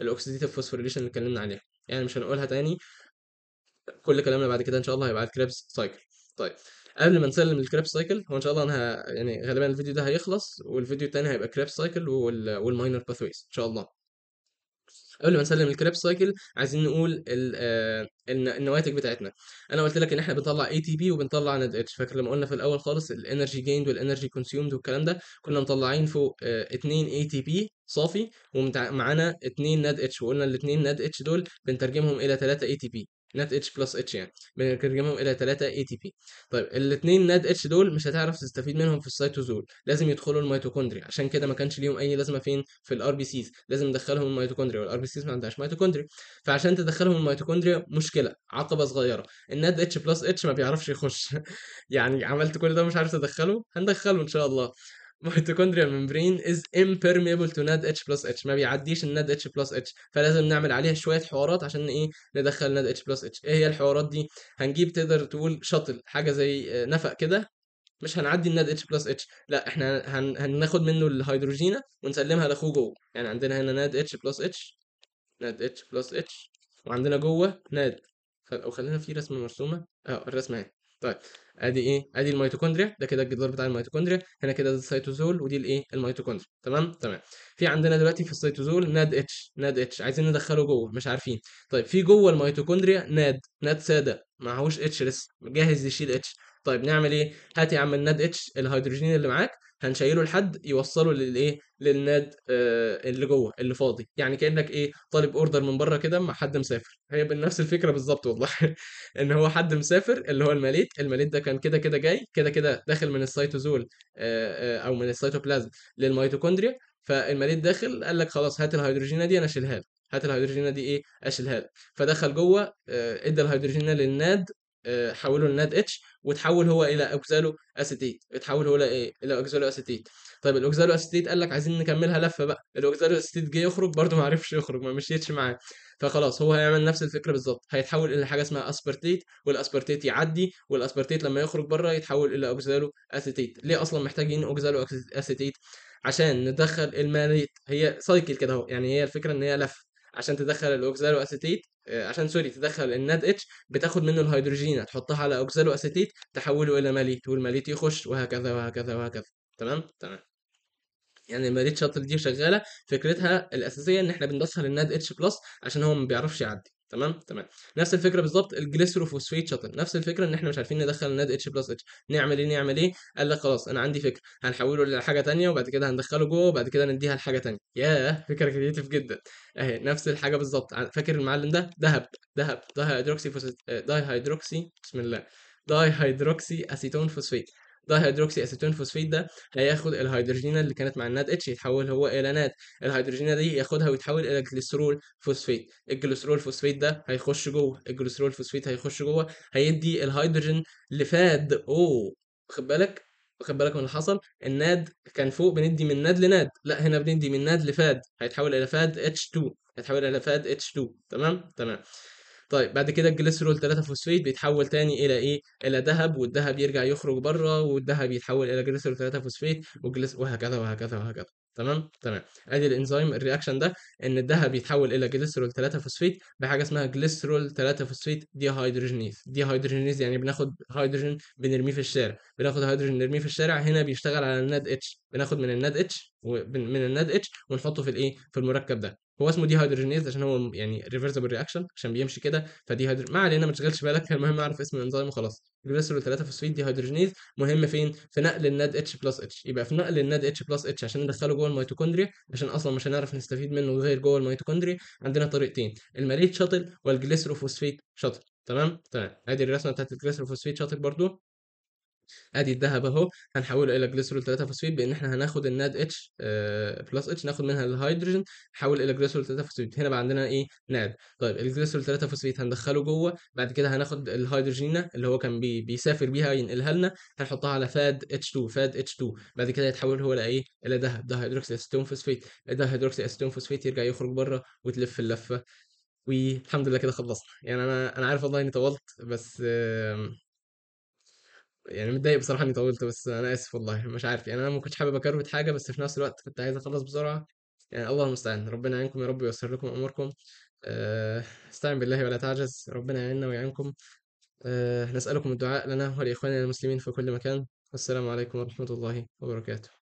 الاوكسيديتيف فوسفوريليشن اللي اتكلمنا عليها يعني مش هنقولها تاني كل كلامنا بعد كده ان شاء الله هيبقى على الكريبس سايكل طيب قبل ما نسلم الكريب سايكل هو ان شاء الله انا يعني غالبا الفيديو ده هيخلص والفيديو التاني هيبقى كريب سايكل والماينر باثويز ان شاء الله قبل ما نسلم الكريب سايكل عايزين نقول ال... آه، النواتج بتاعتنا انا قلت لك ان احنا بنطلع اي تي بي وبنطلع نت اتش فاكر لما قلنا في الاول خالص الانرجي جيند والانرجي كونسيومد والكلام ده كنا مطلعين فوق 2 اي تي بي صافي ومعانا 2 نت اتش وقلنا الاثنين نت اتش دول بنترجمهم الى 3 اي تي بي نات اتش بلس اتش يعني بنترجمهم الى 3 اي تي بي طيب الاثنين نات اتش دول مش هتعرف تستفيد منهم في السيتوزول لازم يدخلوا الميتوكوندريا عشان كده ما كانش ليهم اي لازمه فين في الار بي سيز لازم ندخلهم الميتوكوندريا والار بي سيز ما عندهاش ميتوكوندريا فعشان تدخلهم الميتوكوندريا مشكله عقبه صغيره النات اتش بلس اتش ما بيعرفش يخش يعني عملت كل ده مش عارف تدخله هندخله ان شاء الله ميتوكوندريا ميمبرين از امبيرميبل تو ناد اتش بلس اتش ما بيعديش الناد اتش بلس اتش فلازم نعمل عليها شوية حوارات عشان ايه ندخل ناد اتش بلس اتش ايه هي الحوارات دي هنجيب تقدر تقول شاطل حاجة زي آه، نفق كده مش هنعدي الناد اتش بلس اتش لا احنا هن... هناخد منه الهيدروجينه ونسلمها لاخوه جوه يعني عندنا هنا ناد اتش بلس اتش ناد اتش بلس اتش وعندنا جوه ناد او خلينا في رسمه مرسومه اه الرسمه اهي طيب ادي ايه ادي الميتوكوندريا ده كده الجدار بتاع الميتوكوندريا هنا كده ده السيتوزول ودي الايه الميتوكوندريا تمام تمام في عندنا دلوقتي في السيتوزول ناد اتش ناد اتش عايزين ندخله جوه مش عارفين طيب في جوه الميتوكوندريا ناد ناد ساده ما هوش اتش لسه جاهز يشيل اتش طيب نعمل ايه هات يا عم الناد اتش الهيدروجين اللي معاك هنشيله لحد يوصله للايه للناد آه اللي جوه اللي فاضي يعني كانك ايه طالب اوردر من بره كده مع حد مسافر هي بنفس الفكره بالظبط والله ان هو حد مسافر اللي هو الماليت الماليت ده كان كده كده جاي كده كده داخل من السيتوزول آه آه او من السيتوبلازم للميتوكوندريا فالماليت داخل قال لك خلاص هات الهيدروجينه دي انا اشيلها لك هات الهيدروجينه دي ايه اشيلها لك فدخل جوه آه، ادى الهيدروجينه للناد حوله لناد اتش وتحول هو الى اوكزالو اسيتيت اتحول هو الى ايه الى اوكزالو اسيتيت طيب الاوكزالو اسيتيت قال لك عايزين نكملها لفه بقى الاوكزالو اسيتيت جه يخرج برده ما عرفش يخرج ما مشيتش معاه فخلاص هو هيعمل نفس الفكره بالظبط هيتحول الى حاجه اسمها اسبرتيت والاسبرتيت يعدي والاسبرتيت لما يخرج بره يتحول الى اوكزالو اسيتيت ليه اصلا محتاجين اوكزالو اسيتيت عشان ندخل الماليت هي سايكل كده اهو يعني هي الفكره ان هي لفه عشان تدخل الاوكزالو اسيتيت آه، عشان سوري تدخل الناد اتش بتاخد منه الهيدروجين تحطها على اوكزالو اسيتيت تحوله الى ماليت والماليت يخش وهكذا وهكذا وهكذا تمام تمام يعني الماليت شاطر دي شغاله فكرتها الاساسيه ان احنا بندخل الناد اتش بلس عشان هو ما بيعرفش يعدي تمام تمام نفس الفكره بالظبط الجليسروفوسفيت شاطر نفس الفكره ان احنا مش عارفين ندخل الناد اتش بلس اتش نعمل ايه نعمل ايه قال لك خلاص انا عندي فكره هنحوله لحاجه ثانيه وبعد كده هندخله جوه وبعد كده نديها لحاجه ثانيه ياه فكره كريتيف جدا اهي نفس الحاجه بالظبط فاكر المعلم ده دهب دهب داي هيدروكسي داي هيدروكسي بسم الله داي هيدروكسي اسيتون فوسفيت ده هيدروكسي اسيتون فوسفيت ده هياخد الهيدروجينه اللي كانت مع النات اتش يتحول هو الى نات الهيدروجينه دي ياخدها ويتحول الى جليسرول فوسفيت الجليسرول فوسفيت ده هيخش جوه الجليسرول فوسفيت هيخش جوه هيدي الهيدروجين لفاد او خد بالك واخد بالك من اللي حصل الناد كان فوق بندي من ناد لناد لا هنا بندي من ناد لفاد هيتحول الى فاد اتش 2 هيتحول الى فاد اتش 2 تمام تمام طيب بعد كده الجليسرول 3 فوسفيت بيتحول تاني الى ايه الى ذهب والذهب يرجع يخرج بره والذهب يتحول الى جليسرول 3 فوسفيت والجليس وهكذا وهكذا وهكذا تمام تمام ادي الانزيم الرياكشن ده ان الذهب يتحول الى جليسرول 3 فوسفيت بحاجه اسمها جليسرول 3 فوسفيت دي هيدروجينيز دي هيدروجينيز يعني بناخد هيدروجين بنرميه في الشارع بناخد هيدروجين نرميه في الشارع هنا بيشتغل على الناد اتش بناخد من الناد اتش من الناد اتش ونحطه في الايه في المركب ده هو اسمه دي هيدروجينيز عشان هو يعني ريفرسبل رياكشن عشان بيمشي كده فدي هيدرو... ما علينا ما تشغلش بالك المهم اعرف اسم الانزيم وخلاص جليسرول 3 فوسفيت دي هيدروجينيز مهم فين في نقل الناد اتش بلس اتش يبقى في نقل الناد اتش بلس اتش عشان ندخله جوه الميتوكوندريا عشان اصلا مش هنعرف نستفيد منه غير جوه الميتوكوندريا عندنا طريقتين الماليت شاتل فوسفيت شاتل تمام تمام ادي الرسمه بتاعت فوسفيت شاتل برضو ادي الذهب اهو هنحوله الى جليسرول 3 فوسفيت بان احنا هناخد الناد اتش بلس اتش ناخد منها الهيدروجين نحول الى جليسرول 3 فوسفيت هنا بقى عندنا ايه ناد طيب الجليسرول 3 فوسفيت هندخله جوه بعد كده هناخد الهيدروجين اللي هو كان بي بيسافر بيها ينقلها لنا هنحطها على فاد اتش 2 فاد اتش 2 بعد كده يتحول هو لايه الى ذهب ده هيدروكسي اسيتون فوسفيت ده هيدروكسي اسيتون فوسفيت يرجع يخرج بره وتلف اللفه والحمد لله كده خلصنا يعني انا انا عارف والله اني طولت بس يعني متضايق بصراحة إني طولت بس أنا آسف والله مش عارف يعني أنا ما كنتش حابب أكروت حاجة بس في نفس الوقت كنت عايز أخلص بسرعة يعني الله المستعان ربنا يعينكم يا رب وييسر لكم أموركم أه استعن بالله ولا تعجز ربنا يعيننا ويعينكم أه نسألكم الدعاء لنا ولإخواننا المسلمين في كل مكان والسلام عليكم ورحمة الله وبركاته